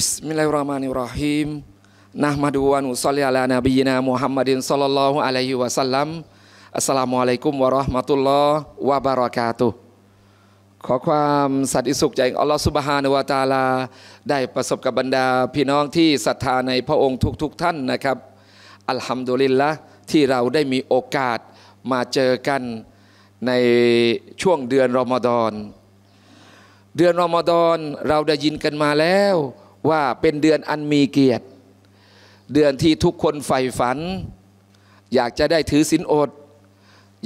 Bismillahirrahmanirrahim. Nahmadu wa nusalli ala nabiyyina Muhammadin sallallahu alaihi wasallam. Assalamualaikum warahmatullahi wabarakatuh. ขอความสันติสุขใจอัลลอฮฺซุบฮานวะตาลา ได้ประสบกับบรรดาพี่น้องที่ศรัทธาในพระองค์ทุกๆทท่านนะครับ อัลฮัมดุลิลละที่เราได้มีโอกาสมาเจอกันในช่วงเดือนรอมฎอนเดือนรอมฎอนเราได้ยินกันมาแล้วว่าเป็นเดือนอันมีเกียรติ เดือนที่ทุกคนใฝ่ฝัน อยากจะได้ถือศีลอด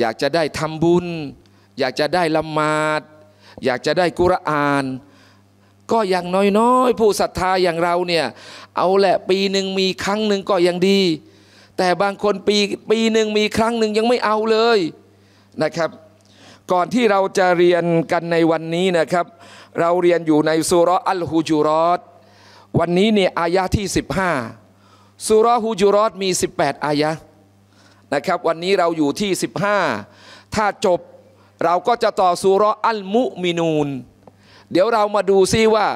อยากจะได้ทำบุญ อยากจะได้ละหมาดอยากจะได้กุรอานก็อย่างน้อยๆผู้ศรัทธาอย่างเราเนี่ยเอาแหละปีหนึ่งมีครั้งหนึ่งก็ยังดี แต่บางคนปีปีหนึ่งมีครั้งหนึ่งยังไม่เอาเลยนะครับ ก่อนที่เราจะเรียนกันในวันนี้นะครับ เราเรียนอยู่ในสุรอัลฮุจูรอตวันนี้เนี่ยอายะที่ 15สุรฮูจุรอดมี 18 อายะนะครับ วันนี้เราอยู่ที่ 15 ถ้าจบเราก็จะต่อสุรอัลมุมินูน เดี๋ยวเรามาดูซิว่า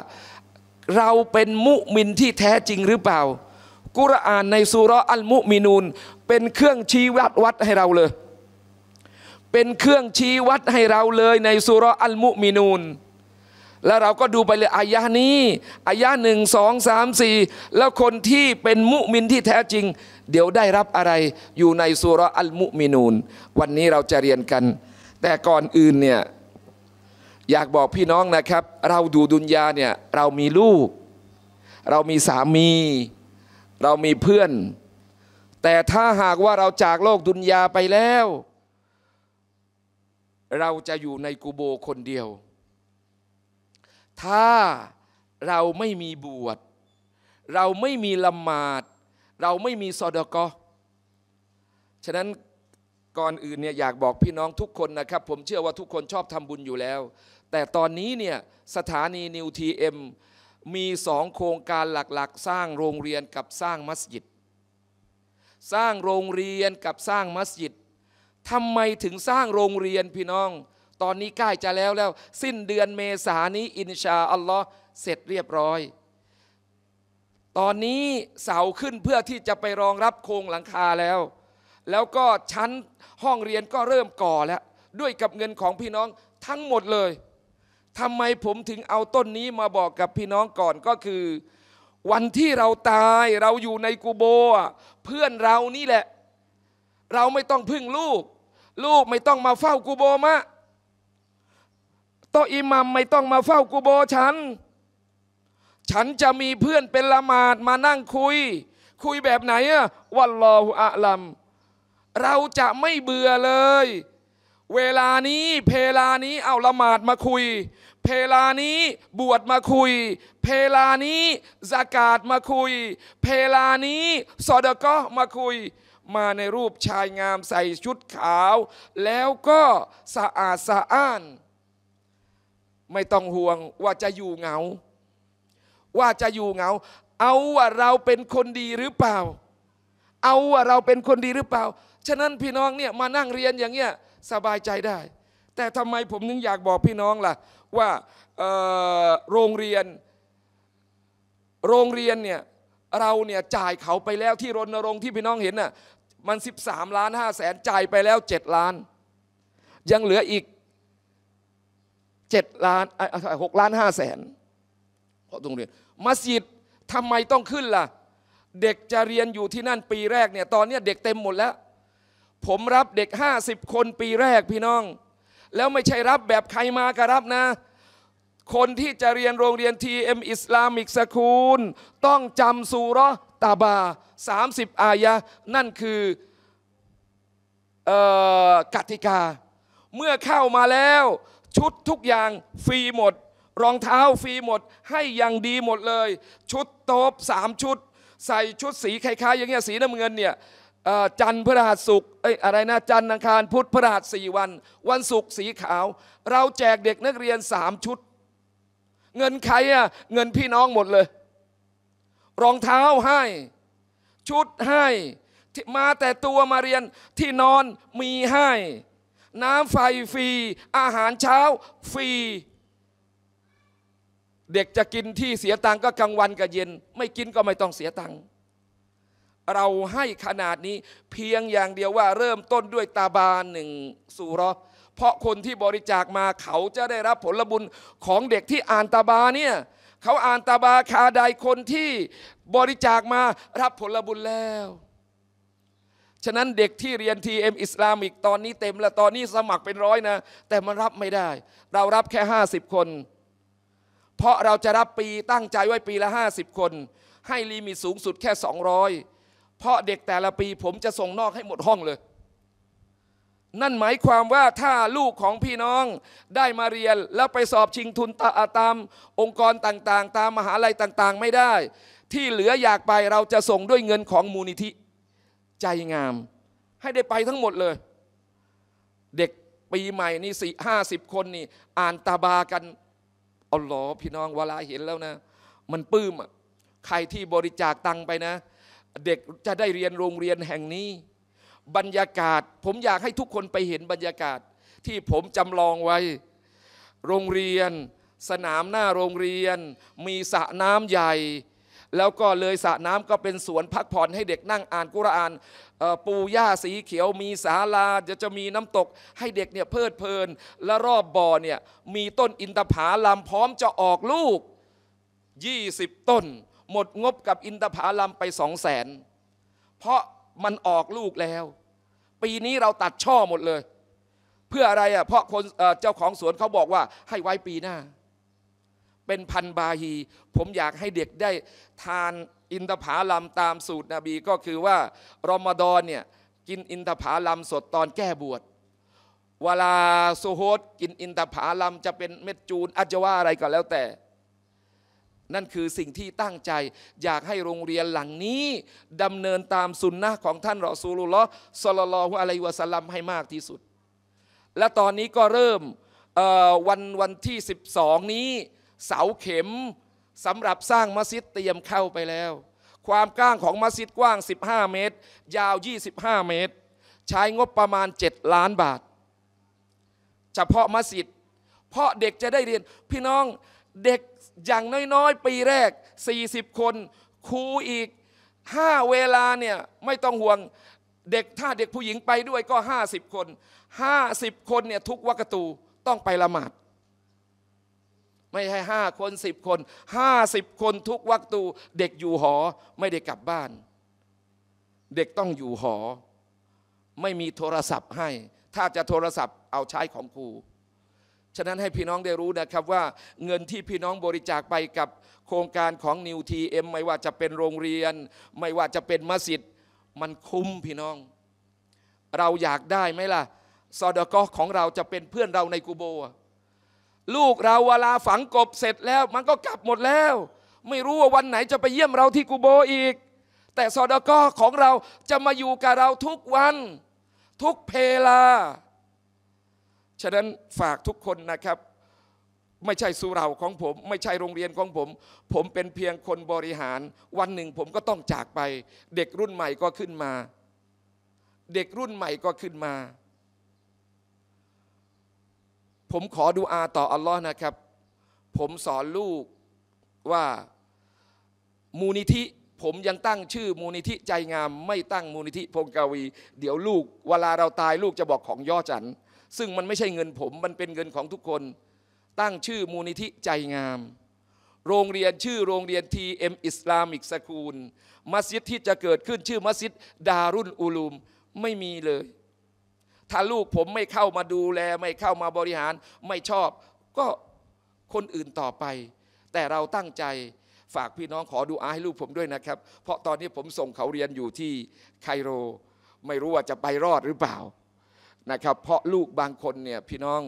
เราเป็นมุมินที่แท้จริงหรือเปล่า กุรอานในสุรอัลมุมินูนเป็นเครื่องชี้วัดวัดให้เราเลย เป็นเครื่องชี้วัดให้เราเลย ในสุรอัลมุมินูนแล้วเราก็ดูไปเลยอายะนี้อายะหนึ่งสองสามสี่แล้วคนที่เป็นมุมินที่แท้จริง เดี๋ยวได้รับอะไร อยู่ในสุรอัลมุมินูนวันนี้เราจะเรียนกัน แต่ก่อนอื่นเนี่ยอยากบอกพี่น้องนะครับ เราดูดุนยาเนี่ยเรามีลูก เรามีสามี เรามีเพื่อน แต่ถ้าหากว่าเราจากโลกดุนยาไปแล้ว เราจะอยู่ในกูโบคนเดียวถ้าเราไม่มีบวช เราไม่มีละหมาด เราไม่มีซอดกอฉะนั้นก่อนอื่นเนี่ยอยากบอกพี่น้องทุกคนนะครับ ผมเชื่อว่าทุกคนชอบทำบุญอยู่แล้ว แต่ตอนนี้เนี่ยสถานีนิวทีเอ็มมีสองโครงการหลัก ๆ สร้างโรงเรียนกับสร้างมัสยิด สร้างโรงเรียนกับสร้างมัสยิดทำไมถึงสร้างโรงเรียนพี่น้องตอนนี้ใกล้จะแล้วแล้ว สิ้นเดือนเมษานี้ อินชาอัลลอฮ์เสร็จเรียบร้อย ตอนนี้เสาขึ้นเพื่อที่จะไปรองรับโครงหลังคาแล้ว แล้วก็ชั้นห้องเรียนก็เริ่มก่อแล้วด้วยกับเงินของพี่น้องทั้งหมดเลยทำไมผมถึงเอาต้นนี้มาบอกกับพี่น้องก่อนก็คือ วันที่เราตายเราอยู่ในกูโบเพื่อนเรานี่แหละ เราไม่ต้องพึ่งลูกลูกไม่ต้องมาเฝ้ากูโบมะ๊ะอิหมัมไม่ต้องมาเฝ้ากูโบฉัน ฉันจะมีเพื่อนเป็นละหมาดมานั่งคุย คุยแบบไหนอะวัลลอฮุอะลัม เราจะไม่เบื่อเลย เวลานี้ เพลานี้เอาละหมาดมาคุย เพลานี้บวชมาคุย เพลานี้สากาศมาคุย เพลานี้ซอดก็มาคุย มาในรูปชายงามใส่ชุดขาว แล้วก็สะอาดสะอ้านไม่ต้องห่วงว่าจะอยู่เหงา ว่าจะอยู่เหงา เอาว่าเราเป็นคนดีหรือเปล่า เอาว่าเราเป็นคนดีหรือเปล่า ฉะนั้นพี่น้องเนี่ยมานั่งเรียนอย่างเงี้ยสบายใจได้ แต่ทำไมผมถึงอยากบอกพี่น้องล่ะว่าโรงเรียน โรงเรียนเนี่ยเราเนี่ยจ่ายเขาไปแล้วที่รณรงค์ที่พี่น้องเห็นน่ะ มัน13 ล้าน5แสน จ่ายไปแล้ว7ล้าน ยังเหลืออีกเจ็ดล้านหกล้านห้าแสนเพราะตรงเรียนมัสยิดทำไมต้องขึ้นล่ะ เด็กจะเรียนอยู่ที่นั่นปีแรกเนี่ย ตอนนี้เด็กเต็มหมดแล้ว ผมรับเด็ก 50 คนปีแรกพี่น้อง แล้วไม่ใช่รับแบบใครมาก็รับนะ คนที่จะเรียนโรงเรียนทีเอ็มอิสลามิกสคูลต้องจำซูรอตาบา 30 อายะ นั่นคือกติกาเมื่อเข้ามาแล้วชุดทุกอย่างฟรีหมด รองเท้าฟรีหมดให้อย่างดีหมดเลย ชุดโต๊บสามชุด ใส่ชุดสีคล้ายๆ อย่างเงี้ยสีน้ำเงินเนี่ยจันทร์พฤหัสศุกร์เอ้ยอะไรนะจันทร์อังคารพุธพฤหัสสี่วัน วันศุกร์สีขาว เราแจกเด็กนักเรียนสามชุด เงินใครอะเงินพี่น้องหมดเลย รองเท้าให้ ชุดให้มาแต่ตัวมาเรียนที่นอนมีให้น้ำไฟฟรีอาหารเช้าฟรีเด็กจะกินที่เสียตังก็กลางวันกับเย็น ไม่กินก็ไม่ต้องเสียตังเราให้ขนาดนี้เพียงอย่างเดียวว่าเริ่มต้นด้วยตาบานหนึ่งสุรอเพราะคนที่บริจาคมาเขาจะได้รับผลบุญของเด็กที่อ่านตาบาเนี่ยเขาอ่านตาบาคาใดคนที่บริจาคมารับผลบุญแล้วฉะนั้นเด็กที่เรียนทีเอ็มอิสลามิกตอนนี้เต็มแล้วตอนนี้สมัครเป็นร้อยนะ แต่มันรับไม่ได้ เรารับแค่ 50 คน เพราะเราจะรับปีตั้งใจไว้ปีละ 50 คน ให้ลีมิตสูงสุดแค่ 200 เพราะเด็กแต่ละปีผมจะส่งนอกให้หมดห้องเลย นั่นหมายความว่าถ้าลูกของพี่น้องได้มาเรียนแล้วไปสอบชิงทุนตาตาม องค์กรต่างๆ ตามมหาลัยต่างๆ ไม่ได้ ที่เหลืออยากไปเราจะส่งด้วยเงินของมูลนิธิใจงามให้ได้ไปทั้งหมดเลย เด็กปีใหม่นี่สี่ห้าสิบคนนี่ อ่านตาบากันเอาหลอพี่น้องเวลาเห็นแล้วนะ มันปื้มอ่ะใครที่บริจาคตังไปนะ เด็กจะได้เรียนโรงเรียนแห่งนี้ บรรยากาศผมอยากให้ทุกคนไปเห็นบรรยากาศที่ผมจำลองไว้ โรงเรียนสนามหน้าโรงเรียนมีสระน้ำใหญ่แล้วก็เลยสระน้ำก็เป็นสวนพักผ่อนให้เด็กนั่งอ่านกุรอานปูหญ้าสีเขียว มีศาลาจะจะมีน้ำตก ให้เด็กเนี่ยเพลิดเพลิน และรอบบ่อเนี่ยมีต้นอินทผาลัมพร้อมจะออกลูก 20 ต้น หมดงบกับอินทผาลัมไปสองแสน เพราะมันออกลูกแล้ว ปีนี้เราตัดช่อหมดเลย เพื่ออะไรอ่ะเพราะคนเจ้าของสวนเขาบอกว่าให้ไว้ปีหน้าเป็นพันบาฮี ผมอยากให้เด็กได้ทานอินทผาลัมตามสูตรนบี ก็คือว่ารอมฎอนเนี่ยกินอินทผาลัมสดตอนแก้บวชเวลาสุโฮตกินอินทผาลัม จะเป็นเม็ดจูน อัจวะาอะไรก็แล้วแต่ นั่นคือสิ่งที่ตั้งใจอยากให้โรงเรียนหลังนี้ดำเนินตามสุนนะของท่านรอซูลุลลอฮ์สลลลฮุอะลัยวะสลัมให้มากที่สุด และตอนนี้ก็เริ่มวันวันที่ 12 นี้เสาเข็มสำหรับสร้างมัสยิดเตรียมเข้าไปแล้ว ความกว้างของมัสยิดกว้าง 15 เมตร ยาว 25 เมตร ใช้งบประมาณ 7 ล้านบาท เฉพาะมัสยิดเพราะเด็กจะได้เรียนพี่น้องเด็กอย่างน้อยๆ ปีแรก 40 คนครูอีก 5 เวลาเนี่ยไม่ต้องห่วงเด็กถ้าเด็กผู้หญิงไปด้วยก็ 50 คน 50 คนเนี่ยทุกวักตูต้องไปละหมาดไม่ใช่ห้าคนสิบคนห้าสิบคนทุกวักตูเด็กอยู่หอไม่ได้กลับบ้าน เด็กต้องอยู่หอ ไม่มีโทรศัพท์ให้ ถ้าจะโทรศัพท์เอาใช้ของครูฉะนั้นให้พี่น้องได้รู้นะครับว่าเงินที่พี่น้องบริจาคไปกับโครงการของนิวทีเอ็มไม่ว่าจะเป็นโรงเรียน ไม่ว่าจะเป็นมัสยิดมันคุ้มพี่น้อง เราอยากได้ไหมล่ะ ซอดกอของเราจะเป็นเพื่อนเราในกูโบะลูกเราเวลาฝังกบเสร็จแล้ว มันก็กลับหมดแล้ว ไม่รู้ว่าวันไหนจะไปเยี่ยมเราที่กูโบอีก แต่ซอดก็ของเราจะมาอยู่กับเราทุกวัน ทุกเพลาฉะนั้นฝากทุกคนนะครับ ไม่ใช่สุเราของผม ไม่ใช่โรงเรียนของผม ผมเป็นเพียงคนบริหารวันหนึ่งผมก็ต้องจากไป เด็กรุ่นใหม่ก็ขึ้นมา เด็กรุ่นใหม่ก็ขึ้นมาผมขอดูอาต่ออัลลอฮ์นะครับ ผมสอนลูกว่ามูลนิธิผมยังตั้งชื่อมูลนิธิใจงามไม่ตั้งมูลนิธิพงกาวี เดี๋ยวลูกเวลาเราตายลูกจะบอกของย่อจัน ซึ่งมันไม่ใช่เงินผมมันเป็นเงินของทุกคน ตั้งชื่อมูลนิธิใจงาม โรงเรียนชื่อ โรงเรียนทีเอ็มอิสลามิกสกูลมัสยิดที่จะเกิดขึ้นชื่อมัสยิด ดารุนอูลูมไม่มีเลยถ้าลูกผมไม่เข้ามาดูแลไม่เข้ามาบริหารไม่ชอบก็คนอื่นต่อไป แต่เราตั้งใจฝากพี่น้องขอดูอาให้ลูกผมด้วยนะครับ เพราะตอนนี้ผมส่งเขาเรียนอยู่ที่ไคโร ไม่รู้ว่าจะไปรอดหรือเปล่านะครับเพราะลูกบางคนเนี่ยพี่น้อง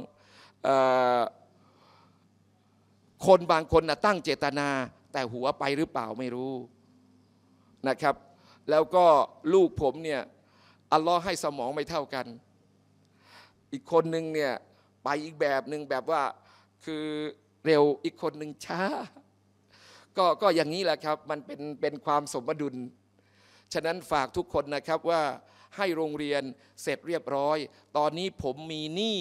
คนบางคนนะตั้งเจตนา แต่หัวไปหรือเปล่าไม่รู้นะครับ แล้วก็ลูกผมเนี่ยอัลลอฮ์ให้สมองไม่เท่ากันอีกคนหนึ่งเนี่ยไปอีกแบบหนึ่งแบบว่าคือเร็วอีกคนหนึ่งช้า ก็ก็อย่างนี้แหละครับมันเป็นเป็นความสมดุลฉะนั้นฝากทุกคนนะครับว่าให้โรงเรียนเสร็จเรียบร้อย ตอนนี้ผมมีหนี้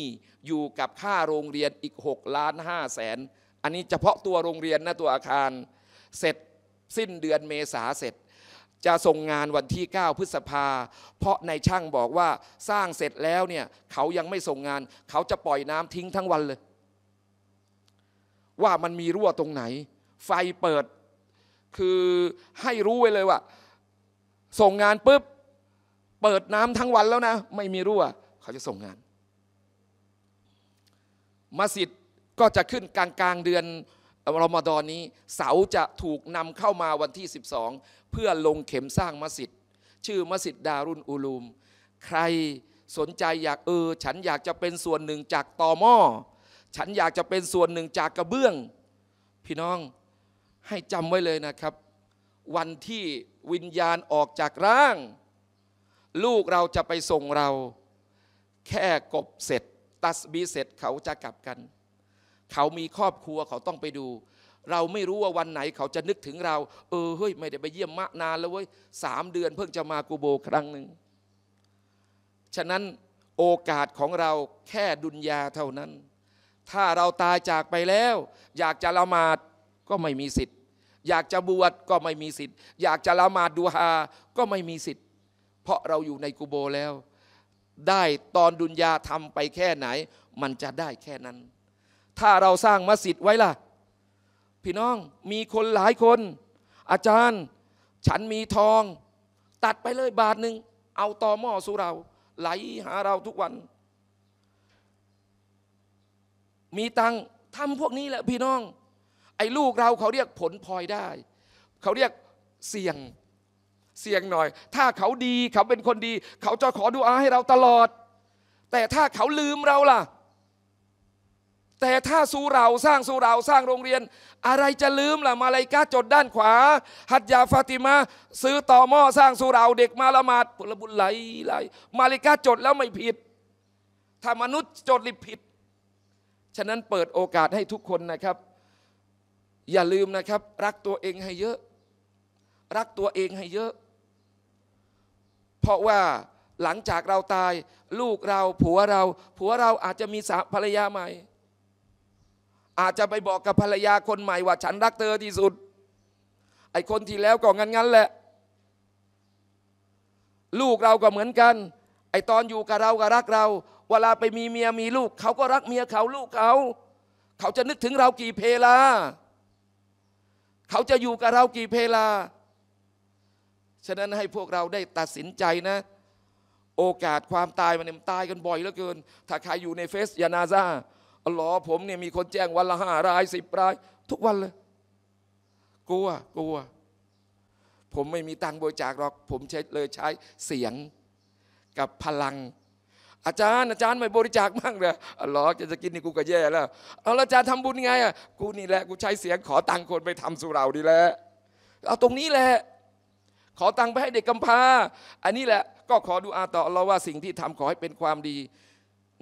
อยู่กับค่าโรงเรียนอีก6ล้าน5แสนอันนี้เฉพาะตัวโรงเรียนนะตัวอาคารเสร็จสิ้นเดือนเมษาเสร็จจะส่งงานวันที่9พฤษภา เพราะในช่างบอกว่าสร้างเสร็จแล้วเนี่ยเขายังไม่ส่งงาน เขาจะปล่อยน้ำทิ้งทั้งวันเลย ว่ามันมีรั่วตรงไหน ไฟเปิด คือให้รู้ไว้เลยว่า ส่งงานปุ๊บเปิดน้ำทั้งวันแล้วนะ ไม่มีรั่ว เขาจะส่งงานมาสิทธ์ก็จะขึ้นกลางกลางเดือนรอมฎอนนี้ เสาจะถูกนำเข้ามาวันที่ 12เพื่อลงเข็มสร้างมัสยิดชื่อมัสยิดดารุนอูลูม ใครสนใจอยากเออฉันอยากจะเป็นส่วนหนึ่งจากตอหม้อฉันอยากจะเป็นส่วนหนึ่งจากกระเบื้อง พี่น้องให้จำไว้เลยนะครับ วันที่วิญญาณออกจากร่าง ลูกเราจะไปส่งเรา แค่กบเสร็จ ตัสบีเสร็จเขาจะกลับกัน เขามีครอบครัวเขาต้องไปดูเราไม่รู้ว่าวันไหนเขาจะนึกถึงเรา เออเฮ้ยไม่ได้ไปเยี่ยมมะนานแล้วเว้ยสามเดือนเพิ่งจะมากูโบครั้งหนึ่ง ฉะนั้นโอกาสของเราแค่ดุนยาเท่านั้น ถ้าเราตายจากไปแล้ว อยากจะละหมาดก็ไม่มีสิทธิ์ อยากจะบวชก็ไม่มีสิทธิ์ อยากจะละหมาดดูฮาก็ไม่มีสิทธิ์ เพราะเราอยู่ในกูโบแล้ว ได้ตอนดุนยาทำไปแค่ไหน มันจะได้แค่นั้น ถ้าเราสร้างมัสยิดไว้ล่ะพี่น้องมีคนหลายคน อาจารย์ฉันมีทอง ตัดไปเลยบาทหนึ่งเอาต่อหม้อสู่เรา ไหลหาเราทุกวัน มีตังทำพวกนี้แหละพี่น้อง ไอ้ลูกเราเขาเรียกผลพลอยได้ เขาเรียกเสี่ยงเสี่ยงหน่อย ถ้าเขาดีเขาเป็นคนดี เขาจะขอดูอาให้เราตลอด แต่ถ้าเขาลืมเราล่ะแต่ถ้าสู้เราสร้างสู้เราสร้างโรงเรียน อะไรจะลืมล่ะมาลายกาจดด้านขวาหัตยาฟาติมาซื้อต่อหม้อสร้างสู้เราเด็กมาละหมาดผลบุญไหลไหลมาลายกาจดแล้วไม่ผิด ถ้ามนุษย์จดลิผิด ฉะนั้นเปิดโอกาสให้ทุกคนนะครับ อย่าลืมนะครับ รักตัวเองให้เยอะ รักตัวเองให้เยอะ เพราะว่าหลังจากเราตายลูกเราผัวเราผัวเราอาจจะมีสาภรรยาใหม่อาจจะไปบอกกับภรรยาคนใหม่ว่าฉันรักเธอที่สุด ไอ้คนที่แล้วก็งั้นๆ แหละ ลูกเราก็เหมือนกัน ไอ้ตอนอยู่กับเราก็รักเรา เวลาไปมีเมียมีลูกเขาก็รักเมียเขาลูกเขา เขาจะนึกถึงเรากี่เพลา เขาจะอยู่กับเรากี่เพลาฉะนั้นให้พวกเราได้ตัดสินใจนะ โอกาสความตายมันตายกันบ่อยเหลือเกิน ถ้าใครอยู่ในเฟสยานาซาหรอผมเนี่ยมีคนแจ้งวันละห้ารายสิบรายทุกวันเลย กลัวกลัว ผมไม่มีตังบริจาคหรอกผมใช้เลยใช้เสียงกับพลัง อาจารย์ อาจารย์ไม่บริจาคมางเลยอ๋อจะจะกินนี่กูก็แย่แล้วเอาอาจารย์ทำบุญไงอ่ะกูนี่แหละกูใช้เสียง ขอตังคนไปทำสุราดีแล้วเอาตรงนี้แหละขอตังไปให้เด็กกำพร้าอันนี้แหละ ก็ขอดูอาต่อเราว่าสิ่งที่ทำขอให้เป็นความดี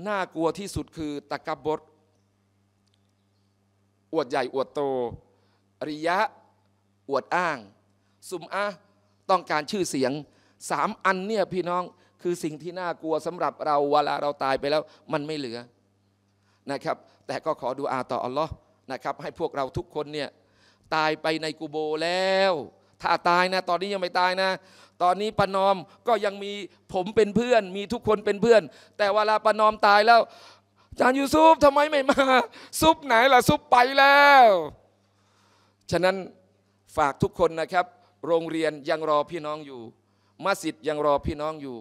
น่ากลัวที่สุดคือตะกบบดวดใหญ่อวดโตริยะอวดอ้างสุมอะต้องการชื่อเสียงสามอันเนี่ยพี่น้องคือสิ่งที่น่ากลัวสำหรับเราเวลาเราตายไปแล้วมันไม่เหลือนะครับ แต่ก็ขอดูอาต่ออัลลอฮ์นะครับ ให้พวกเราทุกคนเนี่ยตายไปในกูโบแล้ว ถ้าตายนะ ตอนนี้ยังไม่ตายนะ ตอนนี้ปนอมก็ยังมีผมเป็นเพื่อน มีทุกคนเป็นเพื่อน แต่เวลาปนอมตายแล้วจานยูซุปทำไมไม่มาซุปไหนล่ะซุปไปแล้ว ฉะนั้นฝากทุกคนนะครับ โรงเรียนยังรอพี่น้องอยู่ มัสยิดยังรอพี่น้องอยู่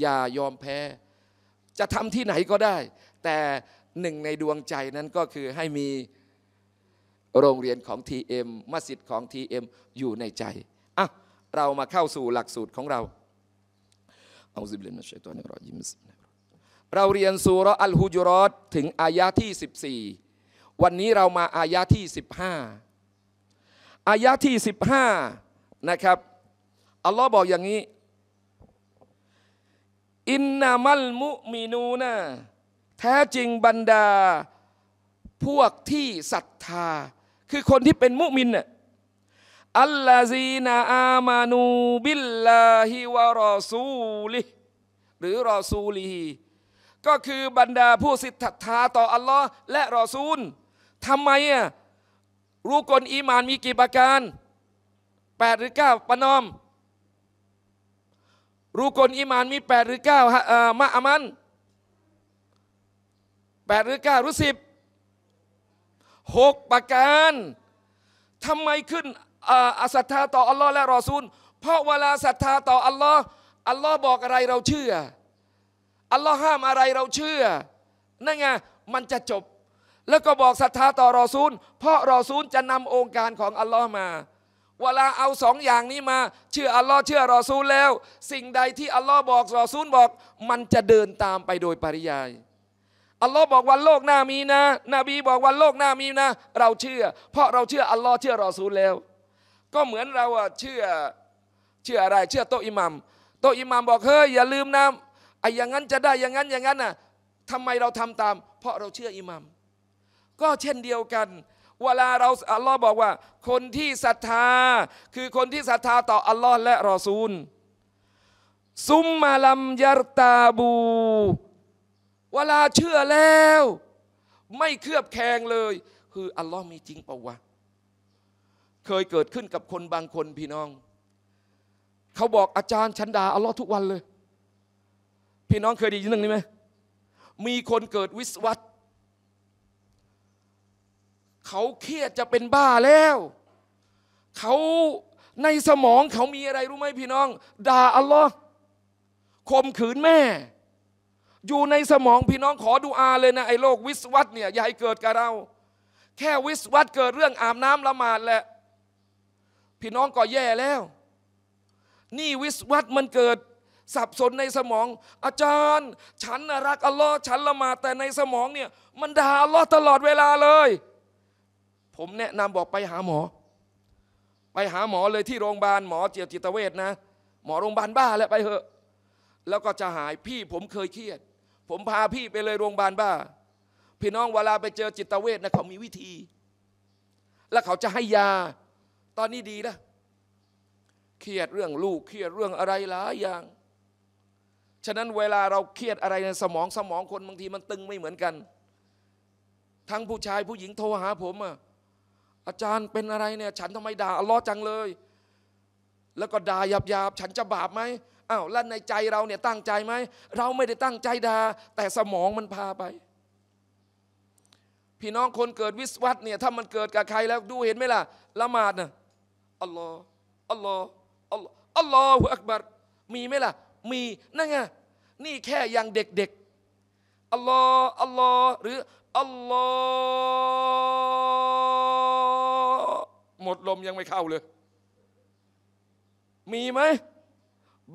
อย่ายอมแพ้จะทำที่ไหนก็ได้แต่หนึ่งในดวงใจนั้นก็คือให้มีโรงเรียนของ TM มัสยิดของ TM อยู่ในใจอ่ะเรามาเข้าสู่หลักสูตรของเราเอาสิบเลนมาใช้ตัวในรอยิมสิเราเรียนสุรอัลฮุจรอตถึงอายะที่ 14 วันนี้เรามาอายะที่ 15 อายะที่ 15 นะครับอัลลอฮ์บอกอย่างนี้ อินนามัลมุมีนูนะแท้จริงบรรดา พวกที่ศรัทธา คือคนที่เป็นมุมินอัลลาซีนาอามานูบิลลาฮิวะรอซูลิ หรือรอซูลีก็คือบรรดาผู้ศรัทธาต่ออัลลอฮ์และรอซูลทำไมอ่ะรู้กลอีมานมีกี่ประการ8หรือ9ปนอมรู้กลอีมานมี8หรือ9ฮะมะอามัน8หรือ9ารสิ10 6ประการทำไมขึ้นอาศรัทธาต่อ อัลลอฮ์และรอซูลเพราะเวลาศรัทธาต่ออัลลอฮ์อัลลอฮ์บอกอะไรเราเชื่ออัลลอฮ์ห้ามอะไรเราเชื่อ นั่นไงมันจะจบ แล้วก็บอกศรัทธาต่อรอซูล เพราะรอซูลจะนำองค์การของอัลลอฮ์มา เวลาเอาสองอย่างนี้มาเชื่ออัลลอฮ์เชื่อรอซูลแล้ว สิ่งใดที่อัลลอฮ์บอกรอซูลบอก มันจะเดินตามไปโดยปริยาย อัลลอฮ์บอกวันโลกหน้ามีนะ นบีบอกวันโลกหน้ามีนะ เราเชื่อ เพราะเราเชื่ออัลลอฮ์เชื่อรอซูลแล้ว ก็เหมือนเราเชื่อเชื่ออะไรเชื่อโตอิหมัมโตอิหมัมบอกเฮ้ยอย่าลืมนะไอ้อย่างนั้นจะได้ อย่างนั้น อย่างนั้นน่ะทำไมเราทำตาม เพราะเราเชื่ออิหมัมก็เช่นเดียวกัน เวลาเราอัลลอฮ์บอกว่า คนที่ศรัทธา คือคนที่ศรัทธาต่ออัลลอฮ์และรอซูล ซุมมาลัมยารตาบูเวลาเชื่อแล้ว ไม่เคลือบแคลงเลย คืออัลลอฮ์มีจริงเปล่าวะเคยเกิดขึ้นกับคนบางคนพี่น้อง เขาบอกอาจารย์ฉันด่าอัลลอฮ์ทุกวันเลยพี่น้องเคยดีนินึงนี่ไหมมีคนเกิดวิศวัตเขาเครียดจะเป็นบ้าแล้ว เขาในสมองเขามีอะไรรู้ไหมพี่น้อง ด่าอัลลอฮ์ข่มขืนแม่ อยู่ในสมองพี่น้องขอดูอาเลยนะไอ้โรควิศวัตเนี่ยอย่าให้เกิดกับเรา แค่วิศวัตเกิดเรื่องอาบน้ำละหมาดแหละ พี่น้องก็แย่แล้ว นี่วิศวัตมันเกิดสับสนในสมอง อาจารย์ ฉันรัก อัลลอฮ์ฉันละมาแต่ในสมองเนี่ย มันด่าอัลลอฮ์ตลอดเวลาเลย ผมแนะนำบอกไปหาหมอ ไปหาหมอเลยที่โรงพยาบาลหมอเจียวจิตเวชนะ หมอโรงพยาบาลบ้าแล้วไปเถอะแล้วก็จะหายพี่ ผมเคยเครียด ผมพาพี่ไปเลยโรงพยาบาลบ้า พี่น้องเวลาไปเจอจิตเวชนะ เขามีวิธี แล้วเขาจะให้ยา ตอนนี้ดีนะเครียดเรื่องลูก เครียดเรื่องอะไรหลายอย่างฉะนั้นเวลาเราเครียดอะไรในสมองสมองคนบางทีมันตึงไม่เหมือนกัน ทั้งผู้ชายผู้หญิงโทรหาผมอะอาจารย์เป็นอะไรเนี่ย ฉันทำไมด่าอัลลอฮ์จังเลย แล้วก็ด่าหยาบหยาบฉันจะบาปไหมอ้าวแล้วในใจเราเนี่ยตั้งใจไหมเราไม่ได้ตั้งใจด่าแต่สมองมันพาไป พี่น้องคนเกิดวิสวัตเนี่ย ถ้ามันเกิดกับใครแล้วดูเห็นไหมล่ะละหมาดนะอัลลอฮ์อัลลอฮ์อัลลอฮ์อัลลอฮ์อักบัรมีไหมล่ะมี นั่นไง นี่แค่อย่างเด็กๆอัลลอฮ์อัลลอฮ์หรือ อัลลอฮ์หมดลมยังไม่เข้าเลย มีไหม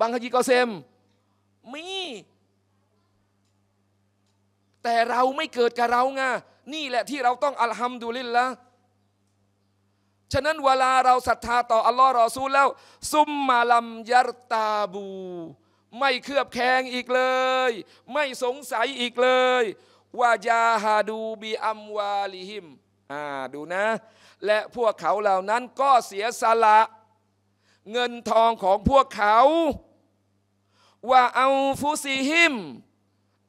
บางฮจีกอเซมมี แต่เราไม่เกิดกับเราไงนี่แหละที่เราต้องอัลฮัมดุลิลละฉะนั้นเวลาเราศรัทธาต่ออัลลอฮ์รอซูลแล้วซุมมาลัมยัรตาบูไม่เคลือบแคลงอีกเลย ไม่สงสัยอีกเลย ว่ายาฮาดูบีอัมวาลิฮิม อ่าดูนะ และพวกเขาเหล่านั้นก็เสียสละเงินทองของพวกเขา ว่าเอาฟุซีหิม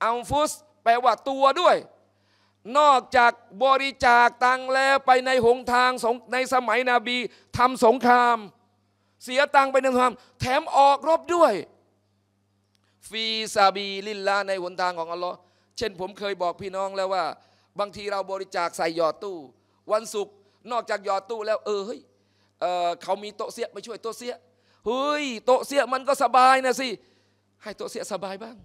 เอาฟุสแปลว่าตัวด้วย นอกจากบริจาคตังแล้วไปในหงทางในสมัยนบีทำสงคราม เสียตังไปในสงครามแถมออกรบด้วยฟีซาบีลิลลาในหนทางของอัลลอฮ์เช่นผมเคยบอกพี่น้องแล้วว่า บางทีเราบริจาคใส่หยอดตู้ วันศุกร์นอกจากหยอดตู้แล้วเออเฮ้ยเเขามีโต๊ะเสียไปช่วยโต๊ะเสียเฮ้ย โต๊ะเสียมันก็สบายนะสิให้โต๊ะเสียสบายบ้าง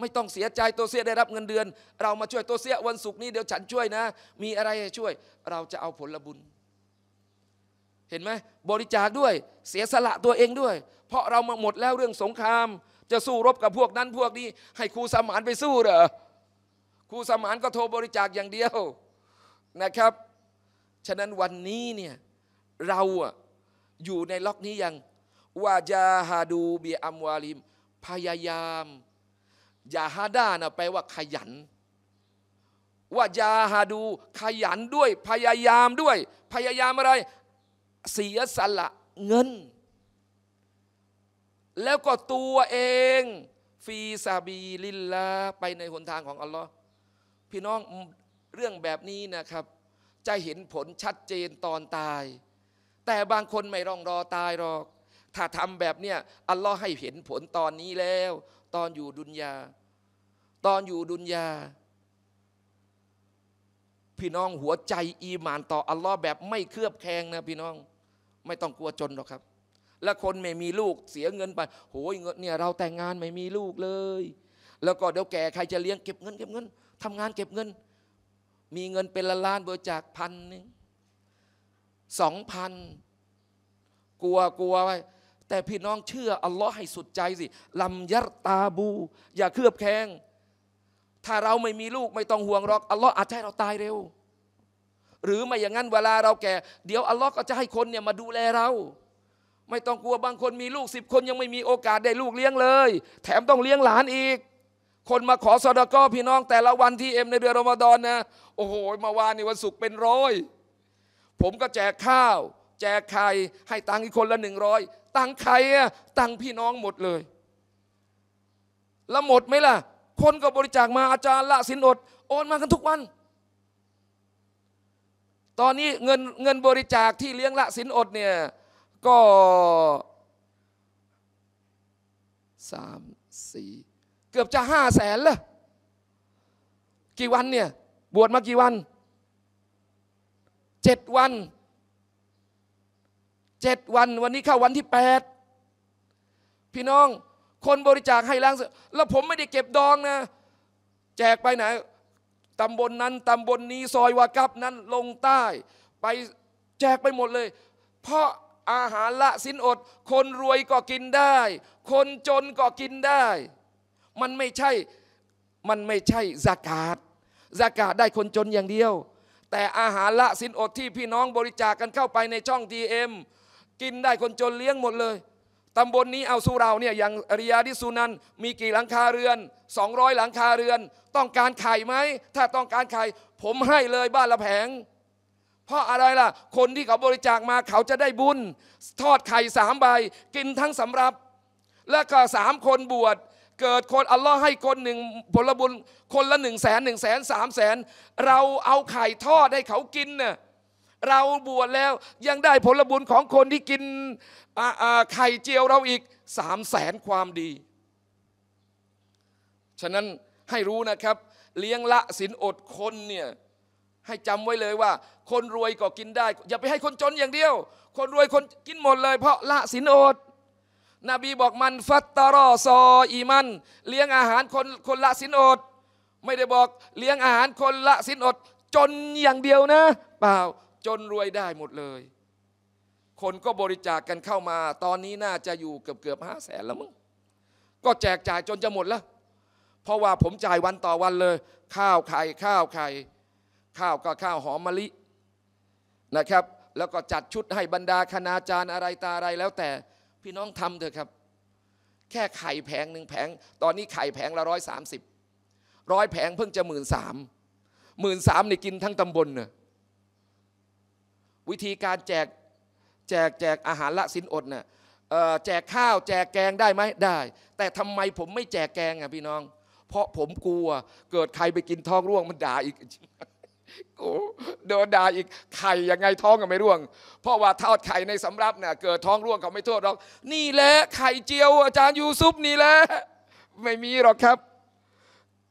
ไม่ต้องเสียใจโต๊ะเสียได้รับเงินเดือน เรามาช่วยโต๊ะเสียวันศุกร์นี้เดี๋ยวฉันช่วยนะมีอะไรให้ช่วย เราจะเอาผลบุญ เห็นไหม บริจาคด้วยเสียสละตัวเองด้วย เพราะเรามาหมดแล้วเรื่องสงครามจะสู้รบกับพวกนั้นพวกนี้ ให้ครูสมานไปสู้เหรอครูสมานก็โทรบริจาคอย่างเดียวนะครับ ฉะนั้นวันนี้เนี่ย เราอยู่ในล็อกนี้ยัง ว่าจะฮาดูเบียอัมวาลิมพยายามยาฮาด้านะแปลว่าขยัน ว่าจาฮาดู ขยันด้วย พยายามด้วย พยายามอะไร เสียสละเงินแล้วก็ตัวเอง ฟีซาบีลิลลาไปในหนทางของอัลลอฮ์พี่น้องเรื่องแบบนี้นะครับ จะเห็นผลชัดเจนตอนตาย แต่บางคนไม่รองรอตายหรอก ถ้าทำแบบเนี้ยอัลลอฮ์ให้เห็นผลตอนนี้แล้ว ตอนอยู่ดุนยาตอนอยู่ดุนยาพี่น้องหัวใจอีมานต่ออัลลอฮ์แบบไม่เครือบแคลงนะ พี่น้องไม่ต้องกลัวจนหรอกครับและคนไม่มีลูกเสียเงินไป โหยเนี่ยเราแต่งงานไม่มีลูกเลย แล้วก็เดี๋ยวแก่ ใครจะเลี้ยงเก็บเงินเก็บเงินทำงานเก็บเงิน มีเงินเป็นลล้านบริจาคพันหนึ่งสองพันกลัวกลัวไปแต่พี่น้องเชื่อ อัลลอฮ์ให้สุดใจสิลำยัตตาบู อย่าเครือบแคลงถ้าเราไม่มีลูกไม่ต้องห่วงหรอกอัลลอฮ์อาจจะให้เราตายเร็ว หรือไม่อย่างนั้น เวลาเราแก่เดี๋ยวอัลลอฮ์ก็จะให้คนเนี่ยมาดูแลเราไม่ต้องกลัวบางคนมีลูกสิบคนยังไม่มีโอกาสได้ลูกเลี้ยงเลย แถมต้องเลี้ยงหลานอีก คนมาขอสอดก้อพี่น้อง แต่ละวันที่เอ็มในเดือนรอมฎอนนะ โอ้โหมาวานในวันศุกร์เป็นร้อย ผมก็แจกข้าว แจกไข่ให้ตังค์อีกคนละหนึ่งร้อยตังค์ใครอะตังค์พี่น้องหมดเลยแล้วหมดไหมล่ะคนก็บริจาคมาอาจารย์ละสินอดโอนมากันทุกวัน ตอนนี้เงินเงินบริจาคที่เลี้ยงละสินอดเนี่ยก็สามสี่เกือบจะห้าแสนละกี่วันเนี่ย บวชมากี่วันเจ็ดวันเจ็ดวัน วันนี้เข้าวันที่แปดพี่น้องคนบริจาคให้ล้างแล้วผมไม่ได้เก็บดองนะ แจกไปไหน ตำบลนนั้น ตำบลนนี้ ซอยวากับนั้น ลงใต้ ไป แจกไปหมดเลย เพราะอาหารละสินอด คนรวยก็กินได้ คนจนก็กินได้ มันไม่ใช่ มันไม่ใช่สากาศสากาศได้คนจนอย่างเดียว แต่อาหารละสินอดที่พี่น้องบริจาคกันเข้าไปในช่องทีเอ็มกินได้คนจนเลี้ยงหมดเลยตำบลนนี้เอาสุเราเนี่ยอย่างอริยาดิสุนันมีกี่หลังคาเรือน 200 หลังคาเรือน ต้องการไข่ไหมถ้าต้องการไข่ ผมให้เลยบ้านละแผงเพราะอะไรล่ะคนที่เขาบริจาคมาเขาจะได้บุญทอดไข่สามใบกินทั้งสำรับ แล้วก็สามคนบวชเกิดคนอัลลอฮ์ให้คนหนึ่งผลบุญคนละหนึ่งแสนหนึ่งแสนสามแสนเราเอาไข่ทอดให้เขากินเน่ยเราบวชแล้วยังได้ผลบุญของคนที่กินไข่เจียวเราอีกสามแสนความดีฉะนั้นให้รู้นะครับ เลี้ยงละสินอดคนเนี่ยให้จำไว้เลยว่า คนรวยก็กินได้ อย่าไปให้คนจนอย่างเดียว คนรวยคนกินหมดเลยเพราะละสินอดนบีบอกมันฟัตตารอซออีมันเลี้ยงอาหารคนคนละสินอดไม่ได้บอกเลี้ยงอาหารคนละสินอด จนอย่างเดียวนะ เปล่า จนรวยได้หมดเลย คนก็บริจาคกกันเข้ามา ตอนนี้น่าจะอยู่เกือบเกือบห้าแสนแล้วมึงก็แจกจ่ายจนจะหมดแล้วเพราะว่าผมจ่ายวันต่อวันเลย ข้าวไข่ข้าวไข่ข้าวก็ข้าวหอมมะลินะครับ แล้วก็จัดชุดให้บรรดาคณาจารย์อะไรตาอะไรแล้วแต่พี่น้องทำเถอะครับ แค่ไข่แผงหนึ่งแผงตอนนี้ไข่แผงละร้อยสามสิบร้อยแผงเพิ่งจะหมื่นสามหมื่นสามนี่กินทั้งตำบลเนี่ยวิธีการแจกแจกแจกอาหารละสินอดเนี่ยแจกข้าว แจกแกงได้ไหมได้ แต่ทำไมผมไม่แจกแกงอ่ะพี่น้อง เพราะผมกลัวเกิดใครไปกินท้องร่วงมันด่าอีกกูโดนด่าอีกไข่ยังไงท้องก็ไม่ร่วง เพราะว่าทอดไข่ในสำรับเนี่ยเกิดท้องร่วงเขาไม่โทษหรอก นี่แหละไข่เจียวอาจารย์ยูซุปนี่แหละไม่มีหรอกครับ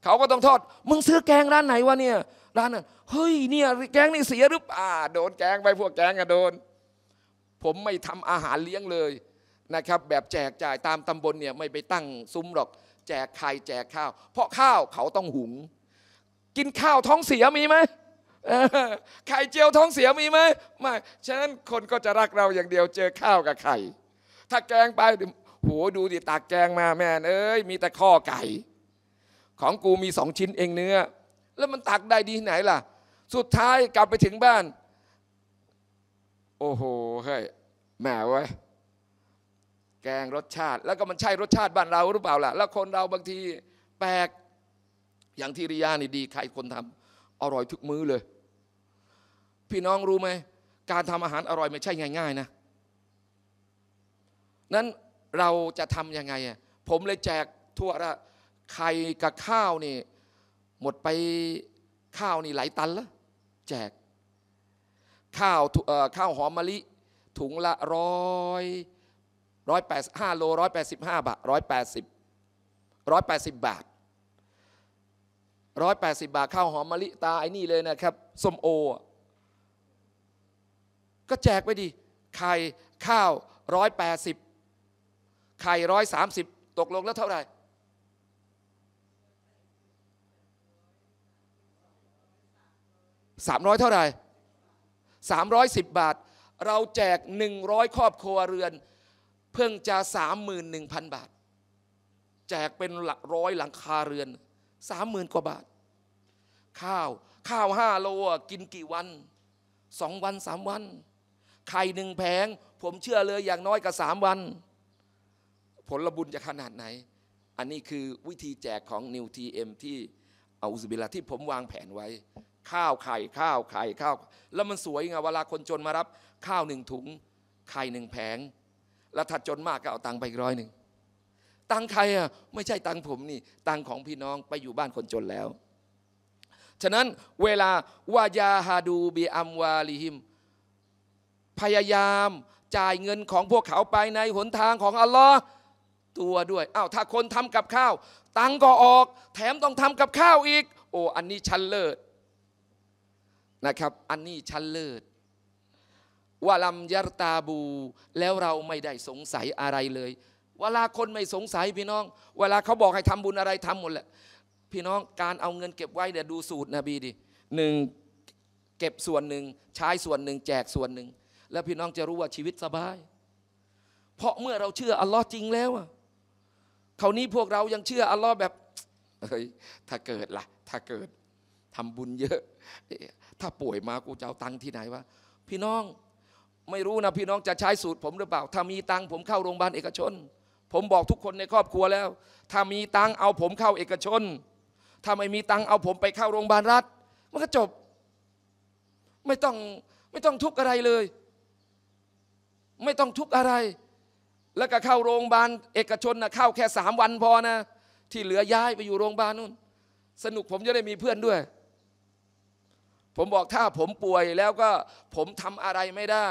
เขาก็ต้องทอด มึงซื้อแกงร้านไหนวะเนี่ยร้านนเฮ้ยเนี่ยแกงนี่เสียหรือเปล่าโดนแกงไปพวกแกงอะโดน ผมไม่ทำอาหารเลี้ยงเลยนะครับ แบบแจกจ่ายตามตำบลเนี่ยไม่ไปตั้งซุ้มหรอก แจกไข่แจกข้าว เพราะข้าวเขาต้องหุง กินข้าวท้องเสียมีไหมไข่เจียวท้องเสียมีไหมไม่ฉะนั้นคนก็จะรักเราอย่างเดียวเจอข้าวกับไข่ถ้าแกงไปัหดูดิตากแกงมาแม่เอ้ยมีแต่ข้อไก่ของกูมีสองชิ้นเองเนื้อ แล้วมันตักได้ดีไหนล่ะสุดท้ายกลับไปถึงบ้าน โอ้โหเฮ้ยแหมเว้ยแกงรสชาติ แล้วก็มันใช่รสชาติบ้านเราหรือเปล่าล่ะแล้วคนเราบางทีแปลกอย่างที่ริยานี่ดีใครคนทำ อร่อยทุกมื้อเลยพี่น้องรู้ไหม การทำอาหารอร่อยไม่ใช่ง่ายๆนะ นั้นเราจะทำยังไง ผมเลยแจกทั่วละไข่กับข้าวนี่หมดไปข้าวนี่หลายตันแล้วแจก ข้าวข้าวหอมมะลิ ถุงละร้อยร้อยแปดห้าโลร้อยแปดสิบห้าบาทร้อยแปดสิบร้อยแปดสิบบาทร้อยแปดสิบบาทข้าวหอมมะลิตาไอ้นี่เลยนะครับส้มโอก็แจกไปดิไข่ข้าวร้อยแปดสิบไข่ร้อยสามสิบตกลงแล้วเท่าไหร่สามร้อยเท่าไหร่สามร้อยสิบบาท เราแจกหนึ่งร้อยครอบครัวเรือน เพิ่งจะสามหมื่นหนึ่งพันบาท แจกเป็นหลักร้อยหลังคาเรือนสามหมื่นกว่าบาท ข้าวข้าวห้าโลกินกี่วันสองวันสามวันไข่หนึ่งแผงผมเชื่อเลยอย่างน้อยกับสามวัน ผลบุญจะขนาดไหน อันนี้คือวิธีแจกของนิวทีเอ็มที่อาอุสบิลาที่ผมวางแผนไว้ ข้าวไข่ข้าวไข่ข้าวแล้วมันสวยไงเวลาคนจนมารับ ข้าวหนึ่งถุงไข่หนึ่งแผง แล้วถัดจนมากก็เอาตังค์ไปร้อยหนึ่งตังค์ใครอ่ะไม่ใช่ตังค์ผมนี่ ตังค์ของพี่น้องไปอยู่บ้านคนจนแล้ว ฉะนั้นเวลาวายาฮาดูบีอัมวาลิฮิมพยายามจ่ายเงินของพวกเขาไปในหนทางของอัลลอฮ์ตัวด้วยอ้าวถ้าคนทำกับข้าว ตังก็ออกแถมต้องทำกับข้าวอีก โอ้อันนี้ชั้นเลิศนะครับ อันนี้ชั้นเลิศว่าลำยรตาบู แล้วเราไม่ได้สงสัยอะไรเลย เวลาคนไม่สงสัยพี่น้อง เวลาเขาบอกให้ทำบุญอะไรทำหมดแหละพี่น้องการเอาเงินเก็บไว้เดี๋ยวดูสูตรนบีดิหนึ่งเก็บส่วนหนึ่งใช้ส่วนหนึ่งแจกส่วนหนึ่งแล้วพี่น้องจะรู้ว่าชีวิตสบาย เพราะเมื่อเราเชื่ออัลลอฮ์จริงแล้วคราวนี้พวกเรายังเชื่ออัลลอฮ์แบบเฮ้ยถ้าเกิดละ่ะ ถ้าเกิด ทำบุญเยอะ ถ้าป่วยมา กูจะเอาตังค์ที่ไหนวะ พี่น้อง ไม่รู้นะพี่น้อง จะใช้สูตรผมหรือเปล่า ถ้ามีตังค์ผมเข้าโรงพยาบาลเอกชน ผมบอกทุกคนในครอบครัวแล้ว ถ้ามีตังค์เอา ผมเข้าเอกชน ถ้าไม่มีตังค์เอาผมไปเข้าโรงพยาบาลรัฐ มันก็จบ ไม่ต้อง ไม่ต้องทุกข์อะไรเลยไม่ต้องทุกข์อะไร แล้วก็เข้าโรงพยาบาลเอกชนนะเข้าแค่สามวันพอนะที่เหลือย้ายไปอยู่โรงพยาบาลนู่นสนุกผมจะได้มีเพื่อนด้วย ผมบอกถ้าผมป่วยแล้วก็ผมทำอะไรไม่ได้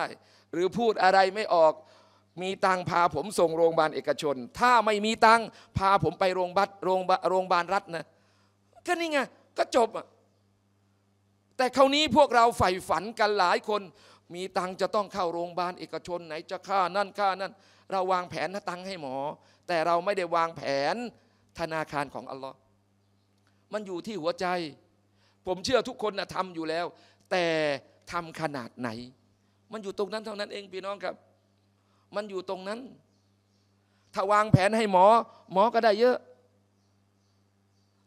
หรือพูดอะไรไม่ออก มีตังพาผมส่งโรงพยาบาลเอกชน ถ้าไม่มีตังพาผมไปโรงพยาบาลโรงพยาบาลรัฐนะก็นี่ไงก็จบอ่ะแต่คราวนี้พวกเราใฝ่ฝันกันหลายคนมีตังจะต้องเข้าโรงพยาบาลเอกชนไหน จะค่านั่นค่านั่นเราวางแผนนะตังให้หมอ แต่เราไม่ได้วางแผนธนาคารของอัลลอฮ์มันอยู่ที่หัวใจ ผมเชื่อทุกคนนะทำอยู่แล้ว แต่ทำขนาดไหน มันอยู่ตรงนั้นเท่านั้น เองพี่น้องครับ มันอยู่ตรงนั้น ถ้าวางแผนให้หมอ หมอก็ได้เยอะ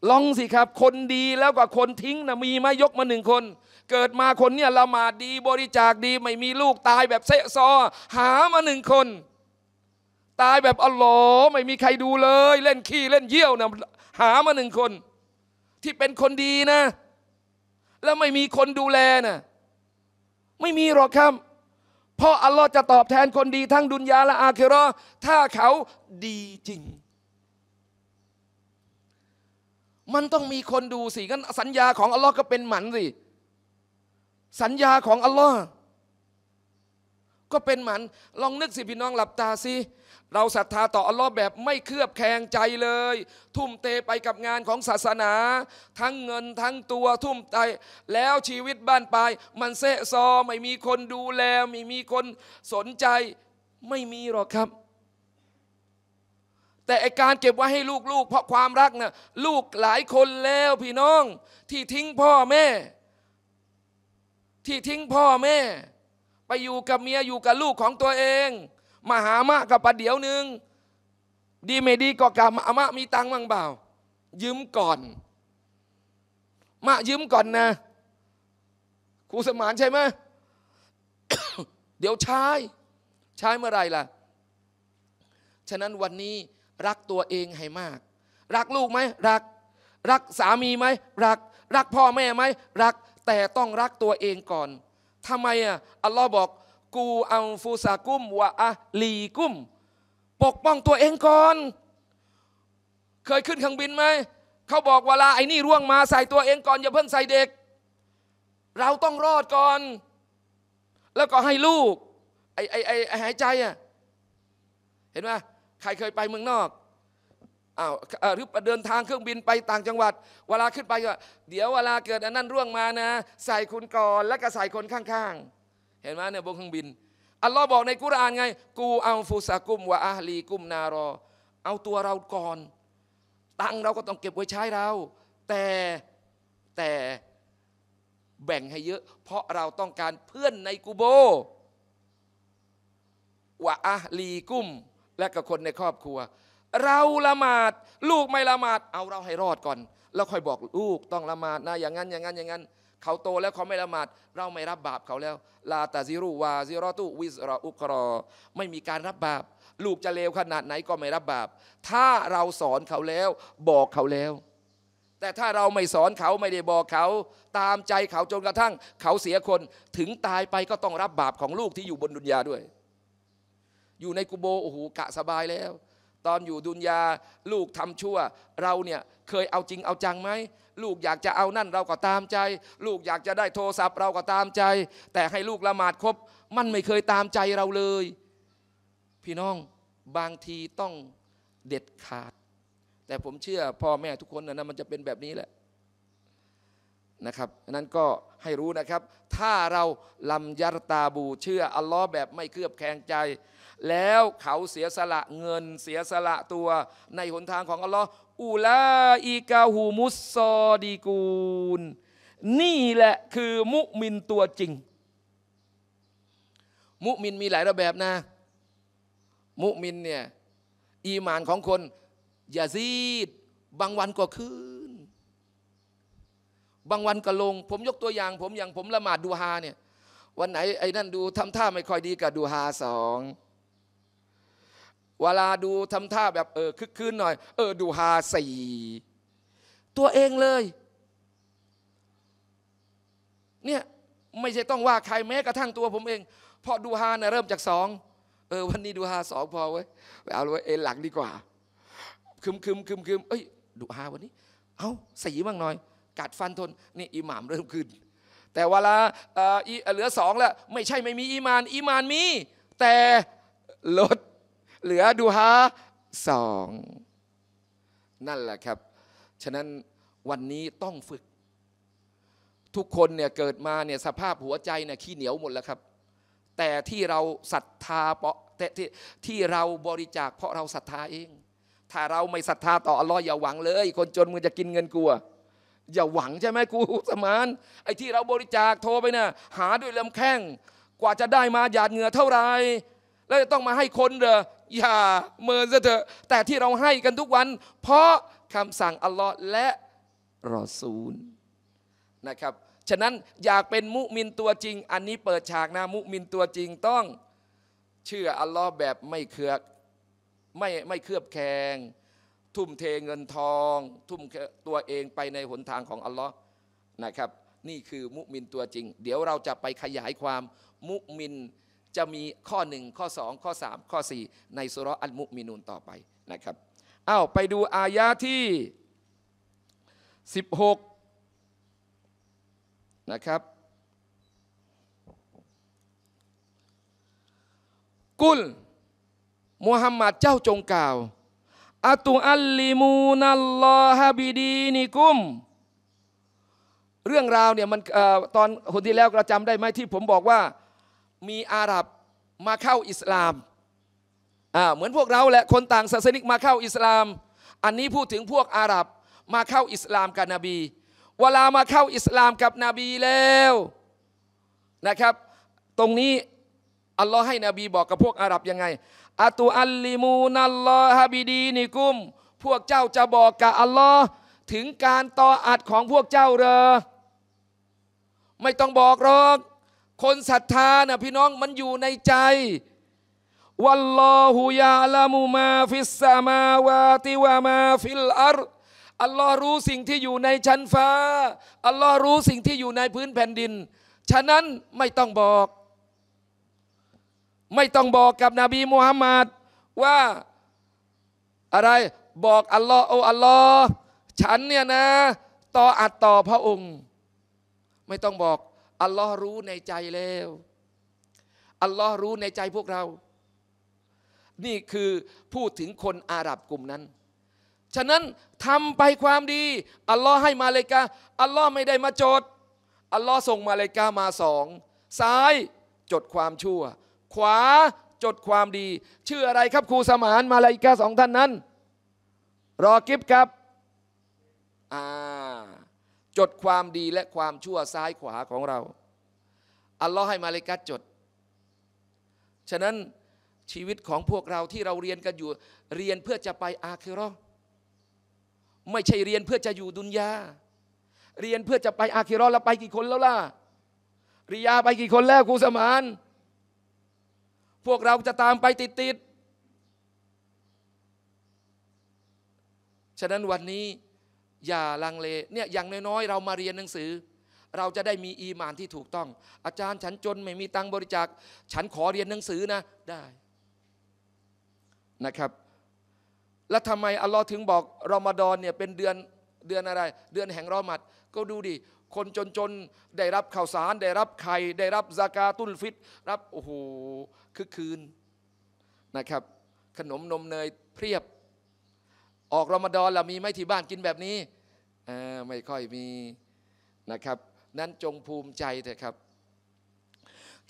ลองสิครับ คนดีแล้วกว่าคนทิ้งนะมีไหมยกมาหนึ่งคน เกิดมาคนเนี่ยละหมาดดีบริจาคดีไม่มีลูกตายแบบเซซอหามาหนึ่งคน ตายแบบอัลลอฮ์ไม่มีใครดูเลย เล่นขี้เล่นเยี่ยวนะหามาหนึ่งคน ที่เป็นคนดีนะ แล้วไม่มีคนดูแลนะไม่มีหรอกครับเพราะอัลลอฮ์จะตอบแทนคนดี ทั้งดุนยาและอาคิรอถ้าเขาดีจริงมันต้องมีคนดูสิกันสัญญาของอัลลอฮ์ก็เป็นหมันสิ สัญญาของอัลลอฮ์ก็เป็นหมันลองนึกสิพี่น้องหลับตา สิ เราศรัทธาต่ออัลลอฮ์แบบไม่เคลือบแคลงใจเลย ทุ่มเทไปกับงานของศาสนา ทั้งเงินทั้งตัว ทุ่มใจแล้วชีวิตบ้านปลายมันเซซอ ไม่มีคนดูแล ไม่มีคนสนใจไม่มีหรอกครับแต่ไอการเก็บไว้ให้ลูก ๆ เพราะความรักนะ่ะลูกหลายคนแล้วพี่น้อง ที่ทิ้งพ่อแม่ ที่ทิ้งพ่อแม่ ไปอยู่กับเมียอยู่กับลูกของตัวเอง มาหามะกับประเดี๋ยวนึงดีไม่ดีก็กลับมามะมีตังค์บ้างเปล่า ยืมก่อนมะยืมก่อนนะครูสมานใช่ไหมเดี๋ยวใช้ใช้เมื่อไรล่ะฉะนั้นวันนี้รักตัวเองให้มาก รักลูกไหมรัก รักสามีไหม รัก รักพ่อแม่ไหม รักแต่ต้องรักตัวเองก่อนทำไมอ่ะอัลลอฮ์บอก กูอัลฟูซากุมวะอะลีกุมปกป้องตัวเองก่อน เคยขึ้นเครื่องบินไหม เขาบอกเวลาไอ้นี่ร่วงมาใส่ตัวเองก่อนอย่าเพิ่งใส่เด็ก เราต้องรอดก่อน แล้วก็ให้ลูก ไอ้ไอ้ไอ้หายใจอ่ะเห็นไหมใครเคยไปเมืองนอกอ้าวหรือเดินทางเครื่องบินไปต่างจังหวัด เวลาขึ้นไปก็ เดี๋ยวเวลาเกิดอันนั้นร่วงมานะ ใส่คุณก่อนแล้วก็ใส่คนข้างๆ เห็นไหมเนี่ยบนเครื่องบิน อัลลอฮ์บอกในกุรานไง กูเอาฟูซากุมวะอาลี กุมนารอเอาตัวเราก่อน ตังเราก็ต้องเก็บไว้ใช้เรา แต่แต่แบ่งให้เยอะ เพราะเราต้องการเพื่อนในกูโบวะอาลีกุมและกับคนในครอบครัว เราละหมาดลูกไม่ละหมาด เอาเราให้รอดก่อน แล้วค่อยบอกลูกต้องละหมาดนะอย่างนั้นอย่างนั้นอย่างนั้น เขาโตแล้วเขาไม่ละหมาดเราไม่รับบาปเขาแล้ว ลาตาซิรุวาซิรอตุวิสรออุกรอ ไม่มีการรับบาป ลูกจะเลวขนาดไหนก็ไม่รับบาป ถ้าเราสอนเขาแล้วบอกเขาแล้ว แต่ถ้าเราไม่สอนเขาไม่ได้บอกเขาตามใจเขาจนกระทั่งเขาเสียคนถึงตายไปก็ต้องรับบาปของลูกที่อยู่บนดุนยาด้วยอยู่ในกุโบโอ้โหกะสบายแล้ว ตอนอยู่ดุนยาลูกทำชั่ว เราเนี่ยเคยเอาจริงเอาจังไหมลูกอยากจะเอานั่น เราก็ตามใจ ลูกอยากจะได้โทรศัพท์ เราก็ตามใจ แต่ให้ลูกละหมาดครบมันไม่เคยตามใจเราเลย พี่น้องบางทีต้องเด็ดขาด แต่ผมเชื่อพ่อแม่ทุกคนนะมันจะเป็นแบบนี้แหละนะครับนั้นก็ให้รู้นะครับ ถ้าเราลำยารตาบู เชื่ออัลลอฮ์แบบไม่เคลือบแคลงใจแล้วเขาเสียสละเงินเสียสละตัวในหนทางของอัลลอฮ์อูลาอีกาหูมุสซอดีกูลนี่แหละคือมุมินตัวจริง มุมินมีหลายระแบบนะ มุมินเนี่ยอีมานของคนยาซีดบางวันก็ขึ้นบางวันก็ลง ผมยกตัวอย่าง ผมอย่างผมละหมาดดูฮาเนี่ย วันไหนไอ้นั่นดูทำท่าไม่ค่อยดีกับดูฮาสองเวลาดูทำท่าแบบเออคึกคืนหน่อย เออดูฮาสีตัวเองเลยเนี่ยไม่ใช่ต้องว่าใครแม้กระทั่งตัวผมเอง เพราะดูฮาเนี่ยเริ่มจากสองเออวันนี้ดูฮาสองพอเว้ยไปเอาเลยเอ หลังดีกว่าคึมคึมคึมคึมเอ้ยดูฮาวันนี้ เอาสีบ้างหน่อยกัดฟันทนนี่อิหมามเริ่มขึ้นแต่เวลาเหลือสองแล้ว ไม่ใช่ไม่มีอีมาน อีมานมี แต่ลดเหลือดูฮาสอง นั่นแหละครับ ฉะนั้นวันนี้ต้องฝึก ทุกคนเนี่ยเกิดมาเนี่ยสภาพหัวใจเนี่ยขี้เหนียวหมดแล้วครับ แต่ที่เราศรัทธาเพราะที่ที่เราบริจาคเพราะเราศรัทธาเอง ถ้าเราไม่ศรัทธาต่ออัลลอฮ์อย่าหวังเลย คนจนมึงจะกินเงินกูอย่าหวังใช่ไหมกูสมานไอ้ที่เราบริจาคโทรไปนะ่ะหาด้วยลำแข้ง กว่าจะได้มาหยาดเหงื่อเท่าไรแล้วจะต้องมาให้คนเหรออย่าเมินซะเถอะแต่ที่เราให้กันทุกวัน เพราะคำสั่งอัลลอฮ์และรอซูลนะครับฉะนั้นอยากเป็นมุมินตัวจริง อันนี้เปิดฉากนะ มุมินตัวจริงต้องเชื่ออัลลอฮ์แบบไม่เคือกไม่ไม่เคลือบแคลงทุ่มเทเงินทอง ทุ่มตัวเองไปในหนทางของอัลลอฮ์นะครับนี่คือมุมินตัวจริง เดี๋ยวเราจะไปขยายความมุมินจะมีข้อ1ข้อ2ข้อ3ข้อ4ในสุรอัลมุมินูนต่อไปนะครับอ้าวไปดูอายะที่16นะครับกุลมุฮัมมัดเจ้าจงกล่าวอัตุอัลลิมูนัลลอฮบิดีนิกุม เรื่องราวเนี่ยมันอตอนคนที่แล้วเราจำได้ไหมที่ผมบอกว่ามีอาหรับมาเข้าอิสลาม เหมือนพวกเราแหละคนต่างศาสนิกมาเข้าอิสลาม อันนี้พูดถึงพวกอาหรับมาเข้าอิสลามกับนบีเวลามาเข้าอิสลามกับนบีแล้วนะครับ ตรงนี้อัลลอฮ์ให้นบีบอกกับพวกอาหรับยังไงอาตูอัลลิมูนัลลอฮะบิดีนิกุม พวกเจ้าจะบอกกับอัลลอฮ์ถึงการต่ออัดของพวกเจ้าเหรอ ไม่ต้องบอกหรอกคนศรัทธานะพี่น้องมันอยู่ในใจวัลลอฮุยาลามูมาฟิสซามาวาติวามาฟิลอารอัลลอฮ์รู้สิ่งที่อยู่ในชั้นฟ้า อัลลอฮ์รู้สิ่งที่อยู่ในพื้นแผ่นดิน ฉะนั้นไม่ต้องบอก ไม่ต้องบอกกับนบีมูฮัมมัดว่าอะไร บอกอัลลอฮ์โอ้อัลลอฮ์ฉันเนี่ยนะ ต่ออัดต่อพระองค์ ไม่ต้องบอกอัลลอฮ์รู้ในใจแล้วอัลลอฮ์รู้ในใจพวกเรา นี่คือพูดถึงคนอาหรับกลุ่มนั้น ฉะนั้นทำไปความดี อัลลอฮ์ให้มาเลกาอัลลอฮ์ไม่ได้มาจดอัลลอฮ์ส่งมาเลกามาสองซ้ายจดความชั่ว ขวาจดความดี ชื่ออะไรครับครูสมานมาเลกาสองท่านนั้น รอกิฟครับอ่าจดความดีและความชั่วซ้ายขวาของเรา อัลลอฮ์ให้มาเลกัสจด ฉะนั้นชีวิตของพวกเราที่เราเรียนกันอยู่ เรียนเพื่อจะไปอาคิรอไม่ใช่เรียนเพื่อจะอยู่ดุนยา เรียนเพื่อจะไปอาคิรอแล้วไปกี่คนแล้วล่ะริยาไปกี่คนแล้วครูสมาน พวกเราจะตามไปติด ๆ ฉะนั้นวันนี้อย่าลังเลเนี่ยอย่างน้อยๆเรามาเรียนหนังสือ เราจะได้มีอีมานที่ถูกต้อง อาจารย์ฉันจนไม่มีตังบริจาค ฉันขอเรียนหนังสือนะได้นะครับ แล้วทำไมอัลลอฮ์ถึงบอกรอมฎอนเนี่ยเป็นเดือนเดือนอะไร เดือนแห่งรอมัด ก็ดูดิคนจนๆได้รับข่าวสารได้รับไข่ได้รับซากาตุลฟิตรับโอ้โหคึกคืนนะครับ ขนมนมเนยเพียบ ออกรอมฎอนเรามีไหมที่บ้านกินแบบนี้ไม่ค่อยมีนะครับ นั้นจงภูมิใจเถอะครับ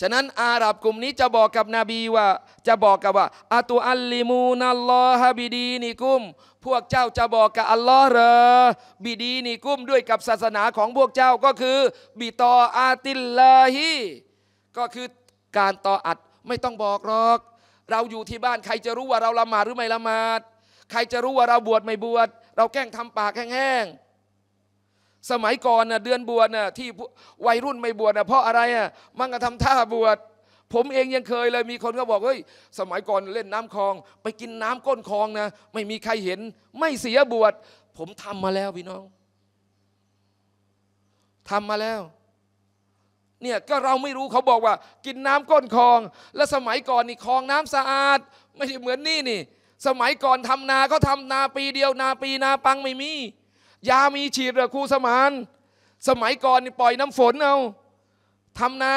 ฉะนั้นอาหรับกลุ่มนี้จะบอกกับนบีว่า จะบอกกับว่าอาตุอัลลิมูนัลลอฮะบิดีนิกุมพวกเจ้าจะบอกกับอัลลอฮ์เหรอบิดีนิกุมด้วยกับศาสนาของพวกเจ้าก็คือบิตออาติลลาฮีก็คือการต่ออัดไม่ต้องบอกหรอก เราอยู่ที่บ้าน ใครจะรู้ว่าเราละหมาดหรือไม่ละหมาด ใครจะรู้ว่าเราบวชไม่บวชเราแกล้งทำปากแห้งๆสมัยก่อนนะเดือนบวชนะที่วัยรุ่นไม่บวชนะเพราะอะไรอ่ะมันก็ทำท่าบวช ผมเองยังเคยเลย มีคนก็บอกเฮ้ยสมัยก่อนเล่นน้ำคลอง ไปกินน้ำก้นคลองนะไม่มีใครเห็น ไม่เสียบวชผมทำมาแล้วพี่น้อง ทำมาแล้วเนี่ยก็เราไม่รู้เขาบอกว่า กินน้ำก้นคลอง และสมัยก่อนนี่คลองน้ำสะอาด ไม่ใช่เหมือนนี่นี่ สมัยก่อนทำนาเขาทานาปีเดียว นาปีนาปังไม่มียามีฉีดเหรอครูสมาน สมัยก่อนนี่ปล่อยน้ำฝนเอาทำนา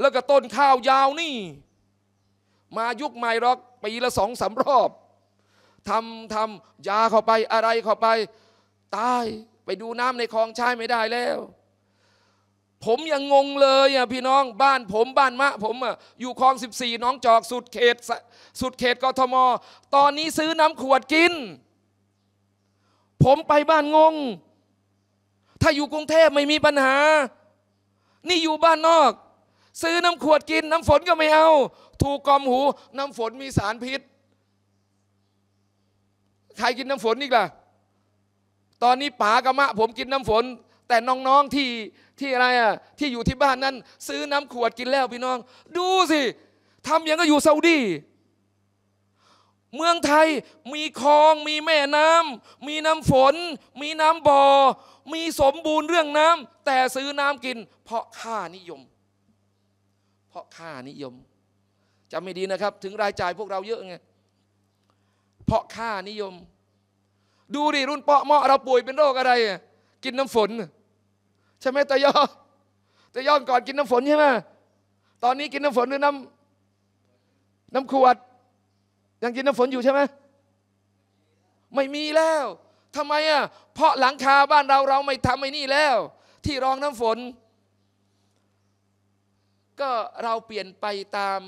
แล้วก็ต้นข้าวยาวนี่ มายุคใหม่หรอกปีละสองสารอบ ทำทำยาเข้าไปอะไรเข้าไปตายไปดูน้ำในคลองใช้ไม่ได้แล้ว ผมยังงงเลยอ่ะพี่น้องบ้านผมบ้านมะผมอ่ะอยู่คลอง14น้องจอกสุดเขต สุดเขตกทม ตอนนี้ซื้อน้ำขวดกินผมไปบ้านงง ถ้าอยู่กรุงเทพไม่มีปัญหา นี่อยู่บ้านนอกซื้อน้ำขวดกินน้ำฝนก็ไม่เอา ถูกกอมหูน้ำฝนมีสารพิษ ใครกินน้ำฝนอีกล่ะ ตอนนี้ป๋ากะมะผมกินน้ำฝน แต่น้องๆที่ที่อะไรอ่ะที่อยู่ที่บ้านนั้น ซื้อน้ำขวดกินแล้วพี่น้อง ดูสิทำอย่างก็อยู่ซาอุดีเมืองไทยมีคลองมีแม่น้ำมีน้ำฝน มีน้ำบ่อมีสมบูรณ์เรื่องน้ำแต่ซื้อน้ำกินเพราะค่านิยม เพราะค่านิยมจำไม่ดีนะครับ ถึงรายจ่ายพวกเราเยอะไงเพราะค่านิยม ดูดิรุ่นเปาะเมาะเราป่วยเป็นโรคอะไร กินน้ำฝน ใช่ไหมตะยอตะยอนก่อนกินน้ำฝนใช่ไหมตอนนี้กินน้ำฝนหรือน้ำน้ำขวดยังกินน้ำฝนอยู่ใช่ไหมไม่มีแล้วทำไมอ่ะเพราะหลังคาบ้านเราเราไม่ทำไอ้นี่แล้ว ที่รองน้ำฝน ก็เราเปลี่ยนไปตาม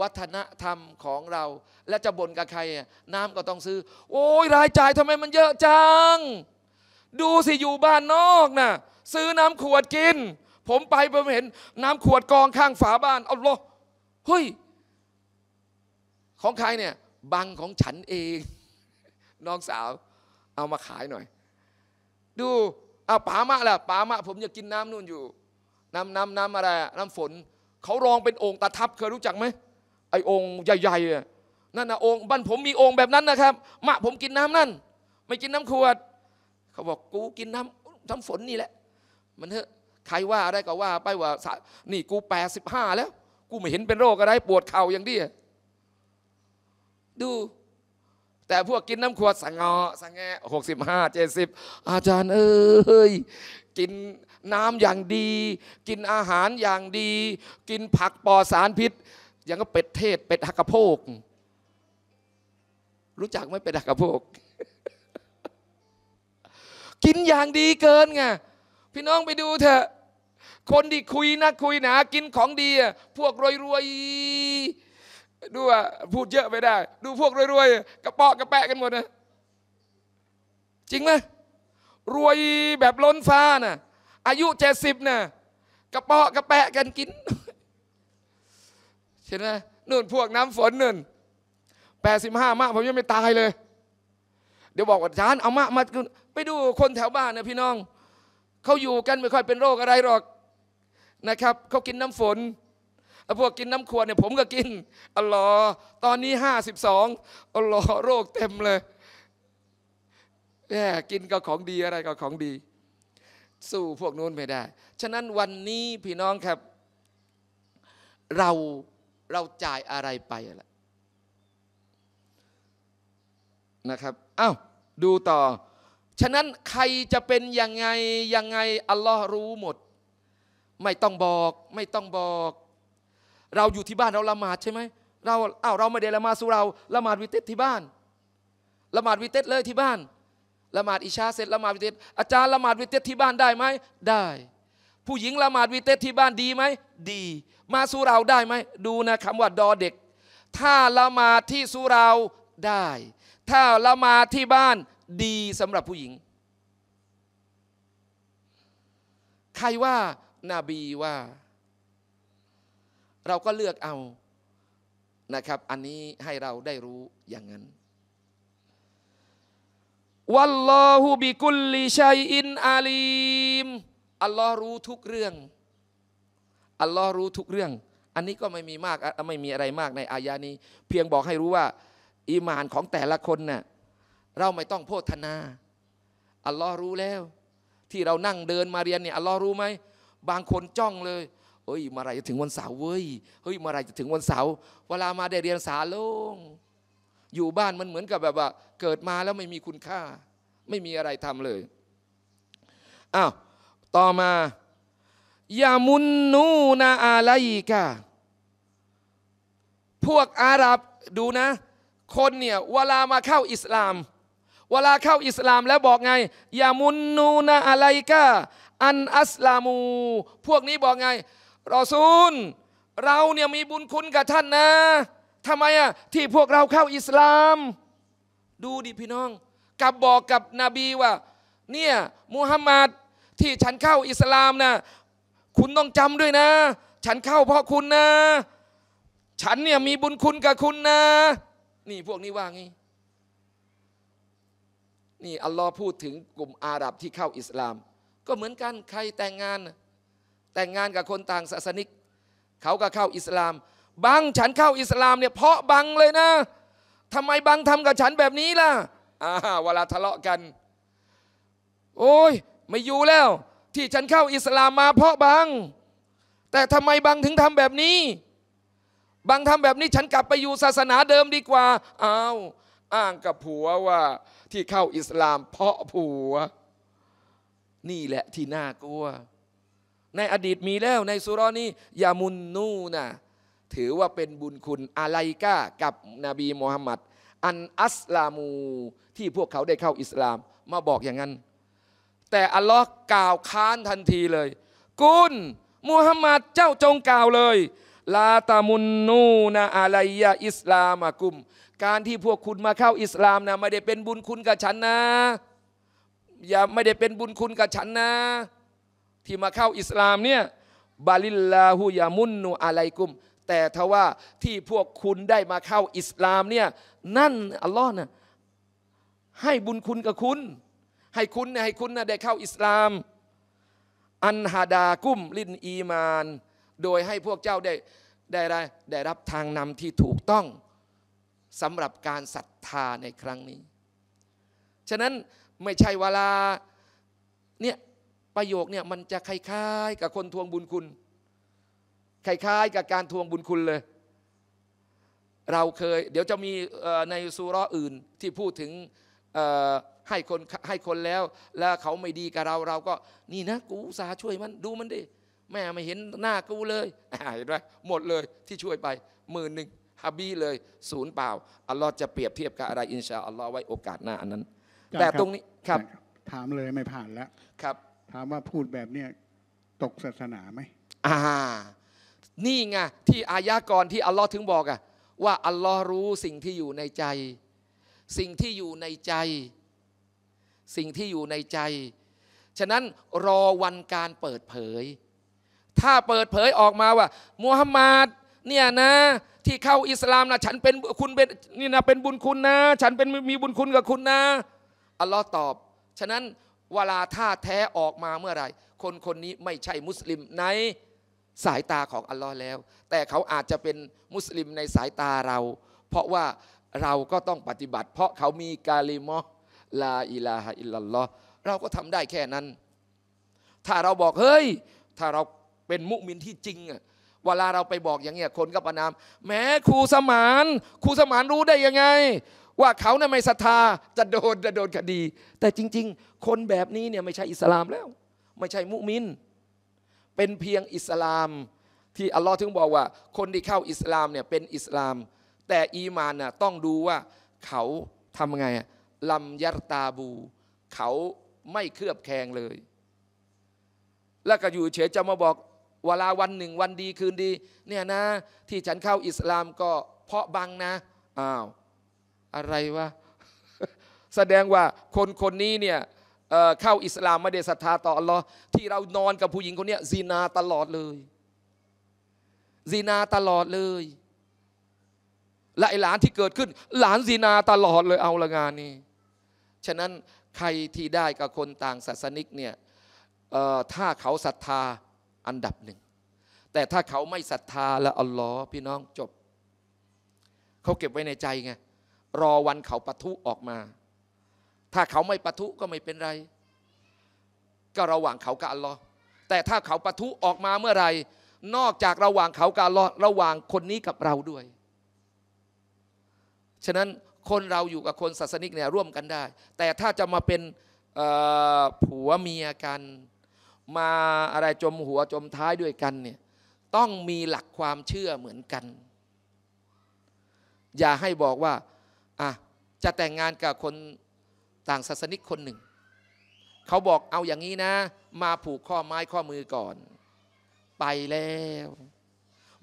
วัฒนธรรมของเรา และจะบ่นกับใครน้ำก็ต้องซื้อ โอ้ยรายจ่ายทำไมมันเยอะจัง ดูสิอยู่บ้านนอกนะ่ะซื้อน้ำขวดกิน ผมไปผมเห็น น้ำขวดกองข้างฝาบ้านเอาลอเฮ้ยของใครเนี่ยบังของฉันเองน้องสาวเอามาขายหน่อย ดูเอาปามะล่ะปามะ ผมอยากกินน้ำนู่นอยู่น้ำน้ำน้ำอะไรน้ำฝนเขารองเป็นองค์ตาทับเคยรู้จักไหมไอ้องค์ใหญ่ๆนั่นนะองค์บ้านผมมีองค์แบบนั้นนะครับมะผมกินน้ำนั่นไม่กินน้ำขวดเขาบอกกูกินน้ำน้ำฝนนี่แหละ มันเถอะใครว่าอะไรก็ว่าไปว่านี่กูแปดสิบห้าแล้ว กูไม่เห็นเป็นโรคอะไรปวดเข่าอย่างเดียวดู แต่พวกกินน้ำขวดสังเงาะสังแงหกสิบห้าเจ็ดสิบอาจารย์เอ้ย กินน้ำอย่างดี กินอาหารอย่างดี กินผักปลอดสารพิษอย่างก็เป็ดเทศ เป็ดหักกระโพกรู้จักไหมเป็ดหักกระโพกกินอย่างดีเกินไงพี่น้องไปดูเถอะ คนที่คุยนะคุยหนา กินของดีพวกรวยยดูว่าพูดเยอะไปได้ ดูพวกรวยๆ กระเปาะกระแปะกันหมดนะจริงไหมรวยแบบล้นฟ้านะ่ะอายุเจ็ดสิบน่ะกระเปาะกระแปะกันกินเห็นไหมนู่นพวกน้ำฝนนู่นแปดสิบห้ามากผมยังไม่ตายเลย เดี๋ยวบอกว่าอาจารย์เอามามา ไปดูคนแถวบ้านนะพี่น้อง เขาอยู่กันไม่ค่อยเป็นโรคอะไรหรอก นะครับ เขากินน้ำฝนพวกกินน้ำขวดเนี่ยผมก็กินอัลลอฮ์ตอนนี้ห้าสิบสองอัลลอฮ์โรคเต็มเลยแหมกินก็ของดีอะไรก็ของดี สู้พวกนู้นไม่ได้ฉะนั้นวันนี้พี่น้องครับ เราเราจ่ายอะไรไปละนะครับอา้าวดูต่อ ฉะนั้นใครจะเป็นยังไงยังไงอัลลอฮ์รู้หมด ไม่ต้องบอกไม่ต้องบอกเราอยู่ที่บ้านเราละหมาดใช่ไหมเราอ้าวเราไม่ได้ละมาดสุเราละหมาดวิเตที่บ้านละหมาดวิเตเลยที่บ้านละหมาดอิชาเสร็จละหมาดวิเตอาจารย์ละหมาดวิเตที่บ้านได้ไหมได้ ผู้หญิงละหมาดวิเตที่บ้านดีไหมดี มาสุเราได้ไหมดูนะคำว่าดอเด็ก ถ้าละหมาดที่สุเราได้ ถ้าละหมาดที่บ้านดีสำหรับผู้หญิง ใครว่านาบีว่าเราก็เลือกเอานะครับ อันนี้ให้เราได้รู้อย่างนั้นวัลลอฮุบิกุลลิชัยอินอาลีมอัลลอฮ์รู้ทุกเรื่อง อัลลอฮ์รู้ทุกเรื่อง อันนี้ก็ไม่มีมาก ไม่มีอะไรมากในอายานี้ เพียงบอกให้รู้ว่า อีมานของแต่ละคนนะ่ะเราไม่ต้องโพธนา อัลลอฮ์รู้แล้ว ที่เรานั่งเดินมาเรียนเนี่ยอัลลอฮ์รู้ไหมบางคนจ้องเลยเฮ้ยมาไรจะถึงวันเสาร์เว้ยเฮ้ยมาไรจะถึงวันเสาร์เวลามาได้เรียนสาลงอยู่บ้านมันเหมือนกับแบบว่า เกิดมาแล้วไม่มีคุณค่า ไม่มีอะไรทำเลยอ้าวต่อมายามุนนูนาอาัยกาพวกอาหรับ ดูนะ คนเนี่ย เวลามาเข้าอิสลาม เวลาเข้าอิสลามแล้วบอกไงยามุนนูนาอาัยกาอันอัสลามู พวกนี้บอกไงรอซูลเราเนี่ยมีบุญคุณกับท่านนะทำไมอ่ะที่พวกเราเข้าอิสลาม ดูดิพี่น้องกับบอกกับนบีว่า เนี่ยมุฮัมมัดที่ฉันเข้าอิสลามนะ คุณต้องจำด้วยนะ ฉันเข้าเพราะคุณนะ ฉันเนี่ยมีบุญคุณกับคุณนะ นี่พวกนี้ว่างี้นี่อัลลอฮ์พูดถึงกลุ่มอาหรับที่เข้าอิสลาม ก็เหมือนกันใครแต่งงานแต่งงานกับคนต่างศาสนิก เขาก็เข้าอิสลามบังฉันเข้าอิสลามเนี่ย เพราะบังเลยนะทำไมบังทำกับฉันแบบนี้ล่ะอ่าเวลาทะเลาะกัน โอ้ยไม่อยู่แล้ว ที่ฉันเข้าอิสลามมาเพราะบังแต่ทำไมบังถึงทำแบบนี้บังทำแบบนี้ฉันกลับไปอยู่ศาสนาเดิมดีกว่าอ้าวอ้างกับผัวว่า ที่เข้าอิสลามเพราะผัว นี่แหละที่น่ากลัวในอดีตมีแล้วในสุรนี้ยามุนนูนะถือว่าเป็นบุญคุณอะไลกากับนบีมูฮัมมัด อันอัสลามูที่พวกเขาได้เข้าอิสลาม มาบอกอย่างนั้น แต่อัลลอฮ์กล่าวค้านทันทีเลย กุลมูฮัมมัด เจ้าจงกล่าวเลย ลาตามุนนูนะอะลรยะาอิสลามะกุมการที่พวกคุณมาเข้าอิสลามนะไม่ได้เป็นบุญคุณกับฉันนะอย่าไม่ได้เป็นบุญคุณกับฉันนะที่มาเข้าอิสลามเนี่ยบาลิลลาหูยามุนนูอะไลกุม แต่ทว่าที่พวกคุณได้มาเข้าอิสลามเนี่ย นั่นอัลลอฮ์นะให้บุญคุณกับคุณ ให้คุณให้คุณนะได้เข้าอิสลาม อันฮาดากุมลินอีมาน โดยให้พวกเจ้าได้ ได้ได้ได้รับทางนำที่ถูกต้องสำหรับการศรัทธาในครั้งนี้ ฉะนั้นไม่ใช่เวลา เนี่ยประโยคเนี่ยมันจะคล้ายๆ กับคนทวงบุญคุณคล้ายๆกับการทวงบุญคุณเลย เราเคย เดี๋ยวจะมีในซูร้ออื่นที่พูดถึงให้คนให้คนแล้ว แล้วเขาไม่ดีกับเราเราก็นี่นะกูสาช่วยมันดูมันดิแม่ไม่เห็นหน้ากูเลยเห็นไหมหมดเลยที่ช่วยไปหมื่นหนึ่งฮับบี้เลย ศูนย์เปล่าอัลลอฮ์จะเปรียบเทียบกับอะไรอินชาอัลลอฮ์ไว้โอกาสหน้าอันนั้น แต่ตรงนี้ครับถามเลยไม่ผ่านแล้วครับถามว่าพูดแบบนี้ตกศาสนาไหม อ่า นี่ไงที่อายากรที่อัลลอฮ์ถึงบอกอะว่า อัลลอฮ์รู้สิ่งที่อยู่ในใจ สิ่งที่อยู่ในใจ สิ่งที่อยู่ในใจ ฉะนั้นรอวันการเปิดเผย ถ้าเปิดเผยออกมาว่ามูฮัมหมัดเนี่ยนะ ที่เข้าอิสลามนะฉันเป็นคุณเป็นนี่นะเป็นบุญคุณนะฉันเป็นมีบุญคุณกับคุณนะ อัลลอฮ์ตอบ ฉะนั้นเวลาท่าแท้ออกมาเมื่อไหร่ คนคนนี้ไม่ใช่มุสลิมในสายตาของอัลลอฮ์แล้ว แต่เขาอาจจะเป็นมุสลิมในสายตาเรา เพราะว่าเราก็ต้องปฏิบัติ เพราะเขามีกาลิมอลาอิลาฮะอิลลอฮ์เราก็ทำได้แค่นั้น ถ้าเราบอก เฮ้ย ถ้าเราเป็นมุมินที่จริงเวลาเราไปบอกอย่างเงี้ย คนก็ประนาม แม้ ครูสมาน ครูสมานรู้ได้ยังไงว่าเขานี่ยไม่ศรัทธาจะโดนจะโดนคดี แต่จริง ๆ คนแบบนี้เนี่ยไม่ใช่อิสลามแล้ว ไม่ใช่มุมินเป็นเพียงอิสลาม ที่อัลลอฮ์ถึงบอกว่า คนที่เข้าอิสลามเนี่ยเป็นอิสลาม แต่อีมานน่ะต้องดูว่าเขาทำไงลำยัตาบู เขาไม่เคลือบแคลงเลย แล้วก็อยู่ เฉยจะมาบอกเวลาวันหนึ่งวันดีคืนดี เนี่ยนะ ที่ฉันเข้าอิสลามก็เพราะบังนะอ้าวอะไรวะ แสดงว่าคนคนนี้เนี่ยเข้าอิสลามไม่ได้ศรัทธาต่ออัลลอฮ์ที่เรานอนกับผู้หญิงคนนี้ซีนาตลอดเลยซีนาตลอดเลยและไอหลานที่เกิดขึ้น หลานซีนาตลอดเลยเอาละงานนี้ ฉะนั้นใครที่ได้กับคนต่างศาสนิกเนี่ยถ้าเขาศรัทธาอันดับหนึ่ง แต่ถ้าเขาไม่ศรัทธาละอัลลอฮ์พี่น้องจบ เขาเก็บไว้ในใจไงรอวันเขาปะทุออกมา ถ้าเขาไม่ปะทุก็ไม่เป็นไร ก็ระหว่างเขากับอัลลอฮ์แต่ถ้าเขาปะทุออกมาเมื่อไหร่ นอกจากระหว่างเขากับอัลลอฮ์ระหว่างคนนี้กับเราด้วย ฉะนั้นคนเราอยู่กับคนศาสนิกเนี่ยร่วมกันได้ แต่ถ้าจะมาเป็นผัวเมียกัน มาอะไรจมหัวจมท้ายด้วยกันเนี่ย ต้องมีหลักความเชื่อเหมือนกัน อย่าให้บอกว่าอะจะแต่งงานกับคนต่างศาสนิกคนหนึ่ง เขาบอกเอาอย่างนี้นะ มาผูกข้อไม้ข้อมือก่อน ไปแล้ว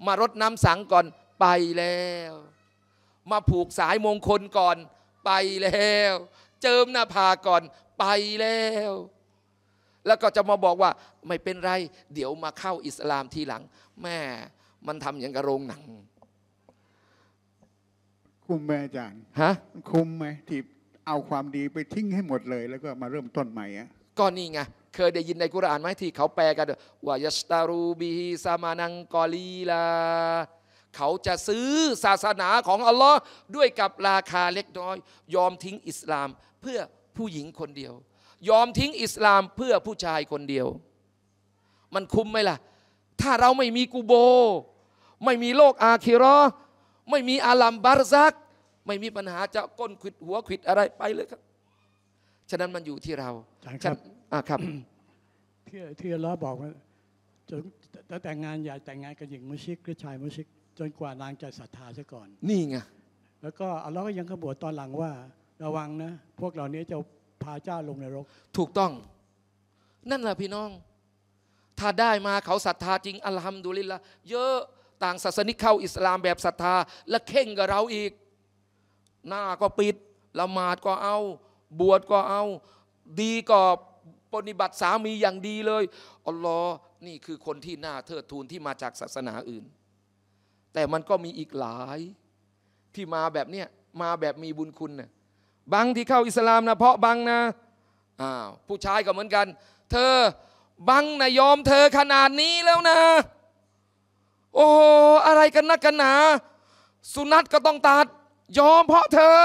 มารดน้ำสังก่อนไปแล้ว มาผูกสายมงคลก่อน ไปแล้ว เจิมหน้าผาก่อนไปแล้ว แล้วก็จะมาบอกว่าไม่เป็นไร เดี๋ยวมาเข้าอิสลามทีหลังแม่มันทำอย่างกระโรงหนังคุ้มไหมอาจารย์ฮะคุ้มไหมที่เอาความดีไปทิ้งให้หมดเลย แล้วก็มาเริ่มต้นใหม่อะก็นี่ไงเคยได้ยินในกุรอานไหมที่เขาแปลกัน ว่ายสตารูบีซามานังกอลีลา เขาจะซื้อศาสนาของ อัลลอฮ์ด้วยกับราคาเล็กน้อย ยอมทิ้งอิสลามเพื่อผู้หญิงคนเดียว ยอมทิ้งอิสลามเพื่อผู้ชายคนเดียว มันคุ้มไหมล่ะถ้าเราไม่มีกูโบ ไม่มีโลกอาคิรอไม่มีอาลัมบารซัก ไม่มีปัญหาจะก้นขิดหัวขิดอะไรไปเลยครับฉะนั้นมันอยู่ที่เราครับอ่าครับที่ที่ล้อบอกว่าจนแต่งงาน อย่าแต่งงานกับหญิงมุชิกหรือชายมุชิก จนกว่านางจะศรัทธาซะก่อน นี่ไงแล้วก็อราอก็ยังขบวตอนหลังว่า ระวังนะพวกเหล่านี้จะพาเจ้าลงในรกถูกต้อง นั่นแหละพี่น้อง ถ้าได้ มาเขาศรัทธาจริง อัลฮัมดุลิลละเยอะต่างศาสนิกเข้าอิสลามแบบศรัทธา และเข่งกับเราอีก หน้าก็ปิดละหมาดก็เอา บวชก็เอา ดีก็ปฏิบัติสามีอย่างดีเลยอัลลอฮ์นี่คือคนที่หน้าเทิดทูน ที่มาจากศาสนาอื่น แต่มันก็มีอีกหลายที่มาแบบเนี้ยมาแบบมีบุญคุณนะบางที่เข้าอิสลามนะเพราะบางนะอ้าวผู้ชายก็เหมือนกัน เธอบังนะยอมเธอขนาดนี้แล้วนะโอ้อะไรกันนักกันหนา สุนัตก็ต้องตัดยอมเพราะเธอ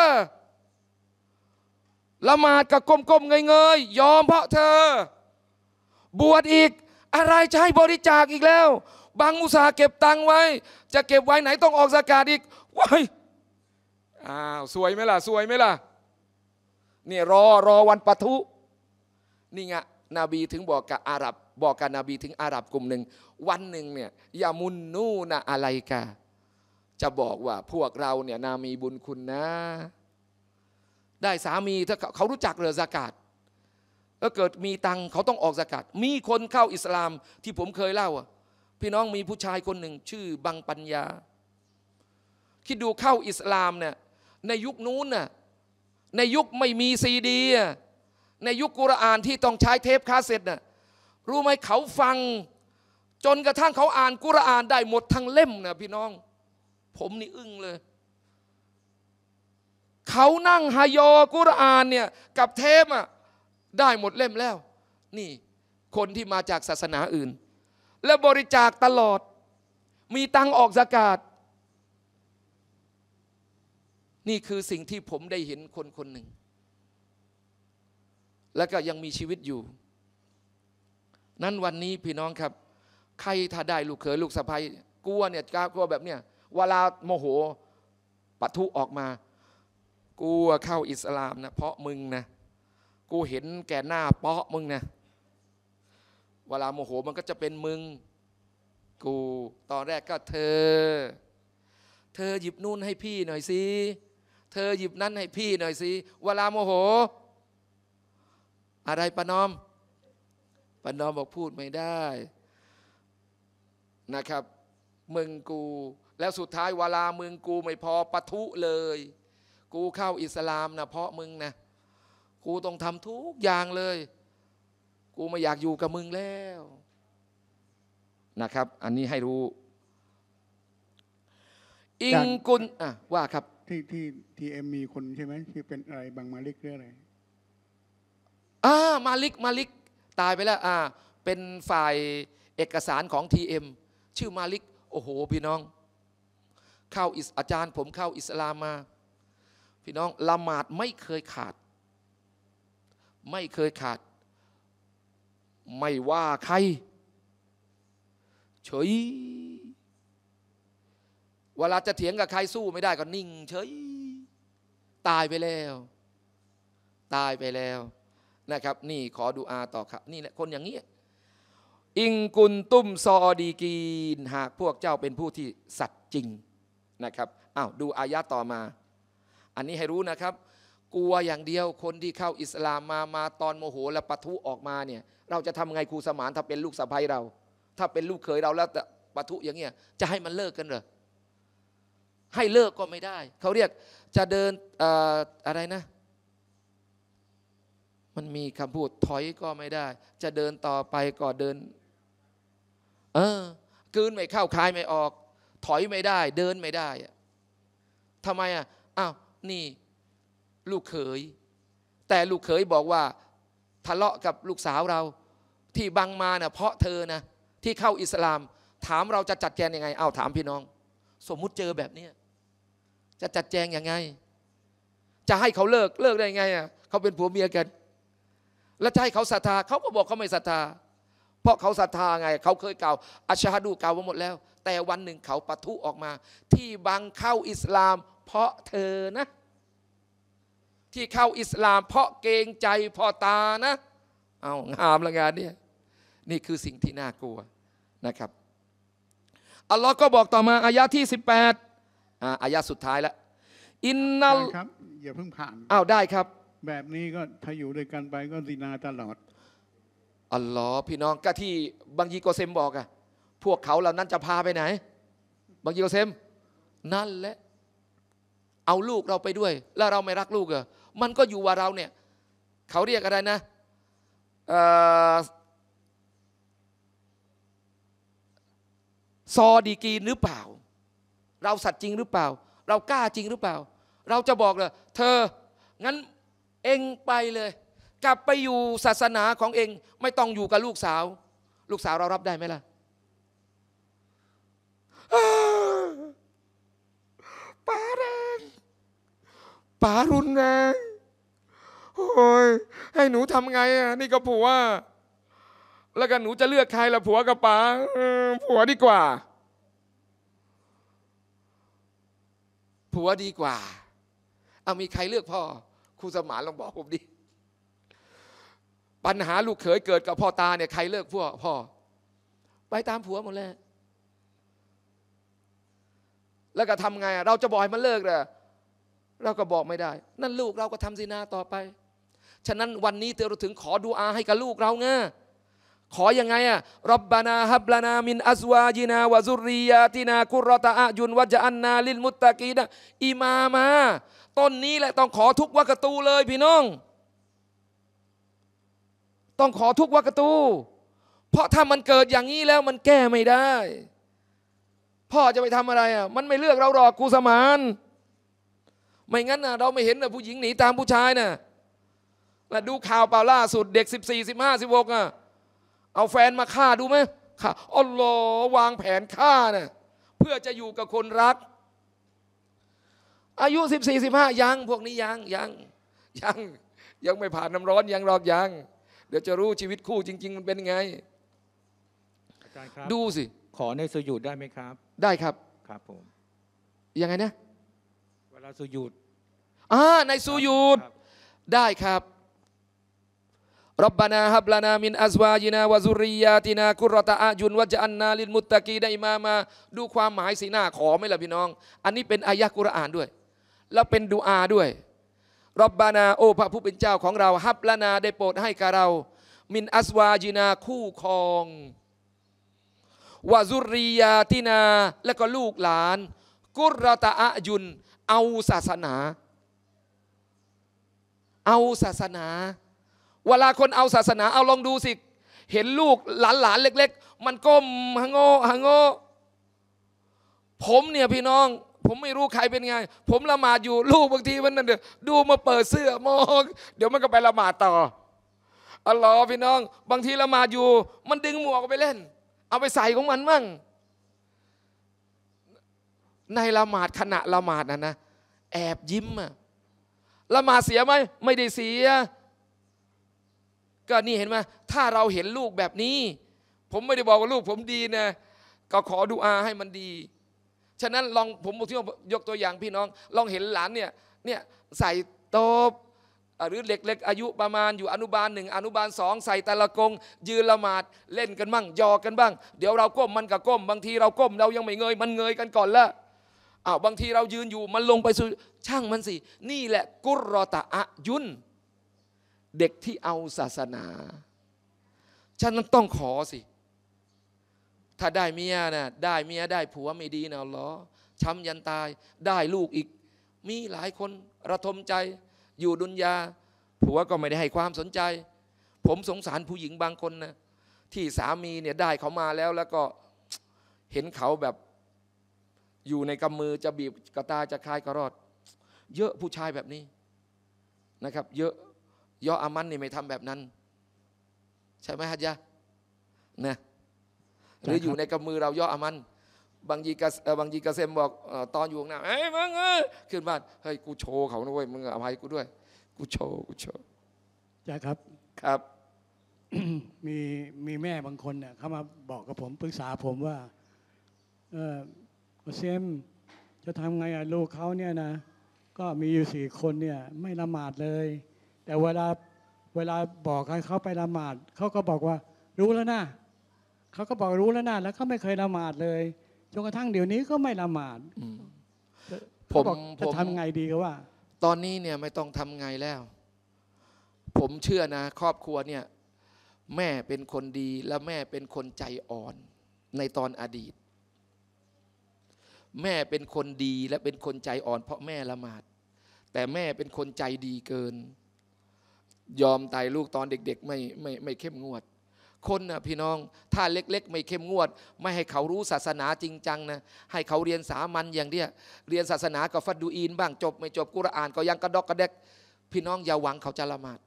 ละหมาดก็ก้มๆเงยๆ ยอมเพราะเธอ บวชอีก อะไรใช้บริจาคอีกแล้ว บางอุตสาห์เก็บตังไว้ จะเก็บไว้ไหนต้องออกสากาดอีกว้ายอ้าวสวยไหมล่ะ สวยไหมล่ะนี่รอรอวันปะทุ นี่ไงนบีถึงบอกกับอาหรับบอกกับนบีถึงอาหรับกลุ่มหนึ่งวันหนึ่งเนี่ยยามุนนูนะอะไรกะจะบอกว่าพวกเราเนี่ยนามีบุญคุณนะ ได้สามีถ้าเขารู้จักเรือสากาศก็เกิดมีตังเขาต้องออกสากาศมีคนเข้าอิสลามที่ผมเคยเล่าอ่ะ พี่น้องมีผู้ชายคนหนึ่งชื่อบังปัญญา คิดดูเข้าอิสลามเนี่ยในยุคนู้นน่ะในยุคไม่มีซีดีในยุคกุรอานที่ต้องใช้เทปคาสเซ็ตน่ะรู้ไหมเขาฟังจนกระทั่งเขาอ่านกุรอานได้หมดทั้งเล่มนะพี่น้อง ผมนี่อึ้งเลยเขานั่งฮายอกุรอานเนี่ยกับเทมอะได้หมดเล่มแล้ว นี่คนที่มาจากศาสนาอื่น และบริจาคตลอด มีตังออกสากาศนี่คือสิ่งที่ผมได้เห็นคนคนหนึ่งและก็ยังมีชีวิตอยู่นั้นวันนี้พี่น้องครับใครถ้าได้ ลูกเขยลูกสะใภ้กลัวเนี่ยกลัวแบบเนี้ยเวลาโมโหปะทุออกมา กูเข้าอิสลามนะเพราะมึงนะกูเห็นแก่หน้าเปาะมึงนะเวลาโมโหมันก็จะเป็นมึงกู ตอนแรกก็ เธอ เธอหยิบนู่นให้พี่หน่อยสิเธอหยิบนั่นให้พี่หน่อยสิเวลาโมโห อะไรปะนอมปะนอมบอกพูดไม่ได้นะครับมึงกูแล้วสุดท้ายเวลามึงกูไม่พอปะทุเลย กูเข้าอิสลามนะเพราะมึงนะกูต้องทำทุกอย่างเลย กูไม่อยากอยู่กับมึงแล้วนะครับ อันนี้ให้รู้อิงกุลอ่ะว่าครับที่ที่ทีเอ็มมีคนใช่ไหมที่เป็นอะไรบางมาลิกหรืออะไรอ่ามาลิกมาลิกตายไปแล้วอ่าเป็นฝ่ายเอกสารของทีเอ็มชื่อมาลิก โอ้โห พี่น้อง เข้าอิสอาจารย์ ผมเข้าอิสลามมา พี่น้องละหมาดไม่เคยขาด ไม่เคยขาด ไม่ว่าใคร เฉย เวลาจะเถียงกับใครสู้ไม่ได้ก็นิ่งเฉย ตายไปแล้ว ตายไปแล้ว นะครับ นี่ขอดูอาต่อครับนี่แหละคนอย่างนี้อิงกุลตุ้มซอดีกีนหากพวกเจ้าเป็นผู้ที่สัตย์จริงนะครับอ้าวดูอายะต่อมา อันนี้ให้รู้นะครับ กลัวอย่างเดียวคนที่เข้าอิสลามมามาตอนโมโหและปะทุออกมาเนี่ย เราจะทำไงครูสมานถ้าเป็นลูกสะใภ้เรา ถ้าเป็นลูกเคยเราแล้วปะทุอย่างเงี้ยจะให้มันเลิกกันเหรอให้เลิกก็ไม่ได้ เขาเรียกจะเดินอะไรนะ มันมีคำพูดถอยก็ไม่ได้ จะเดินต่อไปก็เดินเออกืนไม่เข้าคายไม่ออก ถอยไม่ได้ เดินไม่ได้ทำไมอ่ะอ้าวนี่ ลูกเขย แต่ลูกเขยบอกว่าทะเลาะกับลูกสาวเราที่บังมาเนะ่ะ เพราะเธอนะที่เข้าอิสลาม ถามเราจะจัดแจงยังไงอ้าวถามพี่น้อง สมมุติเจอแบบนี้จะจัดแจงยังไง จะให้เขาเลิกเลิกได้ยังไงอ่ะเขาเป็นผัวเมียกัน แล้วจะให้เขาศรัทธาเขาก็บอกเขาไม่ศรัทธาเพราะเขาศรัทธาไงเขาเคยกล่าวอัชฮะดูกล่าวปหมดแล้ว แต่วันหนึ่งเขาปะทุออกมา ที่บังเข้าอิสลาม เพราะเธอนะ ที่เข้าอิสลาม เพราะเกรงใจพอตานะ เอางามละงานเนี่ยนี่คือสิ่งที่น่ากลัวนะครับอัลลอฮ์ก็บอกต่อมาอายะที่ 18อ่าอายะสุดท้ายแล้วอินนัลครับอย่าเพิ่งผ่านอ้าวได้ครับ แบบนี้ก็ถ้าอยู่ด้วยกันไปก็ดีนาตลอดอัลลอฮ์พี่น้องก็ที่บางยีโกเซมบอกอะพวกเขาเหล่านั้นจะพาไปไหน บางยีโกเซมนั่นแหละ เอาลูกเราไปด้วย แล้วเราไม่รักลูกเหรอมันก็อยู่ว่าเราเนี่ยเขาเรียกอะไรนะซอดีกีนหรือเปล่า เราสัตว์จริงหรือเปล่า เรากล้าจริงหรือเปล่า เราจะบอกเลยเธอ งั้นเองไปเลยกลับไปอยู่ศาสนาของเอง ไม่ต้องอยู่กับลูกสาว ลูกสาวเรารับได้ไหมล่ะป้าแรงป้ารุนแรงโอ้ย ให้หนูทำไงอ่ะนี่ก็ผัวแล้วกันหนูจะเลือกใครล่ะผัวกับป้าผัวดีกว่า ผัวดีกว่าเอามีใครเลือกพ่อครูสมานลองบอกผมดิปัญหาลูกเขยเกิดกับพ่อตาเนี่ยใครเลิกพ่อพ่อ ไปตามผัวหมดเลยแล้วก็ทำไงเราจะบอกให้มันเลิกเลยเราก็บอกไม่ได้ นั่นลูกเราก็ทำสีนาต่อไป ฉะนั้นวันนี้เราถึงขอดูอาให้กับลูกเราไงขอยังไงอ่ะรับบานาฮับลานามินอัซวาจินาวาซุริยาตินาคุรตะอายุนวาจันนาลิลมุตตะกีนะอิมามาต้นนี้แหละต้องขอทุกวักตูเลยพี่น้องต้องขอทุกวักตู เพราะถ้ามันเกิดอย่างนี้แล้ว มันแก้ไม่ได้ พ่อจะไปทำอะไรอ่ะ มันไม่เลือกเราหรอกกูสมาน ไม่งั้นนะเราไม่เห็นนะผู้หญิงหนี ตามผู้ชายนะ่ะแล้วดูข่าวเปล่าล่าสุดเด็ก14 15 16อ่ะ เอาแฟนมาฆ่าดูไหมค่ะอ๋อโลวางแผนฆ่านะ่ะเพื่อจะอยู่กับคนรัก อายุ14 15 ยัง พวกนี้ยัง ยัง ยังยังไม่ผ่านน้ำร้อนยังรอกยังเดี๋ยวจะรู้ชีวิตคู่จริงๆ มันเป็นไงอาจารย์ครับดูสิ ขอในสุญูดได้ไหมครับ ได้ครับ ครับผมยังไงนะเวลาสุญูดอ่า ในสุญูดครับได้ครับ ربنا هب لنا من أزواجنا وذرياتنا قرة أعين واجعلنا للمتقين إماما ดูความหมายสีหน้าขอไหมล่ะพี่น้อง อันนี้เป็นอายะกุรอานด้วยแล้วเป็นดูอาด้วยรบบานาโอพระผู้เป็นเจ้าของเราฮับลานาได้โปรดให้กับเรา มินอัสวาจินาคู่ครองวาซุรียาตินา และก็ลูกหลาน กุรตะอายุน เอาศาสนา เอาศาสนา เวลาคนเอาศาสนา เอาลองดูสิ เห็นลูกหลานหลานเล็กๆ มันก้มหงโงหงโง ผมเนี่ยพี่น้องผมไม่รู้ใครเป็นไง ผมละหมาดอยู่ ลูกบางทีมันนั่นเดี๋ยวดูมาเปิดเสื้อมอง เดี๋ยวมันก็ไปละหมาดต่ออัลลอฮ์พี่น้อง บางทีละหมาดอยู่ มันดึงหมวกไปเล่น เอาไปใส่ของมันมั่งในละหมาดขณะละหมาดนะนะแอบยิ้มอะละหมาดเสียไหม ไม่ได้เสีย ก็นี่เห็นไหมถ้าเราเห็นลูกแบบนี้ ผมไม่ได้บอกว่าลูกผมดีนะก็ขอดูอาให้มันดีฉะนั้นลองผมบอกที่ยกตัวอย่างพี่น้องลองเห็นหลานเนี่ยเนี่ย ใส่โต๊ะหรือเล็กๆอายุประมาณอยู่อนุบาลหนึ่งอนุบาลสองใส่ตะละกง ยืนละหมาดเล่นกันบ้างยอกันบ้าง เดี๋ยวเราก้มมันก็ก้มบางทีเราก้มเรายังไม่เงย มันเงยกันก่อนละอ้าวบางทีเรายืนอยู่มันลงไปสู่ช่างมันสินี่แหละกุรอตะอะยุน เด็กที่เอาศาสนาฉะนั้นต้องขอสิถ้าได้เมียนะได้เมียได้ผัวไม่ดีนะหรอช้ำยันตาย ได้ลูกอีก มีหลายคนระทมใจ อยู่ดุนยาผัวก็ไม่ได้ให้ความสนใจ ผมสงสารผู้หญิงบางคนนะที่สามีเนี่ยได้เขามาแล้ว แล้วก็เห็นเขาแบบอยู่ในกำมือจะบีบกระตาจะคายกระรอด เยอะผู้ชายแบบนี้นะครับ เยอะยออามันนี่ไม่ทำแบบนั้น ใช่ไหมฮัจยะนะหรืออยู่ในกำมือเราย่ออามันบางยีกบางยีกเซมบอกตอนอยู่ข้างหน้าเอ้ยมึงเอ้ขึ้นมาเฮ้ยกูโชว์เขาด้วยมึงอภัยกูด้วย กูโชว์กูโชว์จ้่ครับครับมีมีแม่บางคนเนี่ยเขามาบอกกับผมปรึกษาผมว่าเออเซม จะทำไงอะลูกเขาเนี่ยนะ ก็มีอยู่สี่คนเนี่ย ไม่ละหมาดเลย แต่เวลาเวลาบอกให้เขาไปละหมาดเขาก็บอกว่ารู้แล้วนะเขาก็บอกรู้แล้วนะแล้วก็ไม่เคยละหมาดเลยจนกระทั่งเดี๋ยวนี้ก็ไม่ละหมาดผมจะทำไงดีก็ว่า ตอนนี้เนี่ยไม่ต้องทำไงแล้ว ผมเชื่อนะ ครอบครัวเนี่ย แม่เป็นคนดีและแม่เป็นคนใจอ่อน ในตอนอดีต แม่เป็นคนดีและเป็นคนใจอ่อน เพราะแม่ละหมาด แต่แม่เป็นคนใจดีเกิน ยอมตายลูกตอนเด็ก ๆ ไม่ไม่ไม่เข้มงวดคนนะพี่น้องถ้าเล็กๆไม่เข้มงวด ไม่ให้เขารู้ศาสนาจริงจังนะให้เขาเรียนสามัญอย่างเดียวเรียนศาสนากับฟัดดูอีนบ้างจบไม่จบกุรอานก็ยังกระดอกกระเดกพี่น้องอย่าหวังเขาจะละหมาด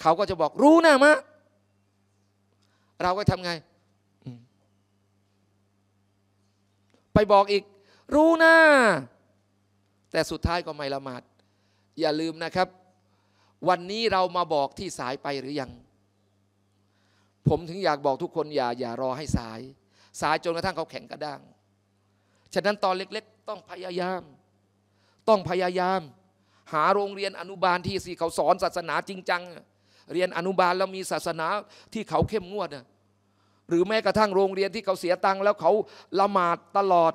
เขาก็จะบอกรู้นะมะเราก็ทำไง ไปบอกอีก รู้นะแต่สุดท้ายก็ไม่ละหมาด อย่าลืมนะครับ วันนี้เรามาบอกที่สายไปหรือยังผมถึงอยากบอกทุกคนอย่าอย่ารอให้สาย สายจนกระทั่งเขาแข็งกระด้างฉะนั้นตอนเล็กๆ ต้องพยายาม ต้องพยายาม หาโรงเรียนอนุบาลที่สี่เขาสอนศาสนาจริงจัง เรียนอนุบาลแล้วมีศาสนาที่เขาเข้มงวดนะหรือแม้กระทั่งโรงเรียนที่เขาเสียตังค์แล้วเขาละหมาดตลอด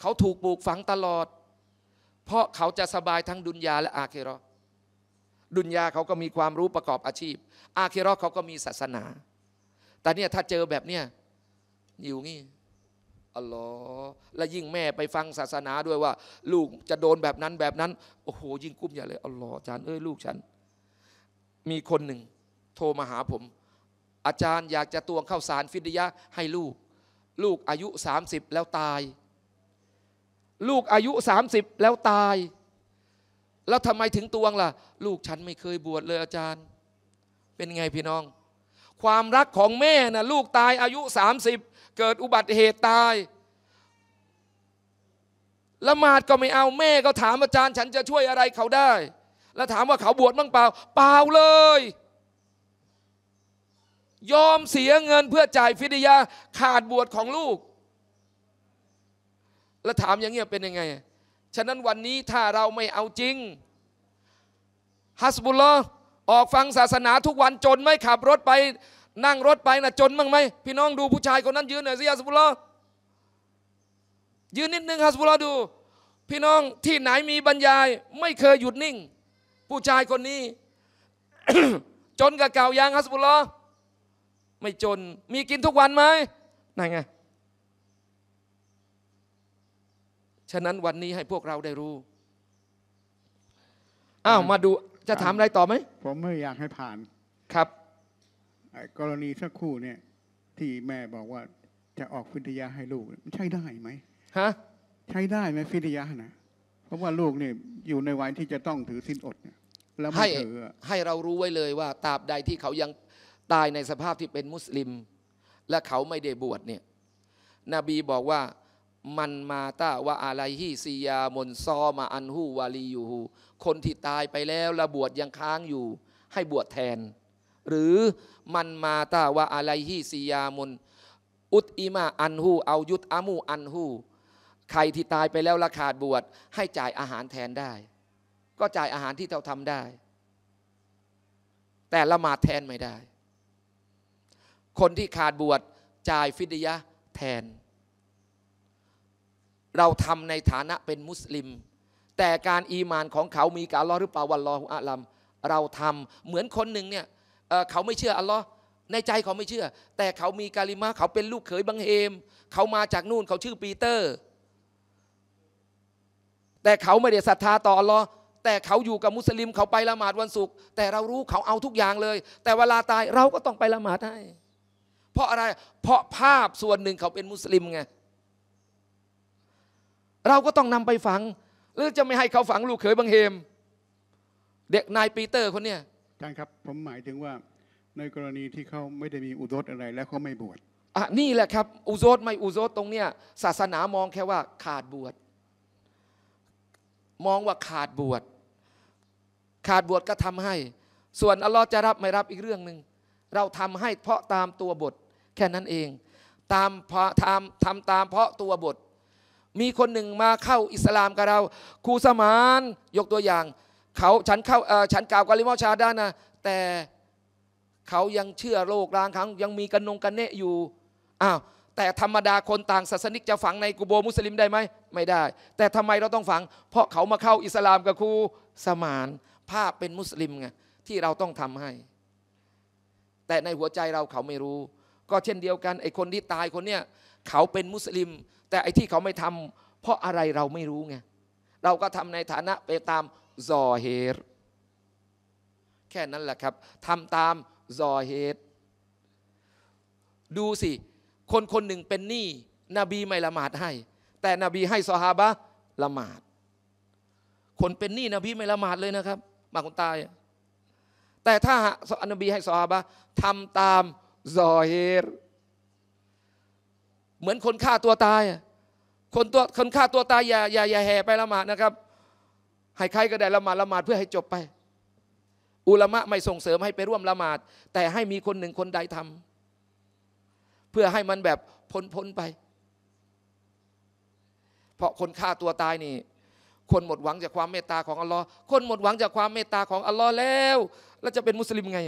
เขาถูกปลูกฝังตลอด เพราะเขาจะสบายทั้งดุนยาและอาเครอดุนยาเขาก็มีความรู้ประกอบอาชีพ อาเครอเขาก็มีศาสนาแต่เนี่ยถ้าเจอแบบเนี้ยอยู่งี้อ๋อและยิ่งแม่ไปฟังศาสนาด้วยว่า ลูกจะโดนแบบนั้นแบบนั้นโอ้โหยิ่งกุ้มใหญ่เลยอ๋ออาจารย์เอ้ยลูกฉัน มีคนหนึ่ง โทรมาหาผม อาจารย์อยากจะตวงข้าวสารฟิดยะให้ลูก ลูกอายุ 30 แล้วตาย ลูกอายุ30แล้วตาย แล้วทำไมถึงตวงล่ะ ลูกฉันไม่เคยบวชเลยอาจารย์ เป็นไงพี่น้องความรักของแม่นะลูกตายอายุ 30 เกิดอุบัติเหตุตายละหมาดก็ไม่เอาแม่ก็ถามอาจารย์ฉันจะช่วยอะไรเขาได้ แล้วถามว่าเขาบวชบ้างเปล่า เปล่าเลย ยอมเสียเงินเพื่อจ่ายฟิดยาขาดบวชของลูก แล้วถามอย่างเงี้ยเป็นยังไง ฉะนั้นวันนี้ถ้าเราไม่เอาจริง ฮัสบุลลอ์ออกฟังศาสนาทุกวันจนไม่ขับรถไป นั่งรถไปนะจนมั้งไหมพี่น้องดูผู้ชายคนนั้น ยืนหน่อยสิฮัสบุลละยืนนิดนึงฮัสบุลละดูพี่น้องที่ไหนมีบรรยาย ไม่เคยหยุดนิ่ง ผู้ชายคนนี้ จนกับเก่ายางฮัสบุลละไม่จนมีกินทุกวันไหมนั่นไง ฉะนั้นวันนี้ให้พวกเราได้รู้อ้าวมาดูจะถามอะไรต่อไหมผมไม่อยากให้ผ่าน ครับ กรณีสักครู่เนี่ย ที่แม่บอกว่าจะออกฟิทยาให้ลูกมใช่ได้ไหมฮะ ใช้ได้ไหมฟิทยานะเพราะว่าลูกเนี่ยอยู่ในวัยที่จะต้องถือสิ้นอดเนี่ย แล้วไม่ถือให้เรารู้ไว้เลยว่าตราบใดที่เขายังตายในสภาพที่เป็นมุสลิม และเขาไม่ได้บวชเนี่ย นบีบอกว่ามันมาตาวะอะไรฮีซียามนซอมา อันหูวาลียูหูคนที่ตายไปแล้วระบวชยังค้างอยู่ ให้บวชแทน หรือมันมาตาวะอะไรฮีซียามนอุตอิมาอันหูเอายุตอามู อันหูใครที่ตายไปแล้วราขาดบวชให้จ่ายอาหารแทนได้ ก็จ่ายอาหารที่เราทำได้ แต่ละหมาดแทนไม่ได้ คนที่ขาดบวชจ่ายฟิดยะแทนเราทำในฐานะเป็นมุสลิม แต่การอีมานของเขามีการลอหรือเปล่าวันลอฮุอะลัมเราทำเหมือนคนหนึ่งเนี่ยเขาไม่เชื่ออัลลอฮ์ในใจเขาไม่เชื่อ แต่เขามีกาลิมาเขาเป็นลูกเขยบังเฮมเขามาจากนู่นเขาชื่อปีเตอร์ แต่เขาไม่ได้ศรัทธาต่ออัลลอฮ์แต่เขาอยู่กับมุสลิมเขาไปละหมาดวันศุกร์แต่เรารู้เขาเอาทุกอย่างเลย แต่เวลาตายเราก็ต้องไปละหมาดให้ เพราะอะไรเพราะภาพส่วนหนึ่งเขาเป็นมุสลิมไงเราก็ต้องนำไปฝังหรือจะไม่ให้เขาฝังลูกเขยบังเฮม เด็กนายปีเตอร์คนเนี้ยท่านครับผมหมายถึงว่าในกรณีที่เขาไม่ได้มีอุโรอะไร แล้วเขาไม่บวชอ่ะนี่แหละครับอุโสดไม่อุโสดตรงเนี้ยศาสนามองแค่ว่าขาดบวชมองว่าขาดบวช ขาดบวชก็ทำให้ ส่วนอัลลอฮ์จะรับไม่รับอีกเรื่องหนึ่งเราทำให้เพราะตามตัวบทแค่นั้นเองตามพอทำทำตามเพราะตัวบทมีคนหนึ่งมาเข้าอิสลาม กับเราครูสมาน ยกตัวอย่างเขาฉันเข้าฉันกล่าวกาลิมอชาดานะ แต่เขายังเชื่อโลกรางครั้ง ยังมีกันนงกันเนะอยู่อ้าวแต่ธรรมดาคนต่างศาสนิกจะฝังในกุโบมุสลิมได้ไหมไม่ได้ แต่ทำไมเราต้องฝัง เพราะเขามาเข้าอิสลามกับครูสมาน ภาพเป็นมุสลิมไงที่เราต้องทำให้ แต่ในหัวใจเราเขาไม่รู้ ก็เช่นเดียวกันไอ้คนที่ตายคนเนี้ยเขาเป็นมุสลิมแต่ไอ้ที่เขาไม่ทำ เพราะอะไรเราไม่รู้ไงเราก็ทำในฐานะไปตามซอเฮุแค่นั้นแหละครับทำตามซอเฮตดูสิคนคนหนึ่งเป็นหนี้นบีไม่ละหมาดให้ แต่นบีให้ซอฮาบะละหมาดคนเป็นหนี้นบีไม่ละหมาดเลยนะครับมาคนตาย แต่ถ้าอันนบีให้ซอฮาบะทำตามซอเฮตเหมือนคนฆ่าตัวตาย คนตัวคนฆ่าตัวตายอย่าอย่าอย่าแห่ไปละหมาดนะครับ ให้ใครก็ได้ละหมาดละหมาด เพื่อให้จบไปอุลามะไม่ส่งเสริมให้ไปร่วมละหมาด แต่ให้มีคนหนึ่งคนใดทำ เพื่อให้มันแบบพ้นพ้นไป เพราะคนฆ่าตัวตายนี่ คนหมดหวังจากความเมตตาของอัลลอฮ์คนหมดหวังจากความเมตตาของอัลลอฮ์แล้ว แล้วจะเป็นมุสลิมไง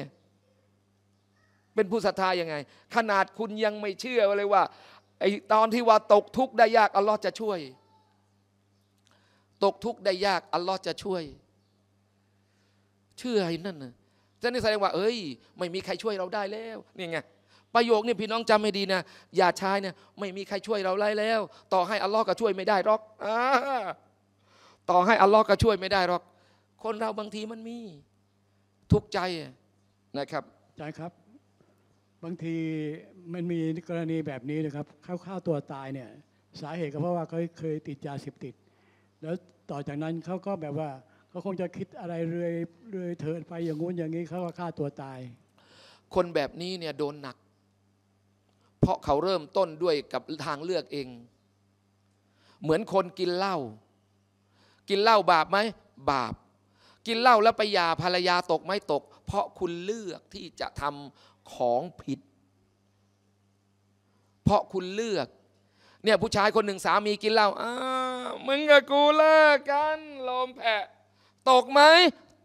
เป็นผู้ศรัทธายังไง ขนาดคุณยังไม่เชื่อเลยว่าไอตอนที่ว่าตกทุกข์ได้ยากอัลลอฮ์จะช่วย ตกทุกข์ได้ยากอัลลอฮ์จะช่วยเชื่อไอ้นั่นนะต่นี่แสดงว่า เอ้ย ไม่มีใครช่วยเราได้แล้วนี่ไงประโยคนี่พี่น้องจำไม่ดีนะอย่าใช้เนี่ยไม่มีใครช่วยเราได้แล้ว ต่อให้อัลลอฮ์ก็ช่วยไม่ได้หรอกอต่อให้อัลลอฮ์ก็ช่วยไม่ได้หรอก คนเราบางทีมันมี ทุกใจนะครับ ใจครับบางทีมันมีกรณีแบบนี้นะครับเข้าวๆตัวตายเนี่ย สาเหตุก็เพราะว่าเขาเคยติดยาเสพติด แล้วต่อจากนั้นเขาก็แบบว่าเขาคงจะคิดอะไรเรื่อยเยเถิดไปอย่างงู้นอย่างนี้ เขาก็ฆ่าตัวตาย คนแบบนี้เนี่ยโดนหนัก เพราะเขาเริ่มต้นด้วยกับทางเลือกเอง เหมือนคนกินเหล้ากินเหล้าบาปไหมบาป กินเหล้าแล้วไปยาภรรยาตกไม่ตก เพราะคุณเลือกที่จะทำของผิด เพราะคุณเลือกเนี่ยผู้ชายคนหนึ่งสามีกินเหล้าอ้ามึงกับกูเลิกกัน ลมแผะตกไหม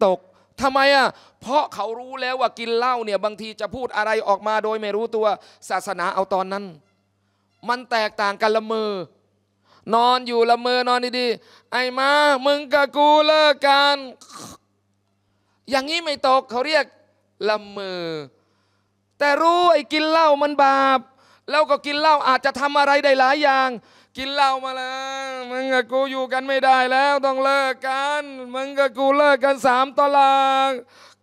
ตกทำไมอ่ะเพราะเขารู้แล้วว่ากินเหล้าเนี่ยบางทีจะพูดอะไรออกมา โดยไม่รู้ตัวศาสนาเอาตอนนั้น มันแตกต่างกันละเมอนอนอยู่ละเมอนอนดีๆไอ้มามึงกับกูเลิกกัน อย่างนี้ไม่ตกเขาเรียกละเมอแต่รู้ไอ้กินเหล้ามันบาป แล้วก็กินเหล้าอาจจะทำอะไรได้หลายอย่าง กินเหล้ามาแล้วมึงกับกูอยู่กันไม่ได้แล้วต้องเลิกกันมึงกับกูเลิกกันสามตลาง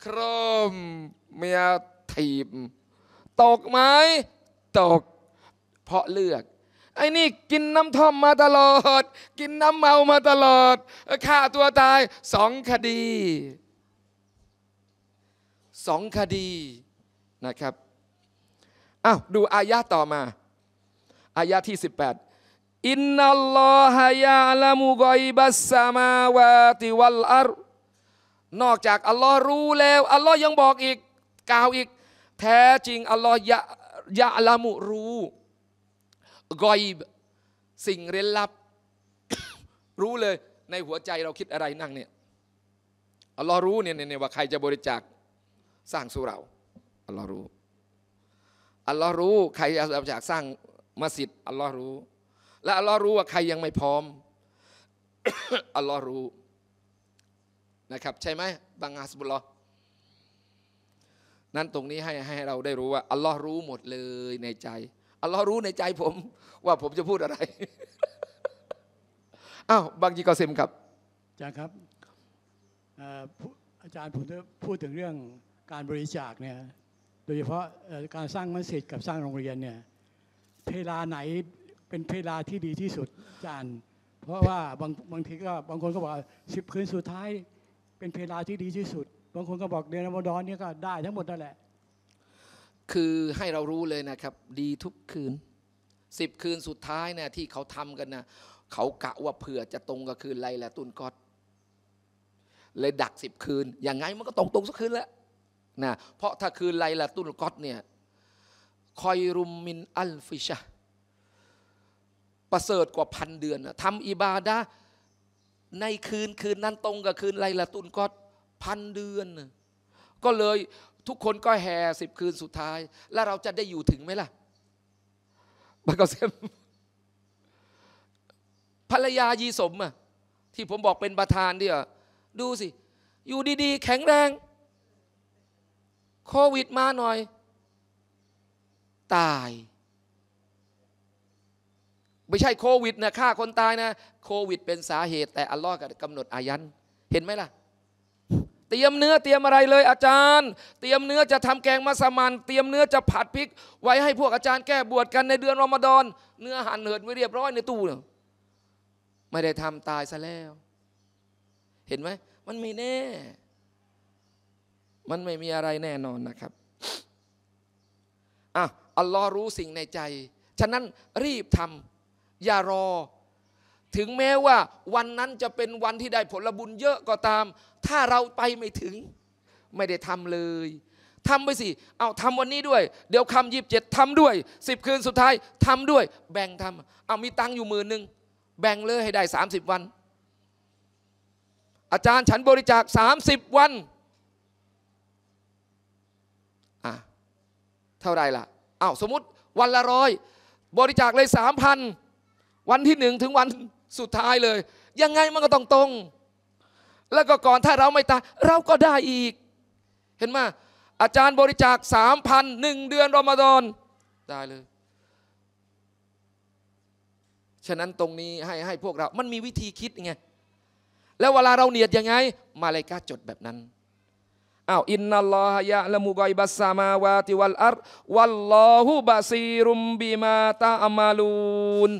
ครมเมียถีบ ตกไหมตก เพราะเลือกไอ้นี่กินน้ำท่อมมาตลอดกินน้ำเมามาตลอดฆ่าตัวตายสองคดีสองคดีนะครับอ้าวดูอายะต่อมาอายะที่ 18อินนัลลอฮยาลามุกอยบัสสามาวาติวัลอารนอกจากอัลลอฮ์รู้แล้วอัลลอฮ์ยังบอกอีกกล่าวอีก แท้จริงอัลลอฮ์ยะยะลามุรู้กอยบสิ่งเร้นลับ รู้เลย ในหัวใจเราคิดอะไรนั่งเนี่ยอัลลอฮ์รู้เนี่ยเนี่ยว่าใครจะบริจาคสร้างสุเราอัลลอฮ์รู้อัลลอฮ์รู้ใครอะากสร้างมัสยิด อัลลอฮ์รู้และอัลลอฮ์รู้ว่าใครยังไม่พร้อม อัลลอฮ์รู้นะครับ ใช่ไหมบางอาสบุลลอนั้นตรงนี้ให้ให้เราได้รู้ว่าอัลลอฮ์รู้หมดเลยในใจอัลลอฮ์รู้ในใจผม ว่าผมจะพูดอะไรอ้าวบางจีกอเซมครับ อาจารย์ครับอาจารย์ผมจะพูดถึงเรื่องการบริจาคเนี่ยดยเฉพาะการสร้างมัสยิดกับสร้างโรงเรียนเนี่ยเพลาไหนเป็นเพลาที่ดีที่สุดจาน เพราะว่าบางบางทีก็บางคนก็บอกสิบคืนสุดท้าย เป็นเพลาที่ดีที่สุด บางคนก็บอกเดือนอมดอนเนี่ยก็ได้ทั้งหมดนั่นแหละ คือให้เรารู้เลยนะครับ ดีทุกคืนสิบคืนสุดท้ายเนี่ยที่เขาทำกันนะเขากะว่าเผื่อจะตรงกับคืนไรแหละตุนกอดเลยดักสิบคืนอย่างไงมันก็ตรงตรงสักคืนแล้วนะเพราะถ้าคืนไลลาตุลกอตเนี่ยคอยรุมมินอัลฟิชะประเสริฐกว่าพันเดือนทำอิบาดะในคืนคืนนั้นตรงกับคืนไลลาตุลกอตพันเดือน ก็เลยทุกคนก็แห่สิบคืนสุดท้าย แล้วเราจะได้อยู่ถึงไหมล่ะบักเซมภรรยายีสมอะที่ผมบอกเป็นประธานเดียดูสิ อยู่ดีๆ แข็งแรงโควิดมาหน่อย ตาย ไม่ใช่โควิดนะฆ่าคนตายนะ โควิดเป็นสาเหตุแต่อัลลอฮ์กำหนดอายัน เห็นไหมล่ะ เตรียมเนื้อเตรียมอะไรเลย อาจารย์ เตรียมเนื้อจะทำแกงมัสมันเตรียมเนื้อจะผัดพริก ไว้ให้พวกอาจารย์แก้บวชกันในเดือนรอมฎอนเนื้อหั่นเหินไว้เรียบร้อยในตู้เนไม่ได้ทำตายซะแล้ว เห็นไหมมันมีแน่มันไม่มีอะไรแน่นอนนะครับ อ่ะ อัลลอฮ์รู้สิ่งในใจ ฉะนั้นรีบทำ อย่ารอ ถึงแม้ว่า วันนั้นจะเป็นวันที่ได้ผลบุญเยอะก็ตาม ถ้าเราไปไม่ถึง ไม่ได้ทำเลย ทำไปสิ เอาทำวันนี้ด้วย เดี๋ยวคำยีิบเจ็ดทำด้วย สิบคืนสุดท้ายทำด้วย แบ่งทำ เอามีตังค์อยู่หมื่นหนึ่งแบ่งเลยให้ได้ 30 วัน อาจารย์ฉันบริจาค30วันเท่าไรล่ะอ้าวสมมติ วันละร้อย บริจาคเลยสามพันวันที่หนึ่งถึงวันสุดท้ายเลย ยังไงมันก็ต้องตรง แล้วก็ก่อนถ้าเราไม่ตาย เราก็ได้อีก เห็นไหมอาจารย์บริจาคสามพันหนึ่งเดือนรอมฎอนได้เลย ฉะนั้นตรงนี้ให้ให้พวกเรามันมีวิธีคิดไง แล้วเวลาเราเนียดยังไง มาเลยกาจดแบบนั้นอ้าวอินนัลลอฮยะละมุกอยบัสซามาวาติวัลอัรวัลลอฮุบาซีรุมบิมาตาอามาลูน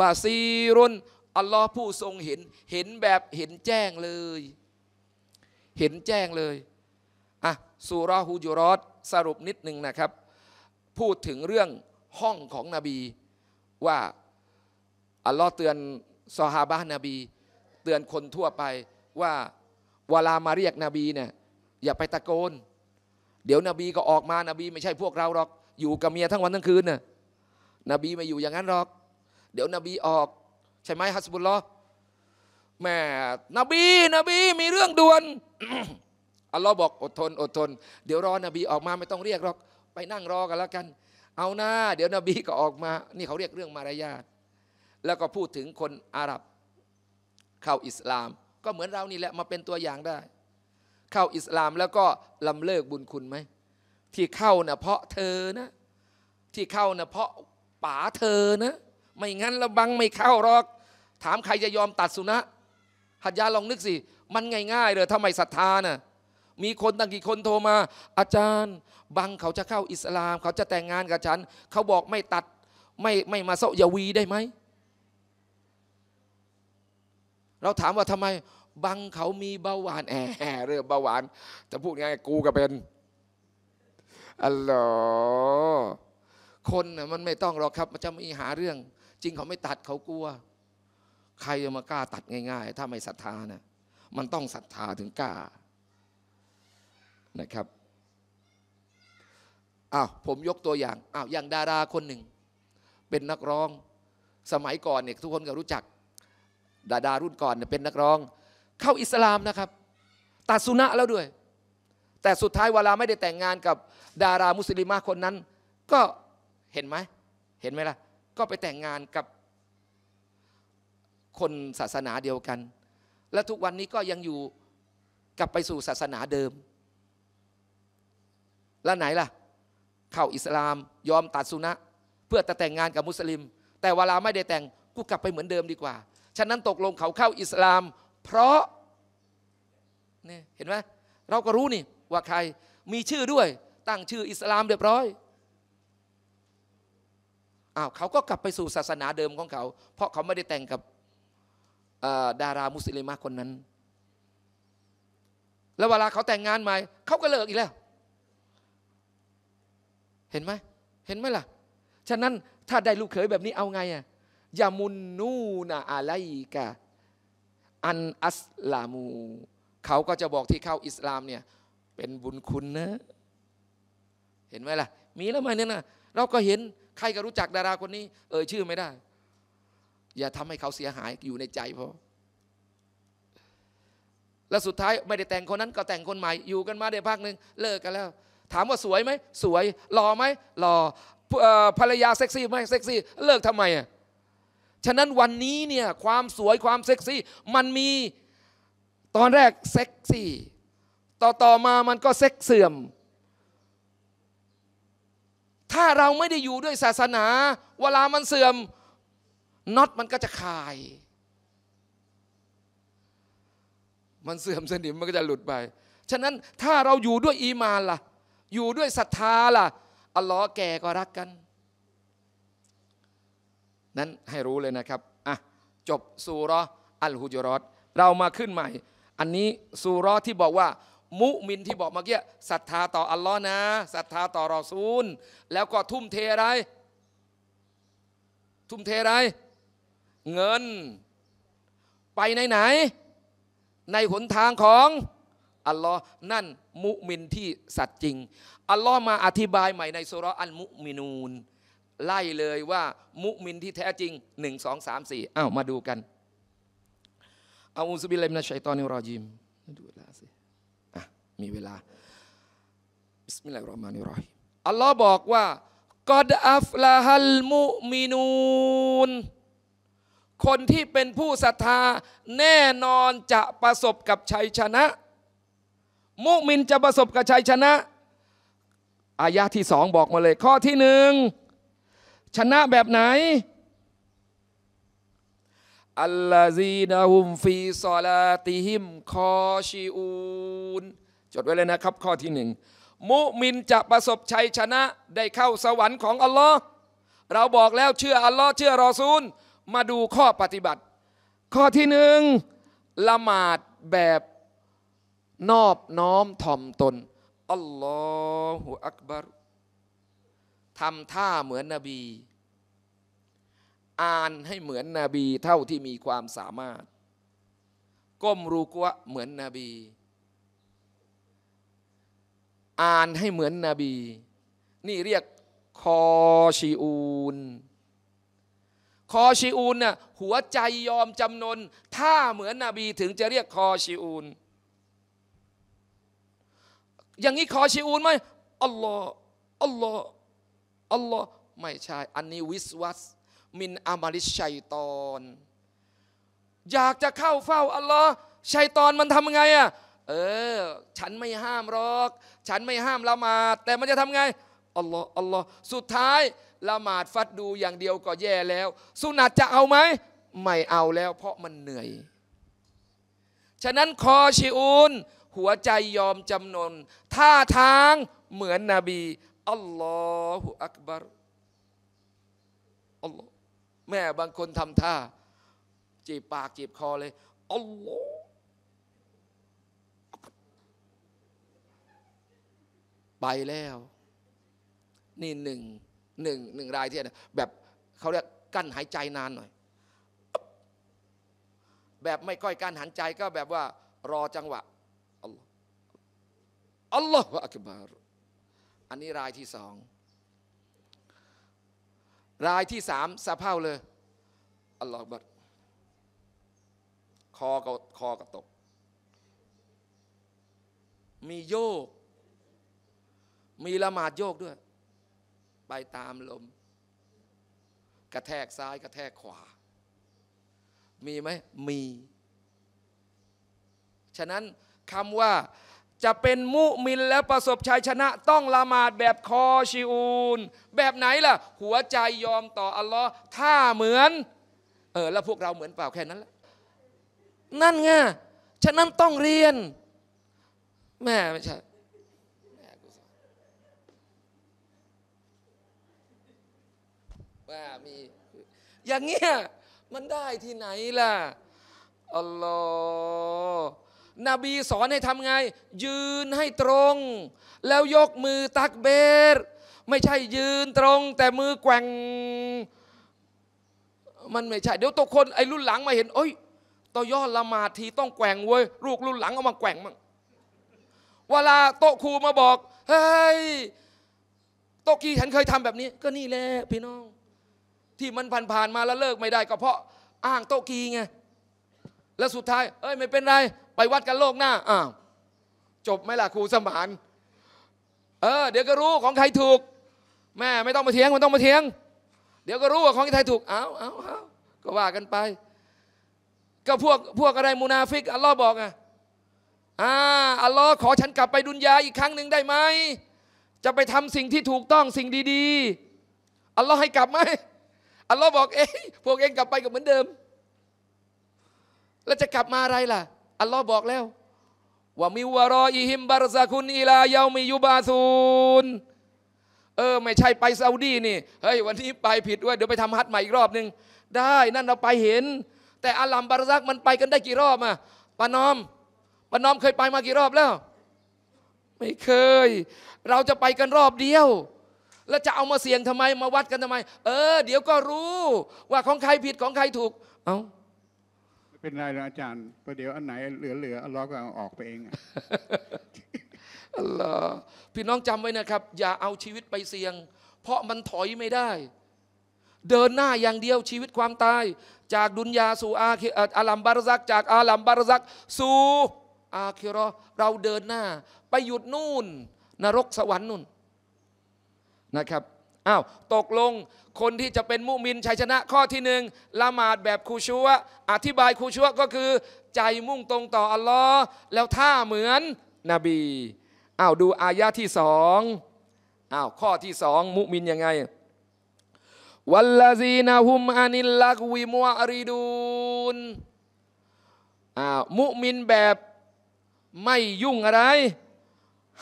บาซีรุนอัลลอฮ์ผู้ทรงเห็นเห็นแบบเห็นแจ้งเลย เห็นแจ้งเลยอ่ะสุรฮูจุรอตสรุปนิดหนึ่งนะครับ พูดถึงเรื่องห้องของนบีว่าอัลลอฮ์เตือนซอฮาบะนบี เตือนคนทั่วไปว่าเวลามาเรียกนบีเนี่ยอย่าไปตะโกนเดี๋ยวนบีก็ออกมานบี ไม่ใช่พวกเราหรอกอยู่กับเมียทั้งวันทั้งคืนน่ะนบีไม่อยู่อย่างนั้นหรอก เดี๋ยวนบีออกใช่ไหมฮัสบุลลอแม่นบีนบีมีเรื่องด่วนอัลลอฮ์บอกอดทนอดทนเดี๋ยวรอนบีออกมาไม่ต้องเรียกหรอก ไปนั่งรอกันแล้วกัน เอาหน้าเดี๋ยวนบีก็ออกมา นี่เขาเรียกเรื่องมารยาทแล้วก็พูดถึงคนอาหรับเข้าอิสลาม ก็เหมือนเรานี่แหละมาเป็นตัวอย่างได้เข้าอิสลามแล้วก็ลำเลิกบุญคุณไหมที่เข้านะเพราะเธอนะที่เข้านะเพราะป๋าเธอนะ ไม่งั้นระบังไม่เข้าหรอก ถามใครจะยอมตัดสุนะหัดยาลองนึกสิมันง่ายๆเลยทำไมศรัทธานะ่ะมีคนตั้งกี่คนโทรมา อาจารย์บังเขาจะเข้าอิสลาม เขาจะแต่งงานกับฉันเขาบอกไม่ตัดไม่ไม่มาเซายาวีได้ไหมเราถามว่าทำไมบางเขามีเบาหวานแอะเรื่องเบาหวาน จะพูดงกูก็เป็นอัลลอคนนมันไม่ต้องหรอกครับมันจะมีหาเรื่อง จริงเขาไม่ตัดเขากลัว ใครจะมากล้าตัดง่าย ๆ ถ้าไม่ศรัทธานะมันต้องศรัทธาถึงกล้านะครับอ้าวผมยกตัวอย่างอ้าวอย่างดาราคนหนึ่ง เป็นนักร้อง สมัยก่อนเนี่ยทุกคนก็รู้จัก ดาดารุ่นก่อนเนี่ยเป็นนักร้องเข้าอิสลามนะครับ ตัดสุนะแล้วด้วย แต่สุดท้ายเวลาไม่ได้แต่งงานกับดารามุสลิมาคนนั้น ก็เห็นไหม เห็นไหมล่ะ ก็ไปแต่งงานกับคนศาสนาเดียวกัน และทุกวันนี้ก็ยังอยู่กลับไปสู่ศาสนาเดิม แล้วไหนล่ะ เข้าอิสลามยอมตัดสุนะเพื่อจะแต่งงานกับมุสลิม แต่เวลาไม่ได้แต่ง กูกลับไปเหมือนเดิมดีกว่า ฉะนั้นตกลงเขาเข้าอิสลามเพราะเนี่ยเห็นไหมเราก็รู้นี่ ว่าใครมีชื่อด้วย ตั้งชื่ออิสลามเรียบร้อยอ้าวเขาก็กลับไปสู่ศาสนาเดิมของเขา เพราะเขาไม่ได้แต่งกับดารามุสลิมคนนั้น แล้วเวลาเขาแต่งงานใหม่เขาก็เลิกอีกแล้ว เห็นไหม เห็นไหมล่ะ ฉะนั้นถ้าได้ลูกเขยแบบนี้เอาไงอ่ะยามุนนูนาอะไรกะอันอัสลามูเขาก็จะบอกที่เข้าอิสลามเนี่ยเป็นบุญคุณนะ เห็นไหมล่ะ มีแล้วไหมเนี่ยนะเราก็เห็นใครก็รู้จักดาราคนนี้ เอ่ยชื่อไม่ได้ อย่าทำให้เขาเสียหายอยู่ในใจพอแล้วสุดท้ายไม่ได้แต่งคนนั้น ก็แต่งคนใหม่ อยู่กันมาได้พักหนึ่งเลิกกันแล้ว ถามว่าสวยไหมสวย หล่อไหมหล่อภรรยาเซ็กซี่ไหมเซ็กซี่เลิกทำไมอ่ะฉะนั้นวันนี้เนี่ยความสวยความเซ็กซี่มันมีตอนแรกเซ็กซี่ ต่อต่อมามันก็เซ็กเสื่อม ถ้าเราไม่ได้อยู่ด้วยศาสนา เวลามันเสื่อมน็อตมันก็จะคาย มันเสื่อมสนิมมันก็จะหลุดไปฉะนั้นถ้าเราอยู่ด้วยอีมานล่ะ อยู่ด้วยศรัทธาล่ะอัลลอฮ์แก่ก็รักกันนั้นให้รู้เลยนะครับ อ่ะ จบซูรออัลฮุจรอตเรามาขึ้นใหม่ อันนี้ซูรอที่บอกว่า มุมินที่บอกเมื่อกี้ศรัทธาต่ออัลลอฮ์นะ ศรัทธาต่อรอซูล แล้วก็ทุ่มเทอะไร ทุ่มเทอะไร เงิน ไปไหนไหน ในหนทางของอัลลอฮ์นั่น มุมินที่สัตย์จริง อัลลอฮ์มาอธิบายใหม่ในสุรอัลมุมินูนไล่เลยว่า มุมินที่แท้จริง1 2 3 4อ้าวมาดูกันเอาอุสบิลเลมินะชัยตอนนี้รอจิมดูเวลาสิอ่ะมีเวลาบิสมิลลาฮิรเราะห์มานิรเราะฮีมอัลลอฮ์บอกว่า กอดอัฟลาฮัลมุมินูนคนที่เป็นผู้ศรัทธาแน่นอนจะประสบกับชัยชนะ มุมินจะประสบกับชัยชนะอายะที่สองบอกมาเลย ข้อที่หนึ่งชนะแบบไหน อัลลาซีนาฮุมฟีซอลาติฮิมคอชิอูน จดไว้เลยนะครับ ข้อที่หนึ่ง มุมินจะประสบชัยชนะได้เข้าสวรรค์ของอัลลอฮ์เราบอกแล้วเชื่ออัลลอฮ์เชื่อรอซูล มาดูข้อปฏิบัติ ข้อที่หนึ่งละหมาดแบบนอบน้อมถ่อมตน อัลลอฮฺอักบาร์ทำท่าเหมือนนบี อ่านให้เหมือนนบี เท่าที่มีความสามารถ ก้มรูกวะเหมือนนบี อ่านให้เหมือนนบี นี่เรียกคอชีอูน คอชีอูนน่ะหัวใจยอมจำนนถ้าเหมือนนบีถึงจะเรียกคอชีอูนอย่างนี้คอชีอูนไหมอัลลอฮ์อัลลอฮ์อัลลอฮ์ไม่ใช่ อันนี้วิสวัสมินอามาริชัยตอน อยากจะเข้าเฝ้าอัลลอฮ์ชัยตอนมันทำไงอ่ะเออ ฉันไม่ห้ามหรอก ฉันไม่ห้ามละหมาด แต่มันจะทำไงอัลลอฮ์อัลลอฮ์สุดท้ายละหมาดฟัดดูอย่างเดียวก็แย่แล้ว สุนัตจะเอาไหม ไม่เอาแล้ว เพราะมันเหนื่อย ฉะนั้นคอชิอูนหัวใจยอมจำนนท่าทางเหมือนนบีอัลลอฮฺอักบารอัลลอฮ์แม่บางคนทำท่า จีบปากจีบคอเลยอัลลอฮ์ไปแล้ว นี่หนึ่งหนึ่ง หนึ่งรายที่แบบเขาเรียกกั้นหายใจนานหน่อย แบบไม่ก้อยกั้นหายใจก็แบบว่า รอจังหวะอัลลอฮ์อัลลอฮฺอักบาร์อันนี้รายที่สอง รายที่สามสะเพ้าเลย อัลลอฮฺบัด คอก็คอก็ตก มีโยก มีละหมาดโยกด้วย ไปตามลม กระแทกซ้ายกระแทกขวา มีไหม มี ฉะนั้นคำว่าจะเป็นมุมินและประสบชัยชนะต้องละหมาดแบบคอชิอูน แบบไหนล่ะ หัวใจยอมต่อ อัลลอฮ์ถ้าเหมือน เออ แล้วพวกเราเหมือนเปล่า แค่นั้นละนั่นไงฉะนั้นต้องเรียนแม่ไม่ใช่ว่ามี อย่างเงี้ยมันได้ที่ไหนล่ะ อัลลอฮ์นบีสอนให้ทำไง ยืนให้ตรง แล้วยกมือตักเบร ไม่ใช่ยืนตรงแต่มือแกว่ง มันไม่ใช่ เดี๋ยวตกคนไอ้รุ่นหลังมาเห็นโอ้ยตอย่อละหมาดทีต้องแกว่งเว้ย ลูกรุ่นหลังเอามาแกว่งมั่งเวลาโต๊ะครูมาบอก เฮ้ย โต๊ะกี้ฉันเคยทำแบบนี้ ก็นี่แหละพี่น้อง ที่มันผ่านๆมาแล้วเลิกไม่ได้ก็เพราะอ้างโต๊ะกีไงแล้วสุดท้าย เอ้ย ไม่เป็นไร ไปวัดกันโลกหน้าอ้าวจบไหมล่ะครูสมาน เออเดี๋ยวก็รู้ของใครถูก แม่ไม่ต้องมาเถียงมันต้องมาเถียง เดี๋ยวก็รู้ว่าของใครถูก เอาเอาเอาก็ว่ากันไป ก็พวกพวกอะไรมูนาฟิกอัลลอฮ์บอกอ่ะอ่าอัลลอฮ์ขอฉันกลับไปดุนยาอีกครั้งหนึ่งได้ไหม จะไปทำสิ่งที่ถูกต้องสิ่งดีๆ อัลลอฮ์ให้กลับไหมอัลลอฮ์บอก เอ้ยพวกเองกลับไปก็เหมือนเดิมแล้วจะกลับมาอะไรล่ะ อัลลอฮ์บอกแล้ว ว่ามิวารออิฮิมบารซาคุนอีลาเยามิยูบาซูนเออ ไม่ใช่ไปซาอุดีนี่ เฮ้ยวันนี้ไปผิดด้วยเดี๋ยวไปทำฮัทใหม่อีกรอบหนึ่งได้นั่นเราไปเห็น แต่อาลัมบารซักมันไปกันได้กี่รอบอะปานอมปานอมเคยไปมากี่รอบแล้ว ไม่เคย เราจะไปกันรอบเดียว แล้วจะเอามาเสี่ยงทำไมมาวัดกันทำไม เออ เดี๋ยวก็รู้ ว่าของใครผิดของใครถูก เอา้าเป็นไรหรออาจารย์ประเดี๋ยวอันไหนเหลือๆอัลลอฮ์ก็เอาออกไปเองอัลลอฮ์พี่น้องจำไว้นะครับ อย่าเอาชีวิตไปเสี่ยง เพราะมันถอยไม่ได้ เดินหน้าอย่างเดียวชีวิตความตายจากดุนยาสู่อาคิอาลัมบารซักจากอาลัมบารซักสู่อาคิรอเราเดินหน้า ไปหยุดนู่น นรกสวรรค์นู่นนะครับ อ้าวตกลงคนที่จะเป็นมุมินชัยชนะข้อที่หนึ่งละหมาดแบบครูชัว อธิบายครูชัว ก็คือ ใจมุ่งตรงต่ออัลลอฮ์แล้วท่าเหมือนนบีอ้าวดูอายะที่สองอ้าวข้อที่สอง มุมินยังไง วัลลาซีนาฮุมอานิลลักวิมัวอริดูนอ้าวมุมินแบบไม่ยุ่งอะไร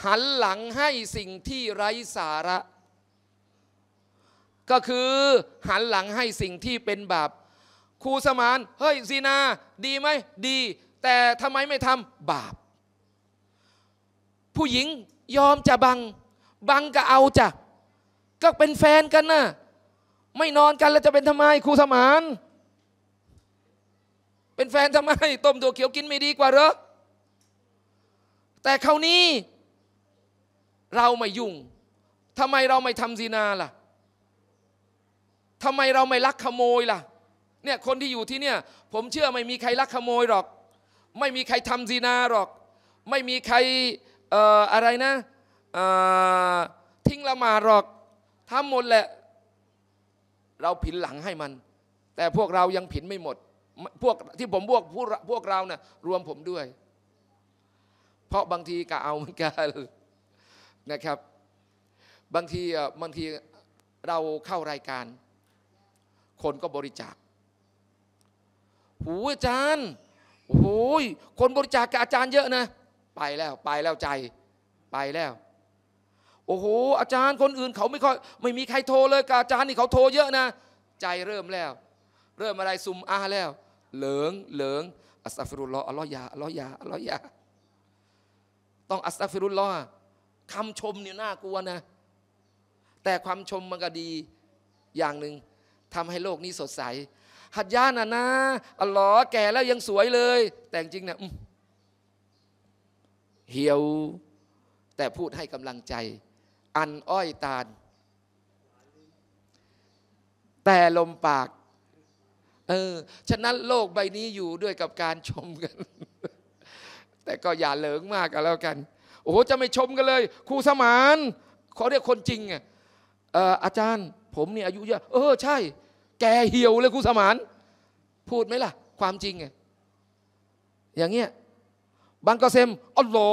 หันหลังให้สิ่งที่ไร้สาระก็คือ หันหลังให้สิ่งที่เป็นบาปครูสมาน เฮ้ยซีนา ดีไหมดี แต่ทำไมไม่ทำบาปผู้หญิงยอมจะบังบังก็เอาจ้ะก็เป็นแฟนกันนะ่ะไม่นอนกันแล้วจะเป็นทำไมครูสมาน เป็นแฟนทำไมต้มตัวเขียวกินไม่ดีกว่าหรอ แต่คราวนี้เราไม่ยุ่งทำไมเราไม่ทำซีนาล่ะทำไมเราไม่ลักขโมยล่ะ เนี่ยคนที่อยู่ที่เนี่ย ผมเชื่อไม่มีใครลักขโมยหรอก ไม่มีใครทำซีนาหรอก ไม่มีใครอออะไรนะ ทิ้งละหมาดหรอกทำหมดแหละ เราผินหลังให้มัน แต่พวกเรายังผินไม่หมด พวกที่ผมพวกพวกพวกเราเนะ่ยรวมผมด้วย เพราะบางทีก็เอาเหมือนกันนะครับ บางทีบางทีเราเข้ารายการคนก็บริจาค หูอาจารย์โอ้ยคนบริจาคกับอาจารย์เยอะนะ ไปแล้ว ไปแล้วใจ ไปแล้ว โอ้โห อาจารย์คนอื่นเขาไม่ค่อย ไม่มีใครโทรเลยกับอาจารย์นี่เขาโทรเยอะนะ ใจเริ่มแล้ว เริ่มอะไรซุมอาแล้ว เหลืองเหลืองอัสตัฟิรุลลออัลลอฮ์ยา อัลลอฮ์ยา อัลลอฮ์ยา ต้องอัสตัฟิรุลลอฮ์คำชมเนี่ยน่ากลัวนะ แต่ความชมมันก็ดีอย่างหนึ่งทำให้โลกนี้สดใส หัดย่านะนะอ๋อแก่แล้วยังสวยเลย แต่จริงเนะเหี่ยว แต่พูดให้กำลังใจ อันอ้อยตาลแต่ลมปาก เออ ฉะนั้นโลกใบนี้อยู่ด้วยกับการชมกัน แต่ก็อย่าเหลิงมากก็แล้วกัน โอ้โห จะไม่ชมกันเลยครูสมานเขาเรียกคนจริง อ่ะอาจารย์ผมเนี่ยอายุเยอะเออใช่ แกเหี่ยวเลยครูสมาน พูดไหมล่ะความจริงไงอย่างเงี้ยบางกอเซมอ๋อหรอ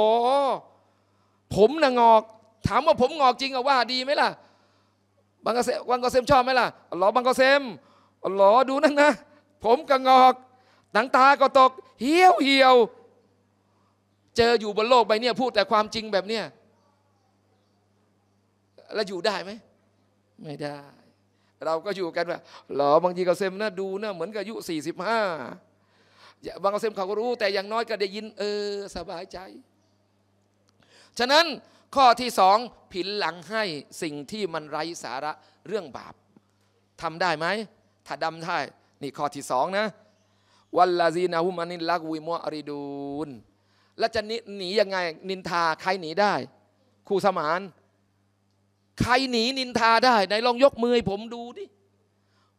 ผมน่ะงอก ถามว่าผมงอกจริงอะว่า ดีไหมล่ะบางกอเซมบางกอเซมชอบไหมล่ะอ๋อหรอบางกอเซมอ๋อหรอดูนั่นนะผมก็งอกหนังตาก็ตกเหี่ยวเหี่ยวเจออยู่บนโลกใบนี้พูดแต่ความจริงแบบเนี้ยแล้วอยู่ได้ไหมไม่ได้ เราก็อยู่กันว่าหรอบางทีกาเซมนะดูนะเหมือนกับอายุสี่สิบห้าบางกาเซมเขาก็รู้ แต่อย่างน้อยก็ได้ยินเออ สบายใจ ฉะนั้นข้อที่สองผินหลังให้สิ่งที่มันไร้สาระเรื่องบาปทำได้ไหมถ้าดำได้ นี่ข้อที่สองนะ วัลลาซีนาหุมานินลักวิมอริดูนแล้วจะหนียังไงนินทาใครหนีได้ครูสมานใครหนีนินทาได้ไหนลองยกมือให้ผมดูดิ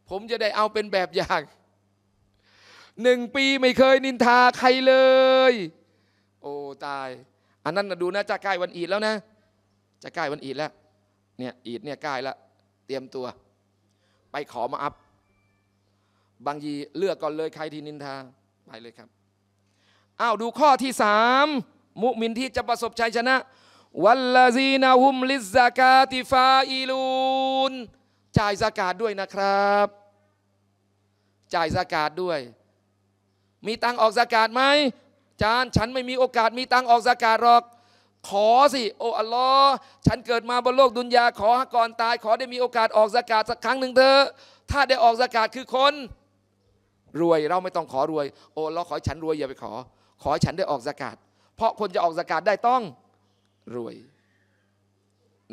ผมจะได้เอาเป็นแบบอย่างหนึ่งปีไม่เคยนินทาใครเลย โอ้ตายอันนั้นนะดูนะจะใกล้วันอีดแล้วนะจะใกล้วันอีดแล้วเนี่ยอีดเนี่ยใกล้ละเตรียมตัว ไปขอมาอัพบางยีเลือกก่อนเลยใครที่นินทาไปเลยครับอ้าวดูข้อที่สามมุมินที่จะประสบชัยชนะวัลลาซีนาฮุมลิซากาติฟาอิลูนจ่ายสากาดด้วยนะครับ จ่ายสากาดด้วย มีตังออกสากาดไหมจานฉันไม่มีโอกาสมีตังออกสากาดหรอก ขอสิ โอ้อัลลอฮ์ฉันเกิดมาบนโลกดุนยาขอก่อนตาย ขอได้มีโอกาสออกสากาดสักครั้งหนึ่งเถอะถ้าได้ออกสากาดคือคน รวยเราไม่ต้องขอรวยโอ้เราขอฉันรวยอย่าไปขอ ขอฉันได้ออกสากาดเพราะคนจะออกสากาดได้ต้องรวย